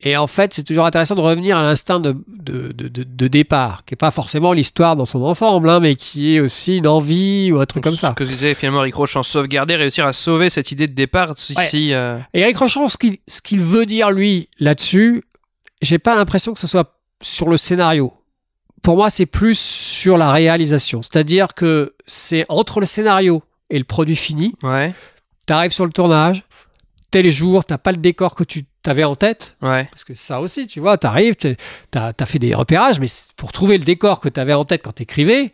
Et en fait, c'est toujours intéressant de revenir à l'instinct de, de, de, départ, qui n'est pas forcément l'histoire dans son ensemble, hein, mais qui est aussi une envie ou un truc comme ça. Ce que disait finalement Eric Rochon, sauvegarder, réussir à sauver cette idée de départ. Euh, et Eric Rochon, ce qu'il veut dire lui là-dessus, j'ai pas l'impression que ce soit sur le scénario. Pour moi, c'est plus sur la réalisation. C'est-à-dire que c'est entre le scénario et le produit fini. Ouais. Tu arrives sur le tournage, tel jour, t'as pas le décor que tu t'avais en tête. Parce que ça aussi, tu vois, t'arrives, t'as as fait des repérages, mais pour trouver le décor que t'avais en tête quand t'écrivais,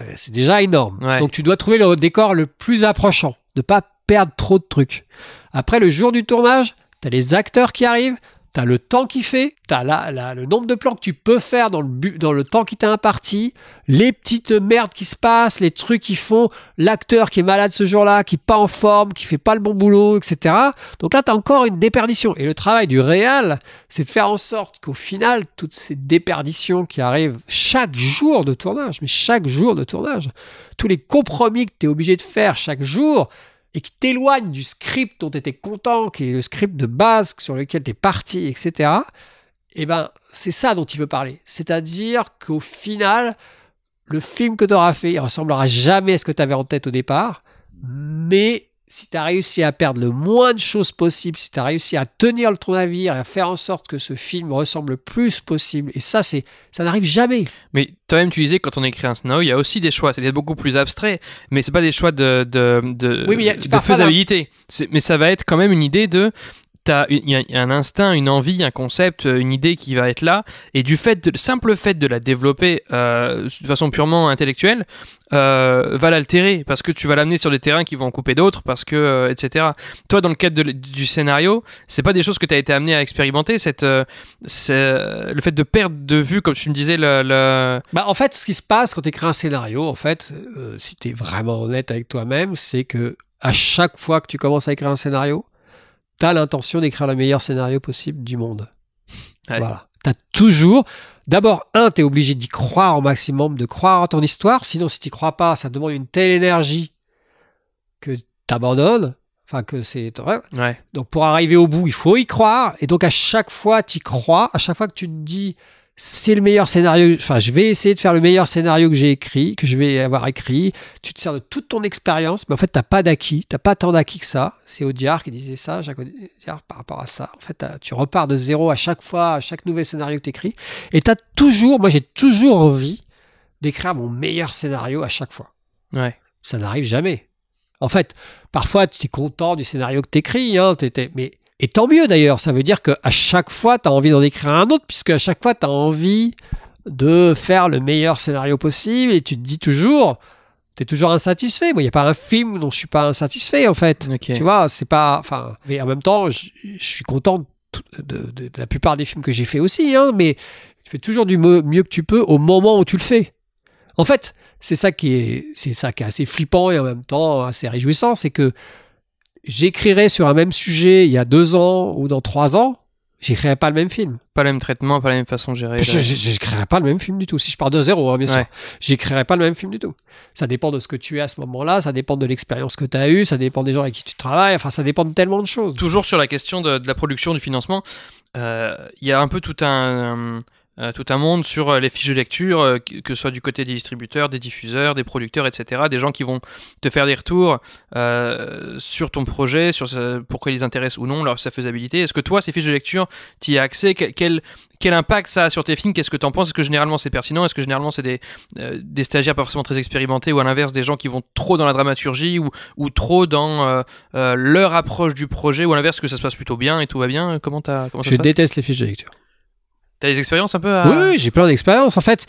euh, c'est déjà énorme. Donc tu dois trouver le décor le plus approchant, ne pas perdre trop de trucs. Après le jour du tournage, t'as les acteurs qui arrivent, t'as le temps qu'il fait, t'as le nombre de plans que tu peux faire dans le, temps qui t'a imparti, les petites merdes qui se passent, les trucs qui font, l'acteur qui est malade ce jour-là, qui n'est pas en forme, qui fait pas le bon boulot, etc. Donc là, t'as encore une déperdition. Et le travail du réel, c'est de faire en sorte qu'au final, toutes ces déperditions qui arrivent chaque jour de tournage, mais chaque jour de tournage, tous les compromis que tu es obligé de faire chaque jour, et qui t'éloigne du script dont tu étais content, qui est le script de base sur lequel tu es parti, etc., eh ben, c'est ça dont il veut parler. C'est-à-dire qu'au final, le film que tu auras fait, il ressemblera jamais à ce que tu avais en tête au départ, mais si tu as réussi à perdre le moins de choses possible, si tu as réussi à tenir le ton navire et à faire en sorte que ce film ressemble le plus possible, et ça, c'est, ça n'arrive jamais. Mais toi-même, tu disais, quand on écrit un snow, il y a aussi des choix, c'est beaucoup plus abstrait, mais c'est pas des choix de, de faisabilité. Mais ça va être quand même une idée de il y, a un instinct, une envie, un concept, euh, une idée qui va être là, et du fait de, simple fait de la développer euh, de façon purement intellectuelle euh, va l'altérer parce que tu vas l'amener sur des terrains qui vont en couper d'autres, parce que etc. Toi, dans le cadre du scénario, c'est pas des choses que tu as été amené à expérimenter. Cette, le fait de perdre de vue, comme tu me disais, le, bah, en fait, ce qui se passe quand tu écris un scénario, en fait, si tu es vraiment honnête avec toi-même, c'est que à chaque fois que tu commences à écrire un scénario, t'as l'intention d'écrire le meilleur scénario possible du monde. Voilà. T'as toujours. D'abord, un, t'es obligé d'y croire au maximum, de croire en ton histoire. Sinon, si t'y crois pas, ça demande une telle énergie que t'abandonnes. Enfin, que c'est. Ouais. Donc, pour arriver au bout, il faut y croire. Et donc, à chaque fois, t'y crois. À chaque fois que tu te dis, c'est le meilleur scénario. Enfin, je vais essayer de faire le meilleur scénario que j'ai écrit, que je vais avoir écrit. Tu te sers de toute ton expérience, mais en fait, t'as pas d'acquis. T'as pas tant d'acquis que ça. C'est Audiard qui disait ça, Jacques Audiard, par rapport à ça. En fait, tu repars de zéro à chaque fois, à chaque nouvel scénario que écris Et tu as toujours, moi, j'ai toujours envie d'écrire mon meilleur scénario à chaque fois. Ouais. Ça n'arrive jamais. En fait, parfois, tu es content du scénario que t'écris, hein, t'étais, mais et tant mieux d'ailleurs, ça veut dire qu'à chaque fois, tu as envie d'en écrire un autre, puisque à chaque fois, tu as envie de faire le meilleur scénario possible, et tu te dis toujours, t'es toujours insatisfait. Moi, il n'y a pas un film dont je suis pas insatisfait, en fait. Tu vois, c'est pas. Enfin, mais en même temps, je, suis content de, la plupart des films que j'ai fait aussi, hein, mais tu fais toujours du mieux, que tu peux au moment où tu le fais. En fait, c'est ça qui est, c'est ça qui est assez flippant et en même temps assez réjouissant, c'est que j'écrirais sur un même sujet il y a deux ans ou dans trois ans, j'écrirais pas le même film. Pas le même traitement, pas la même façon de gérer. Je, pas le même film du tout. Si je pars de zéro, hein, bien sûr, j'écrirais pas le même film du tout. Ça dépend de ce que tu es à ce moment-là, ça dépend de l'expérience que tu as eue, ça dépend des gens avec qui tu travailles, enfin, ça dépend de tellement de choses. Toujours sur la question de, la production, du financement, euh, il y a un peu tout un euh, tout un monde sur euh, les fiches de lecture, euh, que ce soit du côté des distributeurs, des diffuseurs, des producteurs, etc. Des gens qui vont te faire des retours sur ton projet, sur pourquoi ils les intéressent ou non, leur sa faisabilité. Est-ce que toi, ces fiches de lecture, tu y as accès quel, quel, impact ça a sur tes films Qu'est-ce que tu en penses Est-ce que généralement c'est pertinent Est-ce que généralement c'est des, des stagiaires pas forcément très expérimentés ou à l'inverse des gens qui vont trop dans la dramaturgie ou, ou trop dans leur approche du projet ou à l'inverse que ça se passe plutôt bien et tout va bien Comment, as, ça Je déteste les fiches de lecture. T'as des expériences un peu Oui, j'ai plein d'expériences. En fait,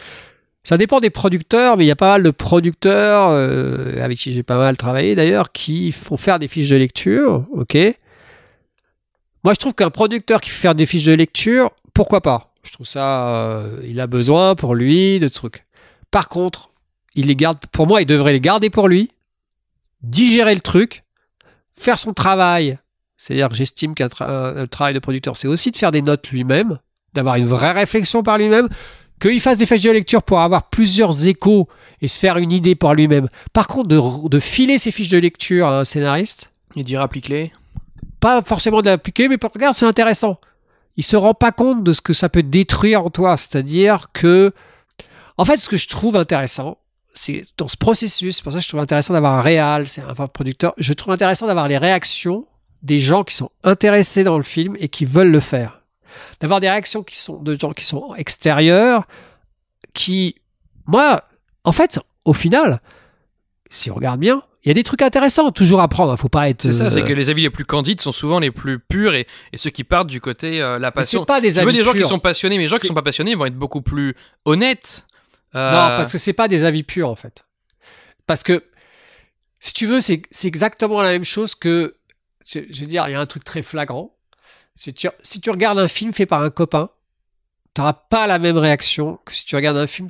ça dépend des producteurs, mais il y a pas mal de producteurs, euh, avec qui j'ai pas mal travaillé d'ailleurs, qui font faire des fiches de lecture, ok Moi, je trouve qu'un producteur qui fait faire des fiches de lecture, pourquoi pas Je trouve ça... Euh, il a besoin pour lui de trucs. Par contre, il les garde... Pour moi, il devrait les garder pour lui, digérer le truc, faire son travail. C'est-à-dire que j'estime qu'un euh, travail de producteur, c'est aussi de faire des notes lui-même, d'avoir une vraie réflexion par lui-même, qu'il fasse des fiches de lecture pour avoir plusieurs échos et se faire une idée par lui-même. Par contre, de, filer ses fiches de lecture à un scénariste. Et d'y appliquer Pas forcément d'appliquer mais mais regarde, c'est intéressant. Il se rend pas compte de ce que ça peut détruire en toi. C'est-à-dire que. En fait, ce que je trouve intéressant, c'est dans ce processus, c'est pour ça que je trouve intéressant d'avoir un réal, c'est un producteur. Je trouve intéressant d'avoir les réactions des gens qui sont intéressés dans le film et qui veulent le faire d'avoir des réactions qui sont de gens qui sont extérieurs, qui, moi, en fait, au final, si on regarde bien, il y a des trucs intéressants toujours à prendre. Hein, faut pas être. C'est ça, c'est euh, que les avis les plus candides sont souvent les plus purs et, ceux qui partent du côté euh, la passion. pas des avis. veux des gens qui sont passionnés, mais les gens qui sont pas passionnés vont être beaucoup plus honnêtes. Euh, non, parce que c'est pas des avis purs en fait. Parce que si tu veux, c'est exactement la même chose que. Je veux dire, il y a un truc très flagrant. Si tu, si tu regardes un film fait par un copain, tu n'auras pas la même réaction que si tu regardes un film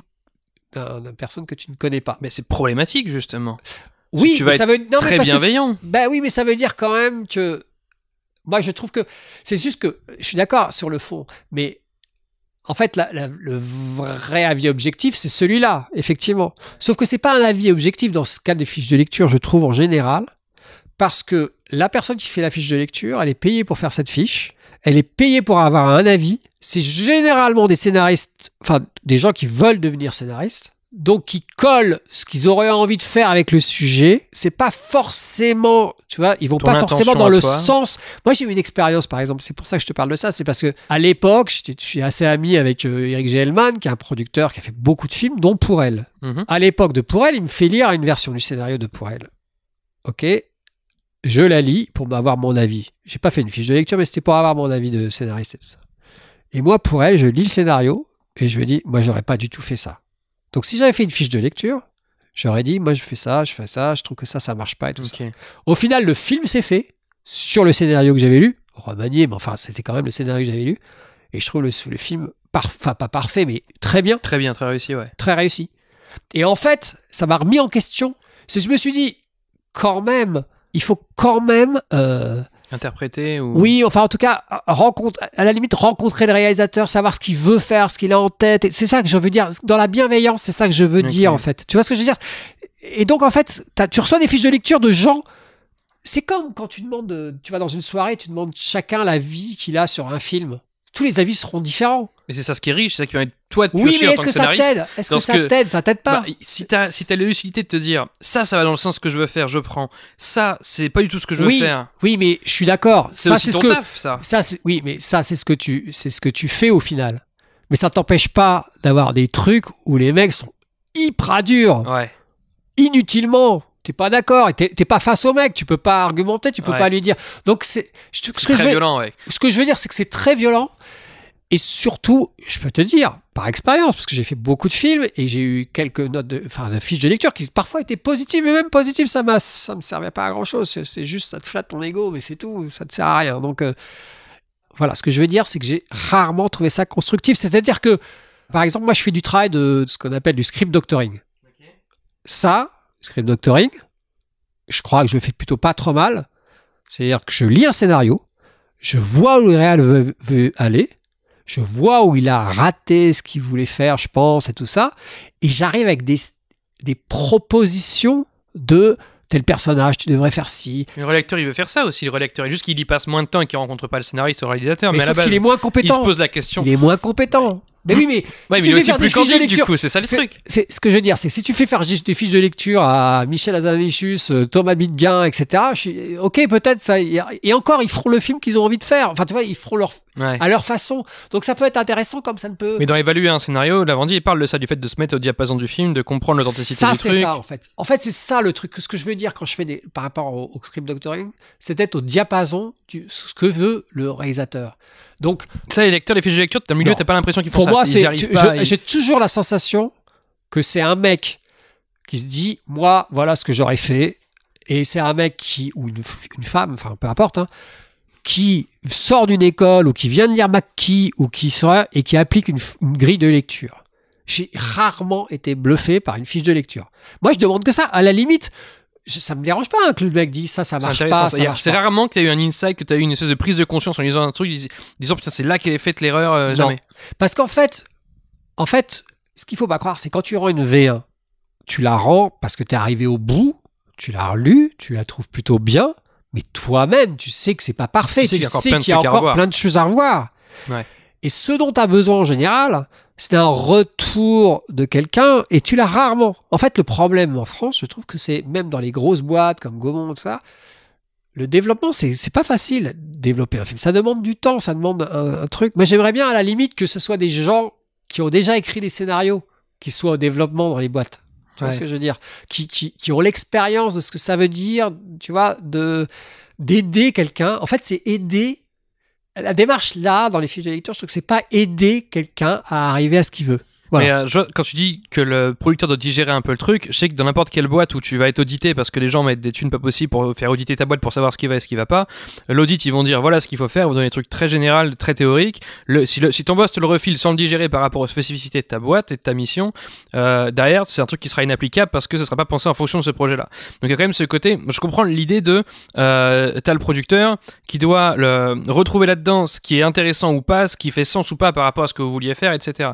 d'une personne que tu ne connais pas. Mais c'est problématique, justement. Oui, mais ça veut, non, bienveillant. Ben oui, mais ça veut dire quand même que. Moi, je trouve que. C'est juste que. Je suis d'accord sur le fond, mais en fait, le vrai avis objectif, c'est celui-là, effectivement. Sauf que c'est pas un avis objectif dans ce cas des fiches de lecture, je trouve, en général parce que la personne qui fait la fiche de lecture, elle est payée pour faire cette fiche, elle est payée pour avoir un avis. C'est généralement des scénaristes, enfin des gens qui veulent devenir scénaristes, donc qui collent ce qu'ils auraient envie de faire avec le sujet. C'est pas forcément, tu vois, ils vont pas forcément dans le sens. Moi, j'ai eu une expérience, par exemple, c'est pour ça que je te parle de ça, c'est parce que à l'époque, je suis assez ami avec euh, Eric Gellman, qui est un producteur qui a fait beaucoup de films, dont Pour elle. Mhm. À l'époque de Pour elle, il me fait lire une version du scénario de Pour elle. Ok, je la lis pour avoir mon avis. J'ai pas fait une fiche de lecture, mais c'était pour avoir mon avis de scénariste et tout ça. Et moi, pour elle, je lis le scénario et je me dis, moi, j'aurais pas du tout fait ça. Donc, si j'avais fait une fiche de lecture, j'aurais dit, moi, je fais ça, je fais ça, je trouve que ça, ça marche pas et tout ça. Au final, le film s'est fait sur le scénario que j'avais lu, remanié, mais enfin, c'était quand même le scénario que j'avais lu. Et je trouve le, film, pas parfait, mais très bien. Très bien, très réussi, ouais. Très réussi. Et en fait, ça m'a remis en question. C'est je me suis dit, quand même, il faut quand même euh, interpréter ou... oui enfin en tout cas rencontre à la limite rencontrer le réalisateur savoir ce qu'il veut faire ce qu'il a en tête c'est ça que je veux dire dans la bienveillance c'est ça que je veux dire en fait tu vois ce que je veux dire et donc en fait tu reçois des fiches de lecture de gens c'est comme quand tu demandes tu vas dans une soirée tu demandes chacun la vie qu'il a sur un film tous les avis seront différents. Mais c'est ça ce qui est riche, c'est ça qui va être toi de piocher oui, mais est-ce que, ça t'aide Est-ce que ça t'aide Ça t'aide pas. Bah, si t'as si la lucidité de te dire ça, ça va dans le sens que je veux faire, je prends. Ça, c'est pas du tout ce que je veux faire. Oui, mais je suis d'accord. C'est ce que, taf, ça. oui, mais ça, c'est ce que tu ce que tu fais au final. Mais ça t'empêche pas d'avoir des trucs où les mecs sont hyper durs. Ouais. Inutilement. T'es pas d'accord, t'es pas face au mec, tu peux pas argumenter, tu peux pas lui dire. Donc c'est. Ce, violent, Ce que je veux dire, c'est que c'est très violent et surtout, je peux te dire, par expérience, parce que j'ai fait beaucoup de films et j'ai eu quelques notes de, enfin, de fiches de lecture qui parfois étaient positives, mais même positives, ça ne ça me servait pas à grand chose. C'est juste, ça te flatte ton ego, mais c'est tout, ça te sert à rien. Donc, euh, voilà, ce que je veux dire, c'est que j'ai rarement trouvé ça constructif. C'est-à-dire que, par exemple, moi, je fais du travail de ce qu'on appelle du script doctoring. Ça, script doctoring, je crois que je le fais plutôt pas trop mal. C'est-à-dire que je lis un scénario, je vois où le réel veut aller, je vois où il a raté ce qu'il voulait faire, je pense, et tout ça. Et j'arrive avec des, des propositions de tel personnage, tu devrais faire ci. le rédacteur, il veut faire ça aussi. Le rédacteur, juste qu'il y passe moins de temps et qu'il rencontre pas le scénariste ou le réalisateur. Mais, mais à la base, il est moins compétent. Il se pose la question. Il est moins compétent. Mais oui, mais. mais tu faire plus des fiches de lecture, du coup, c'est ça le truc. C'est ce que je veux dire, c'est que si tu fais faire des fiches de lecture à Michel Hazanavicius, euh, Thomas Bidguin, etc. Je suis, euh, ok, peut-être ça. Et encore, ils feront le film qu'ils ont envie de faire. Enfin, tu vois, ils feront leur à leur façon. Donc ça peut être intéressant comme ça ne peut. Mais dans évaluer un scénario, Lavandier il parle de ça, du fait de se mettre au diapason du film, de comprendre l'authenticité du truc. Ça, c'est ça en fait. En fait, c'est ça le truc. Ce que je veux dire quand je fais des par rapport au, script doctoring, c'est d'être au diapason du ce que veut le réalisateur. Donc ça, les lecteurs, les fiches de lecture, dans le milieu, t'as pas l'impression qu'ils font ça. Pour moi, j'ai toujours la sensation que c'est un mec qui se dit, moi, voilà ce que j'aurais fait, et c'est un mec qui ou une, femme, enfin peu importe, hein, qui sort d'une école ou qui vient de lire McKee ou qui sera et qui applique une, une grille de lecture. J'ai rarement été bluffé par une fiche de lecture. Moi, je demande que ça. À la limite, ça me dérange pas un hein, que le mec dise ça, ça marche pas. C'est rarement qu'il y ait eu un insight, que tu as eu une espèce de prise de conscience en lisant un truc, disant putain, c'est là qu'elle est faite l'erreur, euh, non. Parce qu'en fait, en fait, ce qu'il faut pas croire, c'est quand tu rends une V1, tu la rends parce que tu es arrivé au bout, tu l'as relue, tu la trouves plutôt bien, mais toi-même, tu sais que c'est pas parfait, tu sais qu'il y a encore, plein de, choses à revoir. Ouais. Et ce dont tu as besoin en général, c'est un retour de quelqu'un et tu l'as rarement. En fait, le problème en France, je trouve que c'est même dans les grosses boîtes comme Gaumont, ça, le développement, c'est pas facile développer un film. Ça demande du temps, ça demande un, truc. Mais j'aimerais bien à la limite que ce soit des gens qui ont déjà écrit des scénarios qui soient au développement dans les boîtes. Tu vois ce que je veux dire qui, qui, qui ont l'expérience de ce que ça veut dire, tu vois, de d'aider quelqu'un. En fait, c'est aider la démarche là, dans les fiches de lecture, je trouve que c'est pas aider quelqu'un à arriver à ce qu'il veut. Mais euh, quand tu dis que le producteur doit digérer un peu le truc, je sais que dans n'importe quelle boîte où tu vas être audité parce que les gens mettent des thunes pas possibles pour faire auditer ta boîte pour savoir ce qui va et ce qui va pas, l'audit ils vont dire voilà ce qu'il faut faire, vous donner des trucs très généraux, très théoriques. Le, si, ton boss te le refile sans le digérer par rapport aux spécificités de ta boîte et de ta mission, euh, derrière c'est un truc qui sera inapplicable parce que ce sera pas pensé en fonction de ce projet-là. Donc il y a quand même ce côté, je comprends l'idée de euh, t'as le producteur qui doit le, retrouver là-dedans ce qui est intéressant ou pas, ce qui fait sens ou pas par rapport à ce que vous vouliez faire, etc.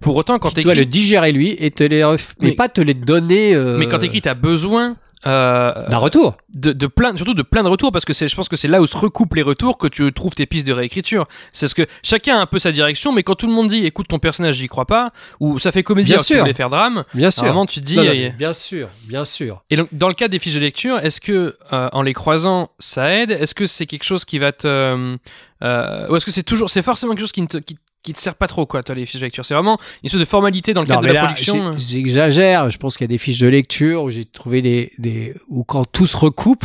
Pour autant quand tu dois le digérer lui et te les mais, pas te les donner. Euh, mais quand t'écris, t'as besoin euh, d'un retour de, de, plein surtout de plein de retours parce que c'est je pense que c'est là où se recoupent les retours que tu trouves tes pistes de réécriture c'est ce que chacun a un peu sa direction mais quand tout le monde dit écoute ton personnage j'y crois pas ou ça fait comédie alors sûr. tu voulais faire drame bien sûr tu te dis bien sûr bien sûr et donc dans le cas des fiches de lecture est-ce que euh, en les croisant ça aide est-ce que c'est quelque chose qui va te ou est-ce que c'est toujours c'est forcément quelque chose qui, te, qui, qui te sert pas trop quoi toi les fiches de lecture c'est vraiment une sorte de formalité dans le cadre de la production euh. j'exagère je pense qu'il y a des fiches de lecture où j'ai trouvé des, des où quand tout se recoupe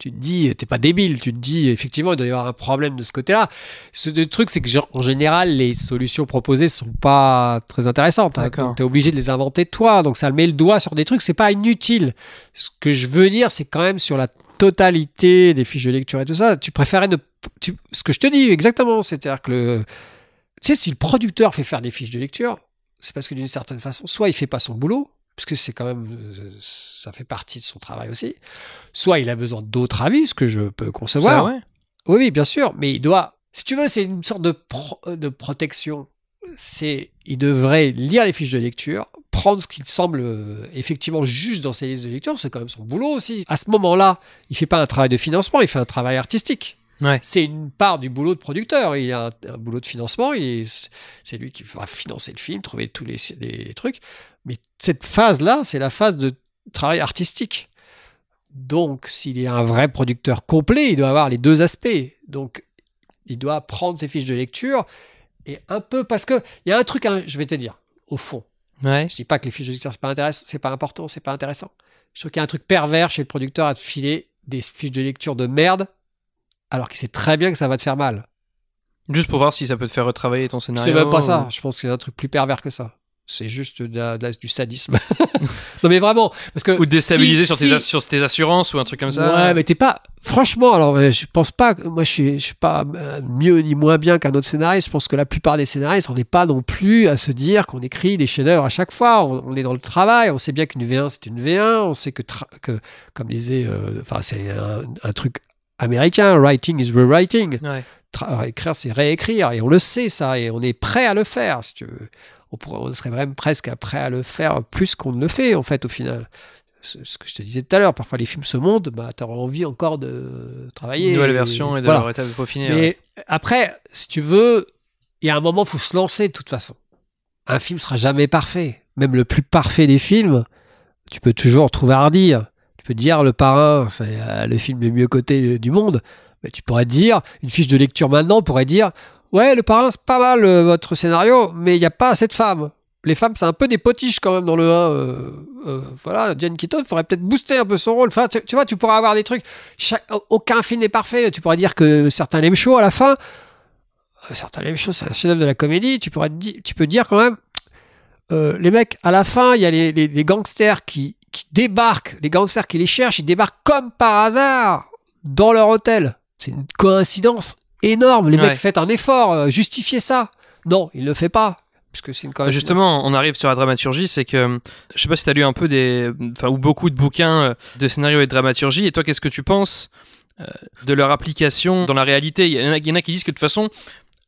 tu te dis t'es pas débile tu te dis effectivement il doit y avoir un problème de ce côté là ce truc c'est que en général les solutions proposées sont pas très intéressantes Tu hein. es t'es obligé de les inventer toi donc ça met le doigt sur des trucs c'est pas inutile ce que je veux dire c'est quand même sur la totalité des fiches de lecture et tout ça tu préférais ne ce que je te dis exactement c'est à dire que le tu sais, si le producteur fait faire des fiches de lecture, c'est parce que d'une certaine façon, soit il fait pas son boulot, puisque c'est quand même, euh, ça fait partie de son travail aussi, soit il a besoin d'autres avis, ce que je peux concevoir. Oui, bien sûr, mais il doit, si tu veux, c'est une sorte de, de protection. C'est, il devrait lire les fiches de lecture, prendre ce qu'il semble euh, effectivement juste dans ses listes de lecture, c'est quand même son boulot aussi. À ce moment-là, il fait pas un travail de financement, il fait un travail artistique. C'est une part du boulot de producteur. Il y a un, boulot de financement. C'est lui qui va financer le film, trouver tous les, trucs. Mais cette phase-là, c'est la phase de travail artistique. Donc, s'il est un vrai producteur complet, il doit avoir les deux aspects. Donc, il doit prendre ses fiches de lecture et un peu parce que il y a un truc, hein, je vais te dire, au fond. Ouais. Je dis pas que les fiches de lecture c'est pas intéressant, c'est pas important, c'est pas intéressant. Je trouve qu'il y a un truc pervers chez le producteur à te filer des fiches de lecture de merde alors qu'il sait très bien que ça va te faire mal. Juste pour voir si ça peut te faire retravailler ton scénario. C'est même pas ça. Je pense qu'il y a un truc plus pervers que ça. C'est juste du sadisme. non mais vraiment, parce que ou déstabiliser sur, tes assurances ou un truc comme ça. Ouais, mais t'es pas. Franchement, alors euh, je pense pas. Moi, je suis, pas euh, mieux ni moins bien qu'un autre scénariste. Je pense que la plupart des scénaristes, on n'est pas non plus à se dire qu'on écrit des chefs à chaque fois. On, est dans le travail. On sait bien qu'une V1 c'est une V1. On sait que, comme disait, euh, enfin c'est un, truc américain, writing is rewriting. Euh, écrire, c'est réécrire. Et on le sait, ça. Et on est prêt à le faire, si tu On, serait même presque prêt à le faire plus qu'on ne le fait, en fait, au final. Ce que je te disais tout à l'heure, parfois les films se montent, bah, tu envie encore de travailler. Une nouvelle version et, de voilà. leur étape Mais après, si tu veux, il y a un moment, faut se lancer de toute façon. Un film sera jamais parfait. Même le plus parfait des films, tu peux toujours trouver à redire. Tu peux dire le parrain, c'est euh, le film le mieux coté euh, du monde. Mais tu pourrais dire, une fiche de lecture maintenant pourrait dire Ouais, le parrain, c'est pas mal euh, votre scénario, mais il n'y a pas assez de femmes. Les femmes, c'est un peu des potiches quand même dans le 1. voilà, Jane Keaton, faudrait peut-être booster un peu son rôle. Enfin, tu, vois, tu pourrais avoir des trucs. aucun film n'est parfait. Tu pourrais dire que certains l'aiment chaud à la fin. Certains l'aiment chaud, c'est un chef de la comédie. Tu, pourrais, tu peux dire quand même les mecs, à la fin, il y a les, gangsters qui qui débarquent, les gangsters qui les cherchent, ils débarquent comme par hasard dans leur hôtel. C'est une coïncidence énorme. Les mecs, faites un effort, euh, justifiez ça. Non, il ne le fait pas. Puisque c'est une Justement, on arrive sur la dramaturgie, c'est que je sais pas si tu as lu un peu des. Enfin, ou beaucoup de bouquins euh, de scénarios et de dramaturgie, et toi, qu'est-ce que tu penses euh, de leur application dans la réalité. Il y en a, qui disent que de toute façon,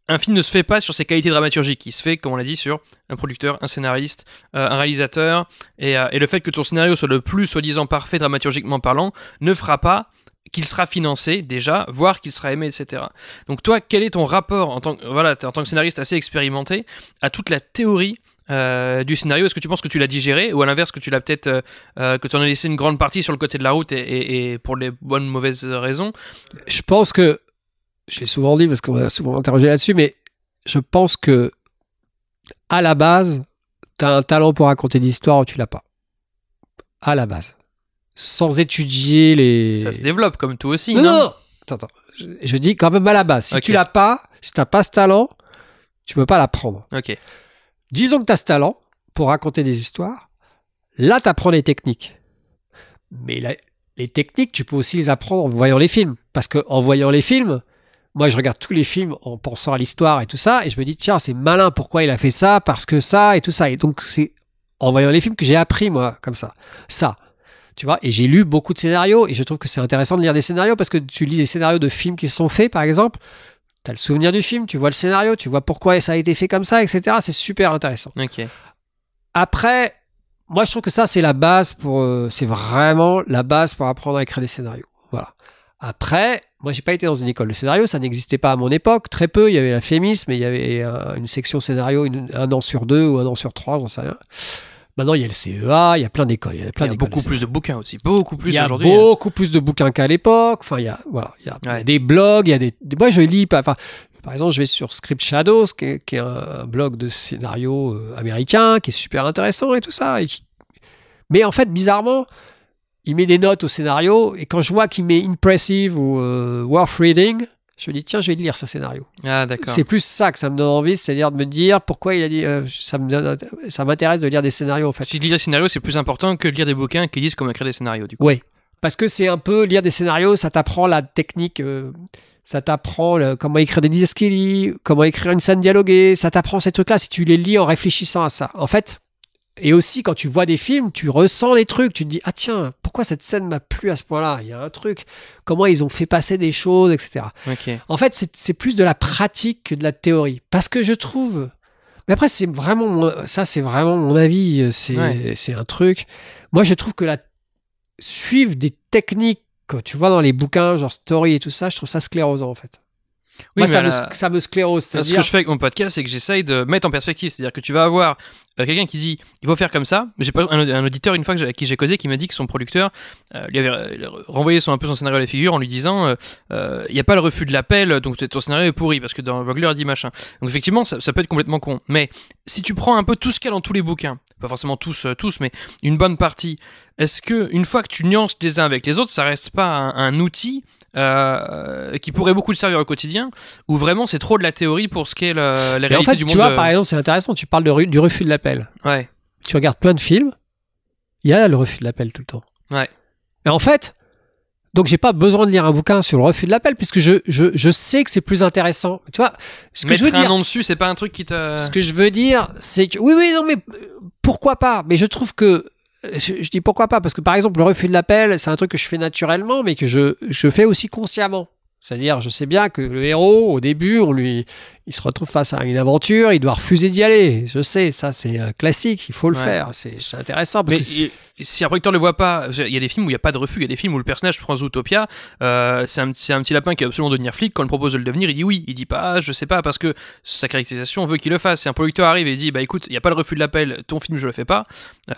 un film ne se fait pas sur ses qualités dramaturgiques. Il se fait, comme on l'a dit, sur un producteur, un scénariste, euh, un réalisateur. Euh, et, le fait que ton scénario soit le plus soi-disant parfait dramaturgiquement parlant ne fera pas qu'il sera financé déjà, voire qu'il sera aimé, etc. Donc toi, quel est ton rapport en tant que, voilà, en tant que scénariste assez expérimenté à toute la théorie euh, du scénario Est-ce que tu penses que tu l'as digéré ou à l'inverse que tu l'as peut-être que tu en as laissé une grande partie sur le côté de la route et, et pour les bonnes mauvaises raisons Je pense que j'ai souvent dit, parce qu'on m'a souvent interrogé là-dessus, mais je pense que à la base, tu as un talent pour raconter des histoires ou tu l'as pas. À la base. Sans étudier les. Ça se développe comme tout aussi. Non, Attends, Je, dis quand même à la base. Si tu l'as pas, si t'as pas ce talent, tu peux pas l'apprendre. Ok. Disons que tu as ce talent pour raconter des histoires. Là, tu apprends les techniques. Mais les techniques, tu peux aussi les apprendre en voyant les films. Parce que en voyant les films, moi, je regarde tous les films en pensant à l'histoire et tout ça, et je me dis, tiens, c'est malin, pourquoi il a fait ça, parce que ça, et tout ça. Et donc, c'est en voyant les films que j'ai appris, moi, comme ça. Ça. Tu vois, et j'ai lu beaucoup de scénarios, et je trouve que c'est intéressant de lire des scénarios, parce que tu lis des scénarios de films qui se sont faits, par exemple, tu as le souvenir du film, tu vois le scénario, tu vois pourquoi ça a été fait comme ça, etc. C'est super intéressant. ok Après, moi, je trouve que ça, c'est la base pour, euh, c'est vraiment la base pour apprendre à écrire des scénarios. Voilà. Après, moi, j'ai pas été dans une école de scénario, ça n'existait pas à mon époque, très peu. Il y avait la FEMIS, mais il y avait euh, une section scénario un an sur deux ou un an sur trois, j'en sais rien. Maintenant, il y a le CEA, il y a plein d'écoles. Il y a, plein beaucoup plus de bouquins aussi, beaucoup plus aujourd'hui. Il y a hein. beaucoup plus de bouquins qu'à l'époque. Enfin, il y a, voilà, il y a des blogs, il y a des, moi, je lis, enfin, par exemple, je vais sur Script Shadows, qui est, un, blog de scénario euh, américain, qui est super intéressant et tout ça. Mais en fait, bizarrement, il met des notes au scénario, et quand je vois qu'il met impressive ou euh, worth reading, je me dis tiens, je vais lire ce scénario. Ah, d'accord. C'est plus ça que ça me donne envie, c'est-à-dire de me dire pourquoi il a dit. Euh, ça, me ça m'intéresse de lire des scénarios en fait. Si lis des scénarios, c'est plus important que de lire des bouquins qui disent comment écrire des scénarios du coup. Oui, parce que c'est un peu lire des scénarios, ça t'apprend la technique. Euh, ça t'apprend comment écrire des disques, comment écrire une scène dialoguée, ça t'apprend ces trucs-là si tu les lis en réfléchissant à ça. En fait, et aussi, quand tu vois des films, tu ressens des trucs, tu te dis, ah tiens, pourquoi cette scène m'a plu à ce point-là Il y a un truc, comment ils ont fait passer des choses, etc. En fait, c'est plus de la pratique que de la théorie. Parce que je trouve, mais après, c'est vraiment, ça c'est vraiment mon avis, c'est un truc. Moi, je trouve que la... suivre des techniques, que tu vois, dans les bouquins, genre story et tout ça, je trouve ça sclérosant en fait. Oui, Moi, ça, me, sclérose. Ce que je fais avec mon podcast, c'est que j'essaye de mettre en perspective. C'est-à-dire que tu vas avoir euh, quelqu'un qui dit il faut faire comme ça. J'ai pas un, auditeur une fois que qui j'ai causé qui m'a dit que son producteur euh, lui avait euh, renvoyé son, un peu son scénario à la figure en lui disant il n'y a pas le refus de l'appel, donc ton scénario est pourri parce que dans Vogler dit machin. Donc effectivement, ça, peut être complètement con. Mais si tu prends un peu tout ce qu'il y a dans tous les bouquins, pas forcément tous, tous, mais une bonne partie, est-ce que une fois que tu nuances les uns avec les autres, ça reste pas un outil euh, qui pourrait beaucoup le servir au quotidien, ou vraiment c'est trop de la théorie pour ce qu'est la, la réalité en fait, Tu vois, par exemple, c'est intéressant, tu parles du refus de l'appel. Ouais. Tu regardes plein de films, il y a le refus de l'appel tout le temps. Ouais. Et en fait, donc j'ai pas besoin de lire un bouquin sur le refus de l'appel puisque je, je, je sais que c'est plus intéressant. Tu vois, ce que je veux dire. un nom dessus, c'est pas un truc qui te. Ce que je veux dire, c'est que oui oui non mais euh, pourquoi pas. Mais je trouve que euh, je, dis pourquoi pas, parce que par exemple, le refus de l'appel, c'est un truc que je fais naturellement, mais que je, je fais aussi consciemment. C'est-à-dire, je sais bien que le héros, au début, on lui, il se retrouve face à une aventure, il doit refuser d'y aller. Je sais, ça, c'est euh, classique, il faut le faire. C'est intéressant. si un producteur ne le voit pas, il y a des films où il n'y a pas de refus, il y a des films où le personnage prend Zootopia, euh, c'est un, un, petit lapin qui a absolument devenir flic, quand on propose de le devenir, il dit oui, il dit pas, je sais pas, parce que sa caractérisation veut qu'il le fasse. Si un producteur arrive et dit, bah écoute, il n'y a pas le refus de l'appel, ton film, je le fais pas.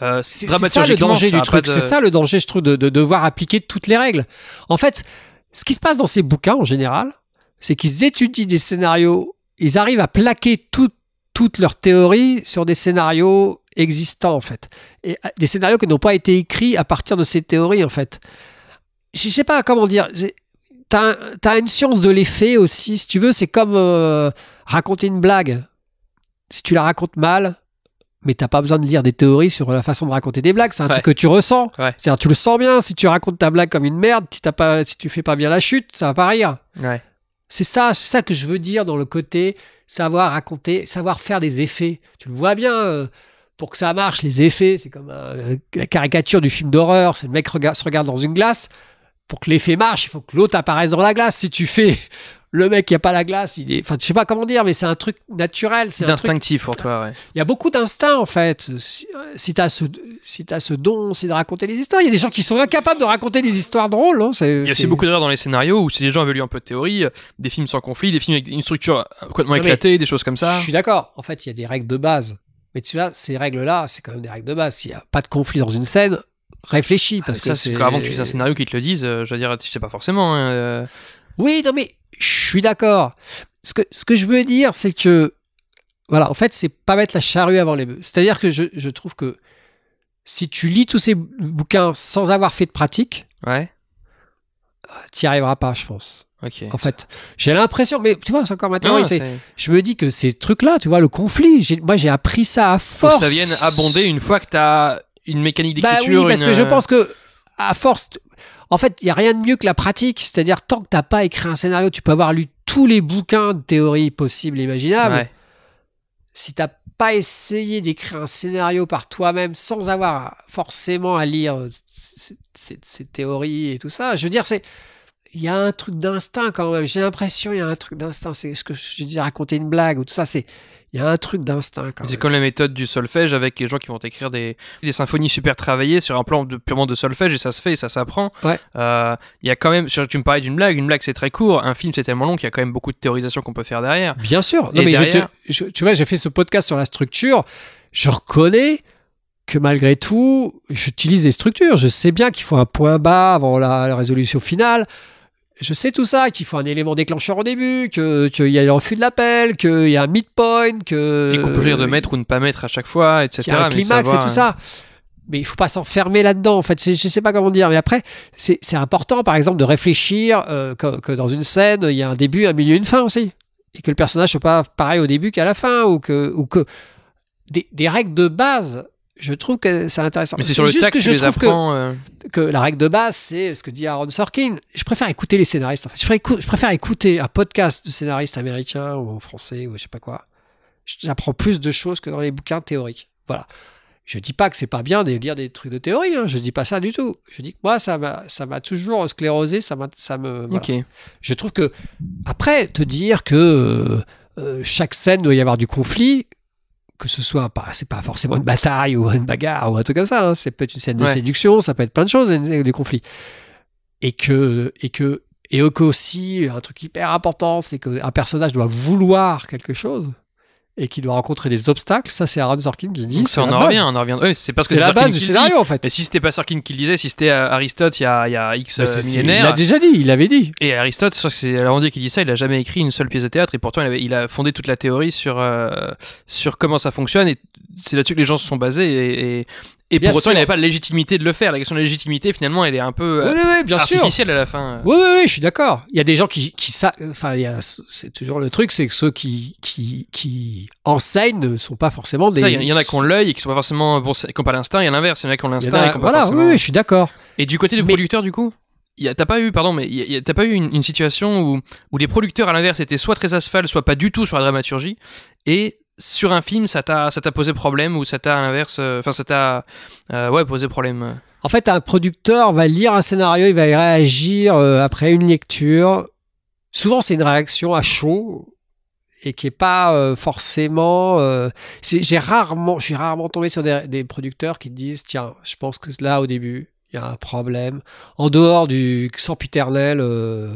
Euh, c'est ça le danger du truc, c'est ça le danger, je trouve, de, de devoir appliquer toutes les règles. En fait, ce qui se passe dans ces bouquins en général, c'est qu'ils étudient des scénarios, ils arrivent à plaquer toutes leurs théories sur des scénarios existants en fait, et euh, des scénarios qui n'ont pas été écrits à partir de ces théories en fait. Je ne sais pas comment dire. tu as une science de l'effet aussi, si tu veux. C'est comme euh, raconter une blague. Si tu la racontes mal, mais t'as pas besoin de lire des théories sur la façon de raconter des blagues. C'est un truc que tu ressens. cest tu le sens bien. Si tu racontes ta blague comme une merde, si, t'as pas, si tu fais pas bien la chute, ça va pas rire. C'est ça, ça que je veux dire dans le côté savoir raconter, savoir faire des effets. Tu le vois bien. Euh, pour que ça marche, les effets, c'est comme euh, la caricature du film d'horreur. C'est le mec se regarde dans une glace. Pour que l'effet marche, il faut que l'autre apparaisse dans la glace. Si tu fais le mec il n'y a pas la glace, il est, enfin, je sais pas comment dire, mais c'est un truc naturel, c'est instinctif pour toi. Il y a beaucoup d'instinct en fait. Si euh, tu ce, si as ce don, c'est de raconter les histoires. Il y a des gens qui sont incapables de raconter des histoires drôles. Hein, il y a aussi beaucoup d'erreurs dans les scénarios où si les gens avaient lu un peu de théorie, euh, des films sans conflit, des films avec une structure euh, complètement éclatée, des choses comme ça. Je suis d'accord. En fait, il y a des règles de base. Mais tu vois, ces règles-là, c'est quand même des règles de base. S'il n'y a pas de conflit dans une scène, réfléchis. Ah, parce ça, que c'est avant que tu fasses un scénario qui te le dise, je veux dire, tu sais pas forcément. Hein, oui, non, mais je suis d'accord. Ce que, ce que je veux dire, c'est que, voilà, en fait, c'est pas mettre la charrue avant les bœufs. C'est-à-dire que je, trouve que si tu lis tous ces bouquins sans avoir fait de pratique, ouais. Euh, t'y arriveras pas, je pense. En fait, j'ai l'impression, mais tu vois, c'est encore maintenant, je me dis que ces trucs-là, tu vois, le conflit, moi j'ai appris ça à force. que ça vienne abonder une fois que tu as une mécanique d'écriture. Bah oui, parce que je euh, pense que à force, en fait, il n'y a rien de mieux que la pratique. C'est-à-dire, tant que tu n'as pas écrit un scénario, tu peux avoir lu tous les bouquins de théorie possibles et imaginables. Si tu n'as pas essayé d'écrire un scénario par toi-même sans avoir forcément à lire ces théories et tout ça, je veux dire, c'est il y a un truc d'instinct quand même. J'ai l'impression il y a un truc d'instinct. C'est ce que je dis raconter une blague ou tout ça. C'est il y a un truc d'instinct. C'est comme la méthode du solfège avec les gens qui vont écrire des, symphonies super travaillées sur un plan de, purement de solfège et ça se fait et ça s'apprend. Il euh, y a quand même, tu me parlais d'une blague, une blague c'est très court, un film c'est tellement long qu'il y a quand même beaucoup de théorisation qu'on peut faire derrière. Bien sûr. tu vois, j'ai fait ce podcast sur la structure. Je reconnais que malgré tout, j'utilise des structures. Je sais bien qu'il faut un point bas avant la résolution finale je sais tout ça, qu'il faut un élément déclencheur au début, qu'il y a le refus de l'appel, qu'il y a un midpoint, que. Et qu'on de mettre ou ne pas mettre à chaque fois, etc. Qu'il y a un climax et tout hein. ça. Mais il faut pas s'enfermer là-dedans. En fait, je, ne sais pas comment dire. Mais après, c'est, important, par exemple, de réfléchir euh, que, que, dans une scène, il y a un début, un milieu, une fin aussi, et que le personnage soit pas pareil au début qu'à la fin, ou que, ou que des, des règles de base je trouve que c'est intéressant. Mais c'est sur le juste que je trouve euh. que, la règle de base, c'est ce que dit Aaron Sorkin. Je préfère écouter les scénaristes. En fait. je, préfère, écouter un podcast de scénaristes américains ou en français ou je sais pas quoi. J'apprends plus de choses que dans les bouquins théoriques. Voilà. Je dis pas que c'est pas bien de lire des trucs de théorie. Hein. Je dis pas ça du tout. Je dis que moi, ça m'a, ça toujours sclérosé. Ça ça me. Je trouve que après te dire que euh, chaque scène doit y avoir du conflit que ce soit, pas, c'est pas forcément une bataille ou une bagarre ou un truc comme ça, hein. c'est peut être une scène de séduction, ça peut être plein de choses, des conflits. Et que, et que, et aussi, un truc hyper important, c'est qu'un personnage doit vouloir quelque chose et qui doit rencontrer des obstacles. Ça, c'est Aaron Sorkin qui dit. revient, on revient. Oui, c'est parce que c'est la base du scénario, en fait. Et si c'était pas Sorkin qui le disait, si c'était euh, Aristote il y a, il y a X bah, millénaires. Il l'a déjà dit, il l'avait dit. Et Aristote, c'est Laurent qui dit ça, il a jamais écrit une seule pièce de théâtre et pourtant il, il a fondé toute la théorie sur, euh, sur comment ça fonctionne et c'est là-dessus que les gens se sont basés et, pour autant, il n'avait pas la légitimité de le faire. La question de la légitimité, finalement, elle est un peu oui, artificielle à la fin. Oui, oui, je suis d'accord. Il y a des gens qui, qui ça, c'est toujours le truc, c'est que ceux qui, qui, enseignent ne sont pas forcément des. Il y, en a qui ont l'œil et qui sont pas forcément, bon, n'ont pas l'instinct. Il y en a l'inverse, il y en a qui ont l'instinct et qui pas forcément. Oui, je suis d'accord. Et du côté du producteurs, du coup t'as pas eu pardon mais t'as pas eu une, situation où, où les producteurs à l'inverse étaient soit très asphalte soit pas du tout sur la dramaturgie et sur un film, ça t'a posé problème ou ça t'a à l'inverse, euh, enfin ça t'a euh, ouais posé problème. Euh? En fait, un producteur va lire un scénario, il va y réagir après une lecture. Souvent, c'est une réaction à chaud et qui est pas forcément. j'ai rarement, je suis rarement tombé sur des, producteurs qui disent tiens, je pense que là au début, il y a un problème. En dehors du sans Euh,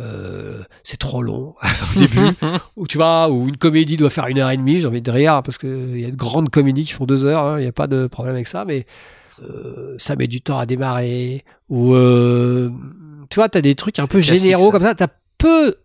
euh, c'est trop long au début, ou tu vois, ou une comédie doit faire une heure et demie, j'ai envie de rire parce qu'il y a de grandes comédies qui font deux heures, hein, il y n'y a pas de problème avec ça, mais euh, ça met du temps à démarrer, ou euh, tu vois, t'as des trucs un peu généraux comme ça, t'as peu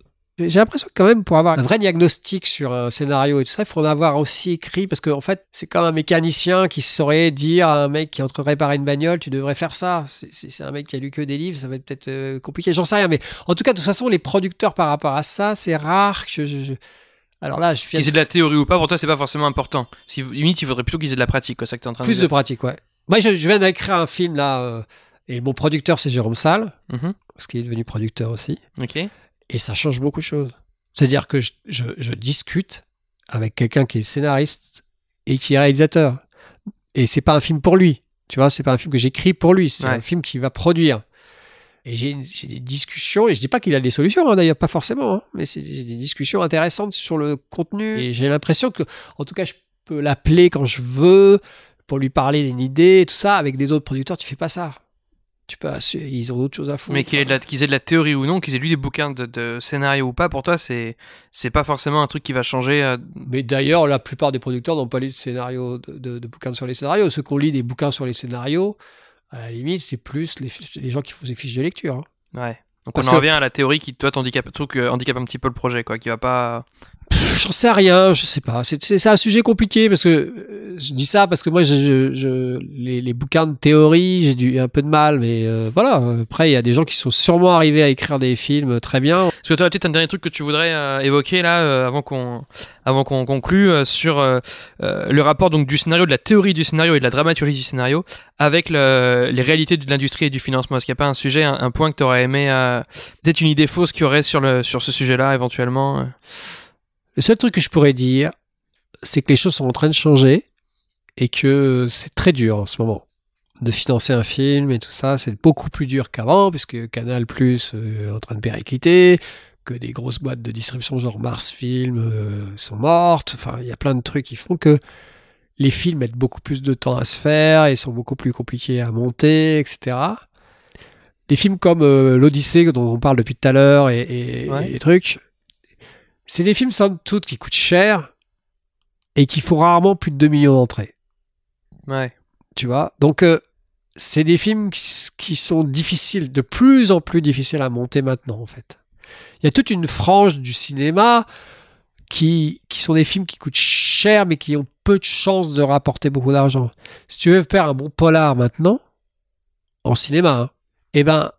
j'ai l'impression que quand même, pour avoir un vrai diagnostic sur un scénario et tout ça, il faut en avoir aussi écrit, parce qu'en en fait, c'est comme un mécanicien qui saurait dire à un mec qui est en train de réparer une bagnole, tu devrais faire ça. c'est un mec qui a lu que des livres, ça va être peut-être euh, compliqué, j'en sais rien. Mais en tout cas, de toute façon, les producteurs par rapport à ça, c'est rare que Alors là, je Qu'ils aient de la théorie ou pas, pour toi, c'est pas forcément important. Si, limite, il faudrait plutôt qu'ils aient de la pratique, quoi, ça que es en train Plus de, pratique, ouais. Moi, je, viens d'écrire un film, là, euh, et mon producteur, c'est Jérôme Salle, mm-hmm. parce qu'il est devenu producteur aussi. Ok. Et ça change beaucoup de choses. C'est-à-dire que je, discute avec quelqu'un qui est scénariste et qui est réalisateur. Et c'est pas un film pour lui. Tu vois, c'est pas un film que j'écris pour lui. C'est un film qu'il va produire. Et j'ai des discussions, et je dis pas qu'il a des solutions, hein, d'ailleurs, pas forcément, hein, mais j'ai des discussions intéressantes sur le contenu. Et j'ai l'impression que, en tout cas, je peux l'appeler quand je veux pour lui parler d'une idée, tout ça. Avec des autres producteurs, tu fais pas ça tu peux, ils ont d'autres choses à foutre. Mais qu'ils aient, de la théorie ou non, qu'ils aient lu des bouquins de, de, scénario ou pas, pour toi, c'est c'est pas forcément un truc qui va changer. Euh, Mais d'ailleurs, la plupart des producteurs n'ont pas lu de, scénario, de, bouquins sur les scénarios. Ceux qu'on lit des bouquins sur les scénarios, à la limite, c'est plus les, les, gens qui font des fiches de lecture. Hein. Ouais. Donc on en revient à la théorie qui, toi, handicap truc, euh, handicap un petit peu le projet, quoi, qui va pas J'en sais rien, je sais pas. C'est un sujet compliqué parce que euh, je dis ça parce que moi, je, je les, les, bouquins de théorie, j'ai du un peu de mal, mais euh, voilà. Après, il y a des gens qui sont sûrement arrivés à écrire des films euh, très bien. Est-ce que tu as peut-être un dernier truc que tu voudrais évoquer là avant qu'on avant qu'on conclue sur le rapport donc du scénario, de la théorie du scénario et de la dramaturgie du scénario avec le, les réalités de l'industrie et du financement. Est-ce qu'il n'y a pas un sujet, un, point que tu aurais aimé, peut-être une idée fausse qu'il y aurait sur le sur ce sujet-là éventuellement? Le seul truc que je pourrais dire, c'est que les choses sont en train de changer et que c'est très dur en ce moment de financer un film et tout ça. C'est beaucoup plus dur qu'avant puisque Canal Plus euh, est en train de péricliter, que des grosses boîtes de distribution genre Mars Film euh, sont mortes. Enfin, il y a plein de trucs qui font que les films mettent beaucoup plus de temps à se faire et sont beaucoup plus compliqués à monter, etc. Des films comme euh, L'Odyssée, dont on parle depuis tout à l'heure, et, et, les trucs, c'est des films, somme toute, qui coûtent cher et qui font rarement plus de 2 millions d'entrées. Ouais. Tu vois Donc, euh, c'est des films qui sont difficiles, de plus en plus difficiles à monter maintenant, en fait. Il y a toute une frange du cinéma qui, qui sont des films qui coûtent cher, mais qui ont peu de chances de rapporter beaucoup d'argent. Si tu veux faire un bon polar maintenant, en cinéma, hein, eh ben,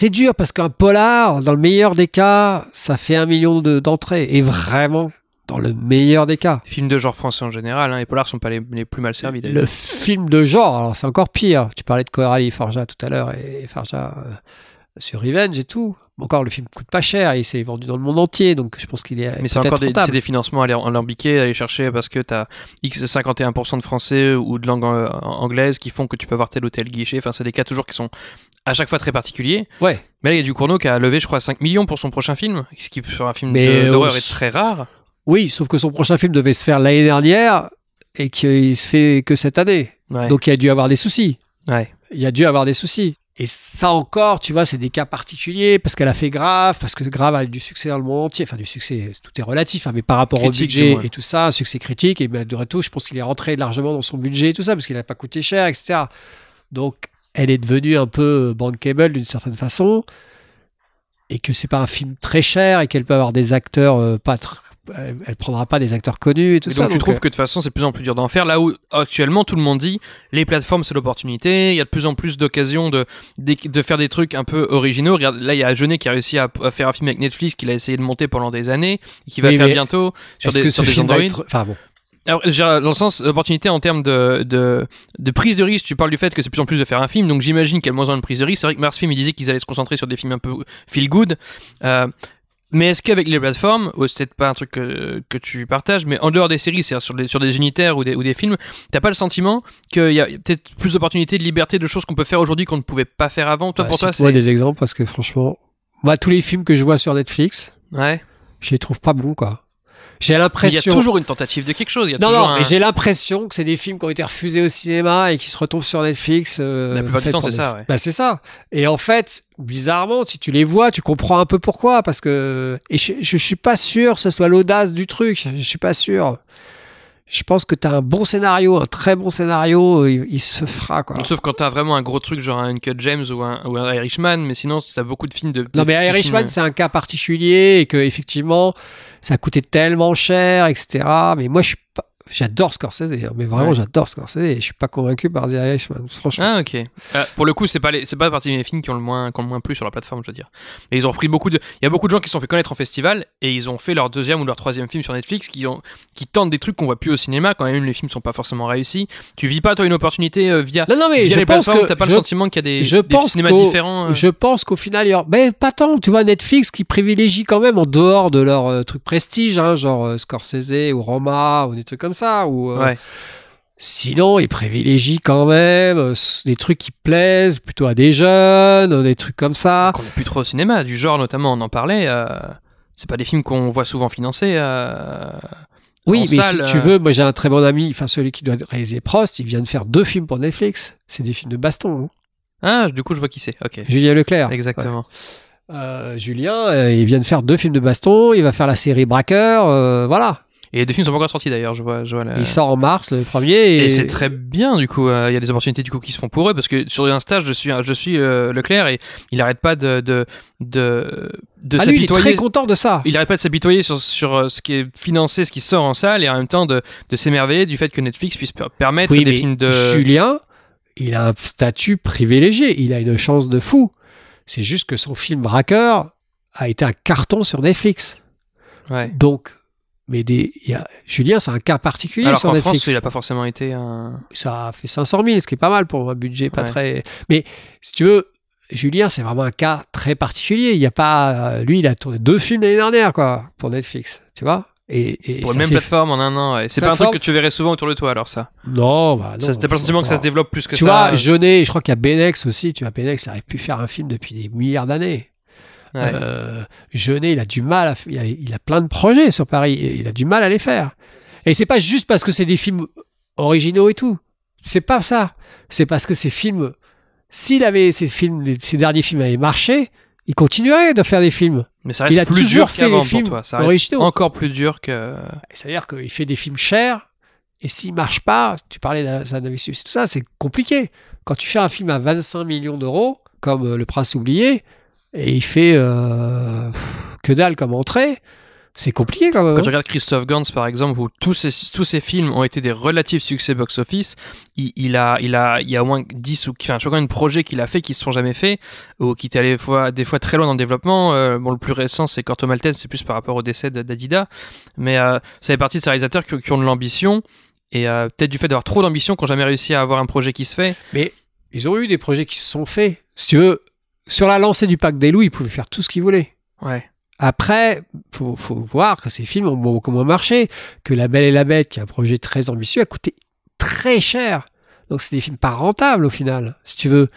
c'est dur parce qu'un polar, dans le meilleur des cas, ça fait un million d'entrées. et vraiment, dans le meilleur des cas. film de genre français en général, hein, les polars sont pas les, plus mal servis. Le film de genre, alors c'est encore pire. Tu parlais de Coralie Farja tout à l'heure et Farja euh, sur Revenge et tout. Encore, le film coûte pas cher, il s'est vendu dans le monde entier, donc je pense qu'il est. Mais c'est encore des, des financements alambiqués, à aller chercher parce que tu as X 51% de français ou de langue euh, anglaise qui font que tu peux avoir tel ou tel guichet. Enfin, c'est des cas toujours qui sont à chaque fois très particulier. Ouais. Mais là, il y a du Cournot qui a levé, je crois, 5 millions pour son prochain film, ce qui, sur un film d'horreur, est très rare. Oui, sauf que son prochain film devait se faire l'année dernière et qu'il se fait que cette année. Donc, il a dû avoir des soucis. Ouais. Il a dû avoir des soucis. Et ça encore, tu vois, c'est des cas particuliers parce qu'elle a fait Grave, parce que Grave a eu du succès dans le monde entier. Enfin, du succès, tout est relatif, hein, mais par rapport au budget et tout ça, succès critique. Et ben, de retour, je pense qu'il est rentré largement dans son budget et tout ça parce qu'il n'a pas coûté cher, etc. Donc, elle est devenue un peu bankable d'une certaine façon, et que c'est pas un film très cher et qu'elle peut avoir des acteurs euh, pas elle prendra pas des acteurs connus et tout ça. Donc, tu trouves euh que de toute façon c'est de plus en plus dur d'en faire là où actuellement tout le monde dit les plateformes c'est l'opportunité, il y a de plus en plus d'occasions de, de, faire des trucs un peu originaux. Regarde, là il y a Jeunet qui a réussi à, faire un film avec Netflix qu'il a essayé de monter pendant des années et qui va faire bientôt sur des, des Android. Enfin bon, alors, dans le sens, opportunité en termes de, de, prise de risque, tu parles du fait que c'est plus en plus de faire un film, donc j'imagine qu'il y a moins en de prise de risque. C'est vrai que Mars Film, il disait qu'ils allaient se concentrer sur des films un peu feel good. Euh, mais est-ce qu'avec les plateformes, ou oh, c'est peut-être pas un truc que, tu partages, mais en dehors des séries, c'est-à-dire sur, des unitaires ou des, ou des films, t'as pas le sentiment qu'il y a peut-être plus d'opportunités, de liberté, de choses qu'on peut faire aujourd'hui qu'on ne pouvait pas faire avant Toi, bah, pour toi, c'est. des exemples parce que franchement, bah, tous les films que je vois sur Netflix, ouais. je les trouve pas bons, quoi. J'ai l'impression. Il y a toujours une tentative de quelque chose. non, non, mais j'ai l'impression que c'est des films qui ont été refusés au cinéma et qui se retrouvent sur Netflix. Euh, la plupart du temps, c'est ça. Ouais. Bah, c'est ça. Et en fait, bizarrement, si tu les vois, tu comprends un peu pourquoi. Parce que. Et je, je, suis pas sûr que ce soit l'audace du truc. Je, je suis pas sûr je pense que t'as un bon scénario, un très bon scénario, euh, il, se fera quoi. Sauf quand t'as vraiment un gros truc genre un Uncut James ou un, Irishman, mais sinon t'as beaucoup de films de. Non mais Irishman euh. c'est un cas particulier et que effectivement ça coûtait tellement cher, etc. Mais moi je suis pas, J'adore Scorsese, mais vraiment j'adore Scorsese et je suis pas convaincu par The Irishman, franchement. Ah ok. Euh, pour le coup, c'est pas c'est pas partie des films qui ont le moins le moins plu sur la plateforme, je veux dire. Mais ils ont repris beaucoup de il y a beaucoup de gens qui se sont fait connaître en festival et ils ont fait leur deuxième ou leur troisième film sur Netflix qui ont qui tentent des trucs qu'on voit plus au cinéma quand même les films sont pas forcément réussis. Tu vis pas toi une opportunité euh, via, non, non, mais je pense que t'as pas le sentiment qu'il y a des, des cinémas différents. Euh. Je pense qu'au final, il y mais pas tant, tu vois Netflix qui privilégie quand même en dehors de leur truc prestige hein, genre Scorsese ou Roma ou des trucs comme ça ça. Ou, euh, Sinon, il privilégie quand même euh, des trucs qui plaisent plutôt à des jeunes, euh, des trucs comme ça. Ah, qu'on plus trop au cinéma, du genre notamment, on en parlait. c'est pas des films qu'on voit souvent financés. oui, mais si tu veux, moi j'ai un très bon ami, enfin celui qui doit réaliser Prost, il vient de faire deux films pour Netflix. C'est des films de baston. Hein. Ah, du coup, je vois qui c'est. Ok. Julien Leclerc. Exactement. Julien, il vient de faire deux films de baston. Il va faire la série Braqueur. voilà. Et les deux films sont pas encore sortis d'ailleurs, je vois. Je Il sort en mars le premier. Et, et c'est très bien du coup. Euh, il y a des opportunités du coup qui se font pour eux parce que sur un stage, je suis, je suis euh, Leclerc et il n'arrête pas de de, de, ah, lui, il est très content de ça. Il n'arrête pas de s'habituer sur, sur euh, ce qui est financé, ce qui sort en salle et en même temps de, de s'émerveiller du fait que Netflix puisse permettre des films de. Julien, il a un statut privilégié. Il a une chance de fou. C'est juste que son film Racker a été un carton sur Netflix. Ouais. Donc mais des, y a, Julien, c'est un cas particulier Alors sur France, il n'a pas forcément été un. Ça a fait 500 000, ce qui est pas mal pour un budget pas très. Mais si tu veux, Julien, c'est vraiment un cas très particulier. Il n'y a pas, euh, lui, il a tourné deux films l'année dernière, quoi, pour Netflix, tu vois. Et, et pour la même plateforme en un an. C'est pas un truc que tu verrais souvent autour de toi, alors ça. Non, bah non. C'était pas le sentiment que ça se développe plus que ça. Tu vois, euh. Jeunet, je crois qu'il y a Benex aussi. Tu vois, Benex n'arrive plus faire un film depuis des milliards d'années. Euh, Jeunet, il a du mal, à, il, a, plein de projets sur Paris, et il a du mal à les faire. Et c'est pas juste parce que c'est des films originaux et tout. C'est pas ça. C'est parce que ces films, s'il avait ces films, ces derniers films avaient marché, il continuerait de faire des films. Mais ça reste il a dur fait des films toi. Ça reste encore plus dur que. C'est-à-dire qu'il fait des films chers, et s'il marchent pas, tu parlais d'Investus tout ça, c'est compliqué. Quand tu fais un film à 25 millions d'euros, comme Le Prince oublié, et il fait euh, que dalle comme entrée. C'est compliqué quand même. Quand hein. tu regardes Christophe Gans, par exemple, où tous ses, tous films ont été des relatifs succès box-office, il, a, il, a, il y a au moins 10 ou enfin, je crois, projet qu'il a fait qui ne se sont jamais faits, ou qui étaient des fois, des fois très loin dans le développement. Euh, bon, le plus récent, c'est Corto Maltese, c'est plus par rapport au décès d'Adida. Mais euh, ça fait partie de ces réalisateurs qui, ont de l'ambition, et euh, peut-être du fait d'avoir trop d'ambition, qui n'ont jamais réussi à avoir un projet qui se fait. Mais ils ont eu des projets qui se sont faits. Si tu veux, sur la lancée du pack des loups, ils pouvaient faire tout ce qu'ils voulaient. Ouais. Après, faut, faut voir que ces films ont beaucoup marché, que La Belle et la Bête, qui est un projet très ambitieux, a coûté très cher. Donc c'est des films pas rentables au final, si tu veux.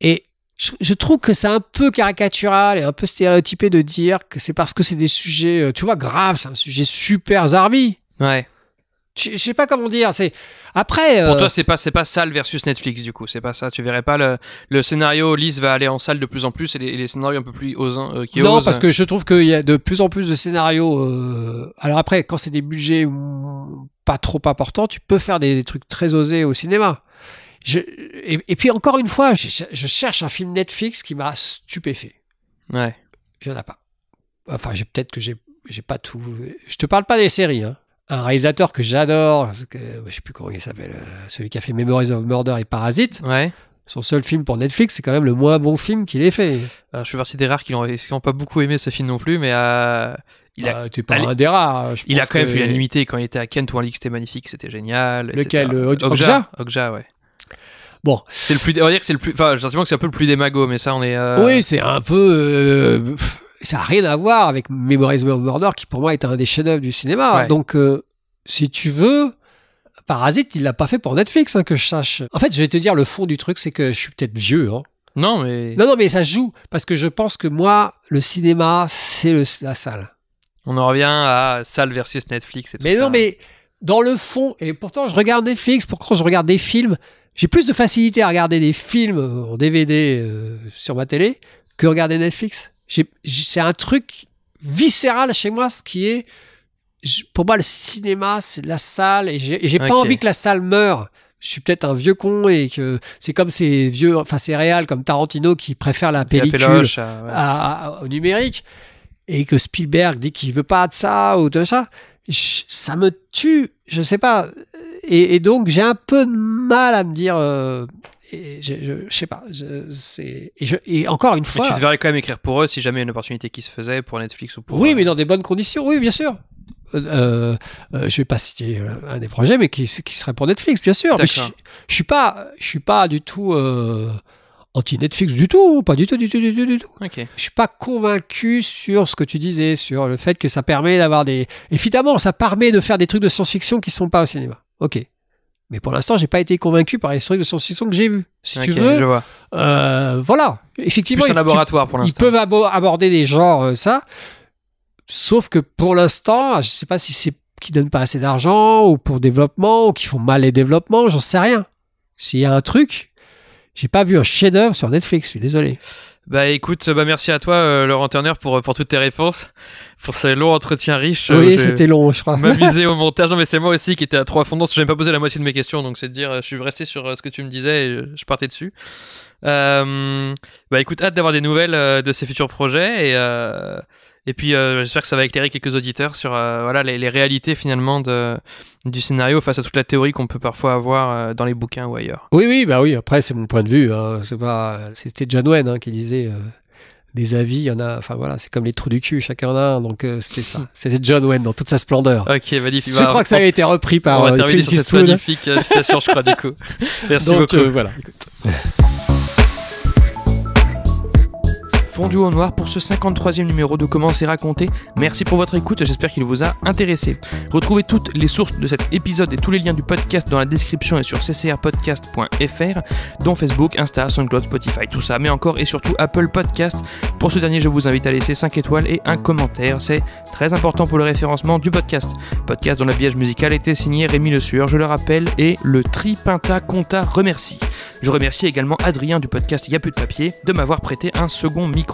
Et je, trouve que c'est un peu caricatural et un peu stéréotypé de dire que c'est parce que c'est des sujets, euh, tu vois, graves, c'est un sujet super zarbi. Ouais je sais pas comment dire. C'est après. Euh, Pour toi, c'est pas c'est pas salle versus Netflix du coup. C'est pas ça. Tu verrais pas le, le scénario Lise va aller en salle de plus en plus et les, scénarios un peu plus osants qui euh, qui Non, parce euh. que je trouve qu'il y a de plus en plus de scénarios. Alors après, quand c'est des budgets pas trop importants, tu peux faire des, trucs très osés au cinéma. Et, puis encore une fois, je, cherche un film Netflix qui m'a stupéfait. Ouais. Il y en a pas. Enfin, j'ai peut-être que j'ai j'ai pas tout. Je te parle pas des séries. Hein un réalisateur que j'adore, je sais plus comment il s'appelle, euh, celui qui a fait Memories of Murder et Parasite. Ouais. Son seul film pour Netflix, c'est quand même le moins bon film qu'il ait fait. Euh, je suis parti des rares qui n'ont pas beaucoup aimé ce film non plus, mais euh, il a. Ah, pas un des rares. Hein, je il a quand même eu l'animité quand il était à Kent ou Ligue, c'était magnifique, c'était génial. Lequel euh, Okja Okja, ouais. Bon. C'est le plus. On va dire que c'est le plus. Enfin, j'ai l'impression que c'est un peu le plus démago, mais ça, on est. Oui, c'est un peu ça n'a rien à voir avec Memories of Murder, qui pour moi est un des chefs-d'œuvre du cinéma. Donc, euh, si tu veux, Parasite, il l'a pas fait pour Netflix, hein, que je sache. En fait, je vais te dire, le fond du truc, c'est que je suis peut-être vieux. Hein. Non, mais. Non, non, mais ça joue, parce que je pense que moi, le cinéma, c'est la salle. On en revient à salle versus Netflix et mais non, mais dans le fond, et pourtant, je regarde Netflix, pourquoi je regarde des films j'ai plus de facilité à regarder des films euh, en DVD euh, sur ma télé que regarder Netflix c'est un truc viscéral chez moi, ce qui est, pour moi, le cinéma, c'est la salle, et j'ai pas envie que la salle meure. Je suis peut-être un vieux con et que c'est comme ces vieux, enfin c'est réel, comme Tarantino qui préfère la pellicule euh, au numérique et que Spielberg dit qu'il veut pas de ça ou de ça. ça me tue, je sais pas. Et, donc j'ai un peu de mal à me dire, euh, et je, je, sais pas. Je, et, et, encore une fois. Mais tu devrais quand même écrire pour eux si jamais une opportunité qui se faisait pour Netflix ou pour. Oui, mais euh, dans des bonnes conditions, oui, bien sûr. Euh, ne euh, je vais pas citer euh, un des projets, mais qui, qui serait pour Netflix, bien sûr. je, je suis pas, je suis pas du tout anti-Netflix du tout, pas du tout, du tout, du tout, du tout. Je suis pas convaincu sur ce que tu disais, sur le fait que ça permet d'avoir des. Évidemment, ça permet de faire des trucs de science-fiction qui sont pas au cinéma. Ok, mais pour l'instant, j'ai pas été convaincu par les trucs de science-fiction que j'ai vues. Si tu veux, euh, voilà. Effectivement, un laboratoire pour Ils peuvent aborder des genres euh, ça. Sauf que pour l'instant, ah, je sais pas si c'est qu'ils donnent pas assez d'argent ou pour développement ou qu'ils font mal les développements, j'en sais rien. S'il y a un truc, j'ai pas vu un chef-d'œuvre sur Netflix. Je suis désolé. Bah écoute, bah merci à toi euh, Laurent Turner pour, euh, pour toutes tes réponses, pour ce long entretien riche. Euh, oui, c'était long, je crois. M'amuser au montage. Non, mais c'est moi aussi qui étais à trois fondances. Je n'ai pas posé la moitié de mes questions, donc c'est de dire, je suis resté sur ce que tu me disais et je partais dessus. bah écoute, hâte d'avoir des nouvelles de ces futurs projets et et puis euh, j'espère que ça va éclairer quelques auditeurs sur euh, voilà, les, réalités finalement de, du scénario face à toute la théorie qu'on peut parfois avoir euh, dans les bouquins ou ailleurs. Oui, oui, bah oui, après c'est mon point de vue. Hein. C'est pas... C'était John Wayne hein, qui disait des avis, il y en a. Enfin voilà, c'est comme les trous du cul, chacun en a un. Donc c'était ça. C'était John Wayne dans toute sa splendeur. Ok, bah dis, Je bah, crois que ça a été repris par. On terminer sur cette magnifique citation, je crois, du coup. Merci beaucoup. voilà. fondue au noir pour ce 53e numéro de Comment c'est raconté. Merci pour votre écoute, j'espère qu'il vous a intéressé. Retrouvez toutes les sources de cet épisode et tous les liens du podcast dans la description et sur ccrpodcast.fr, dont Facebook, Insta, SoundCloud, Spotify, tout ça, mais encore et surtout Apple Podcast. Pour ce dernier, je vous invite à laisser 5 étoiles et un commentaire, c'est très important pour le référencement du podcast. Podcast dont l'habillage musical était signé Rémi Le Sueur, je le rappelle, et le Tripinta Conta remercie. Je remercie également Adrien du podcast Y'a plus de papier de m'avoir prêté un second micro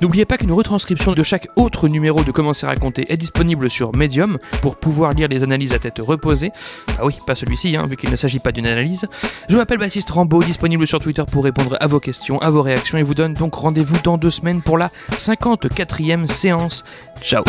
N'oubliez pas qu'une retranscription de chaque autre numéro de Comment à raconter est disponible sur Medium pour pouvoir lire les analyses à tête reposée. Ah oui, pas celui-ci, hein, vu qu'il ne s'agit pas d'une analyse. Je m'appelle Baptiste Rambaud, disponible sur Twitter pour répondre à vos questions, à vos réactions et vous donne donc rendez-vous dans deux semaines pour la 54e séance. Ciao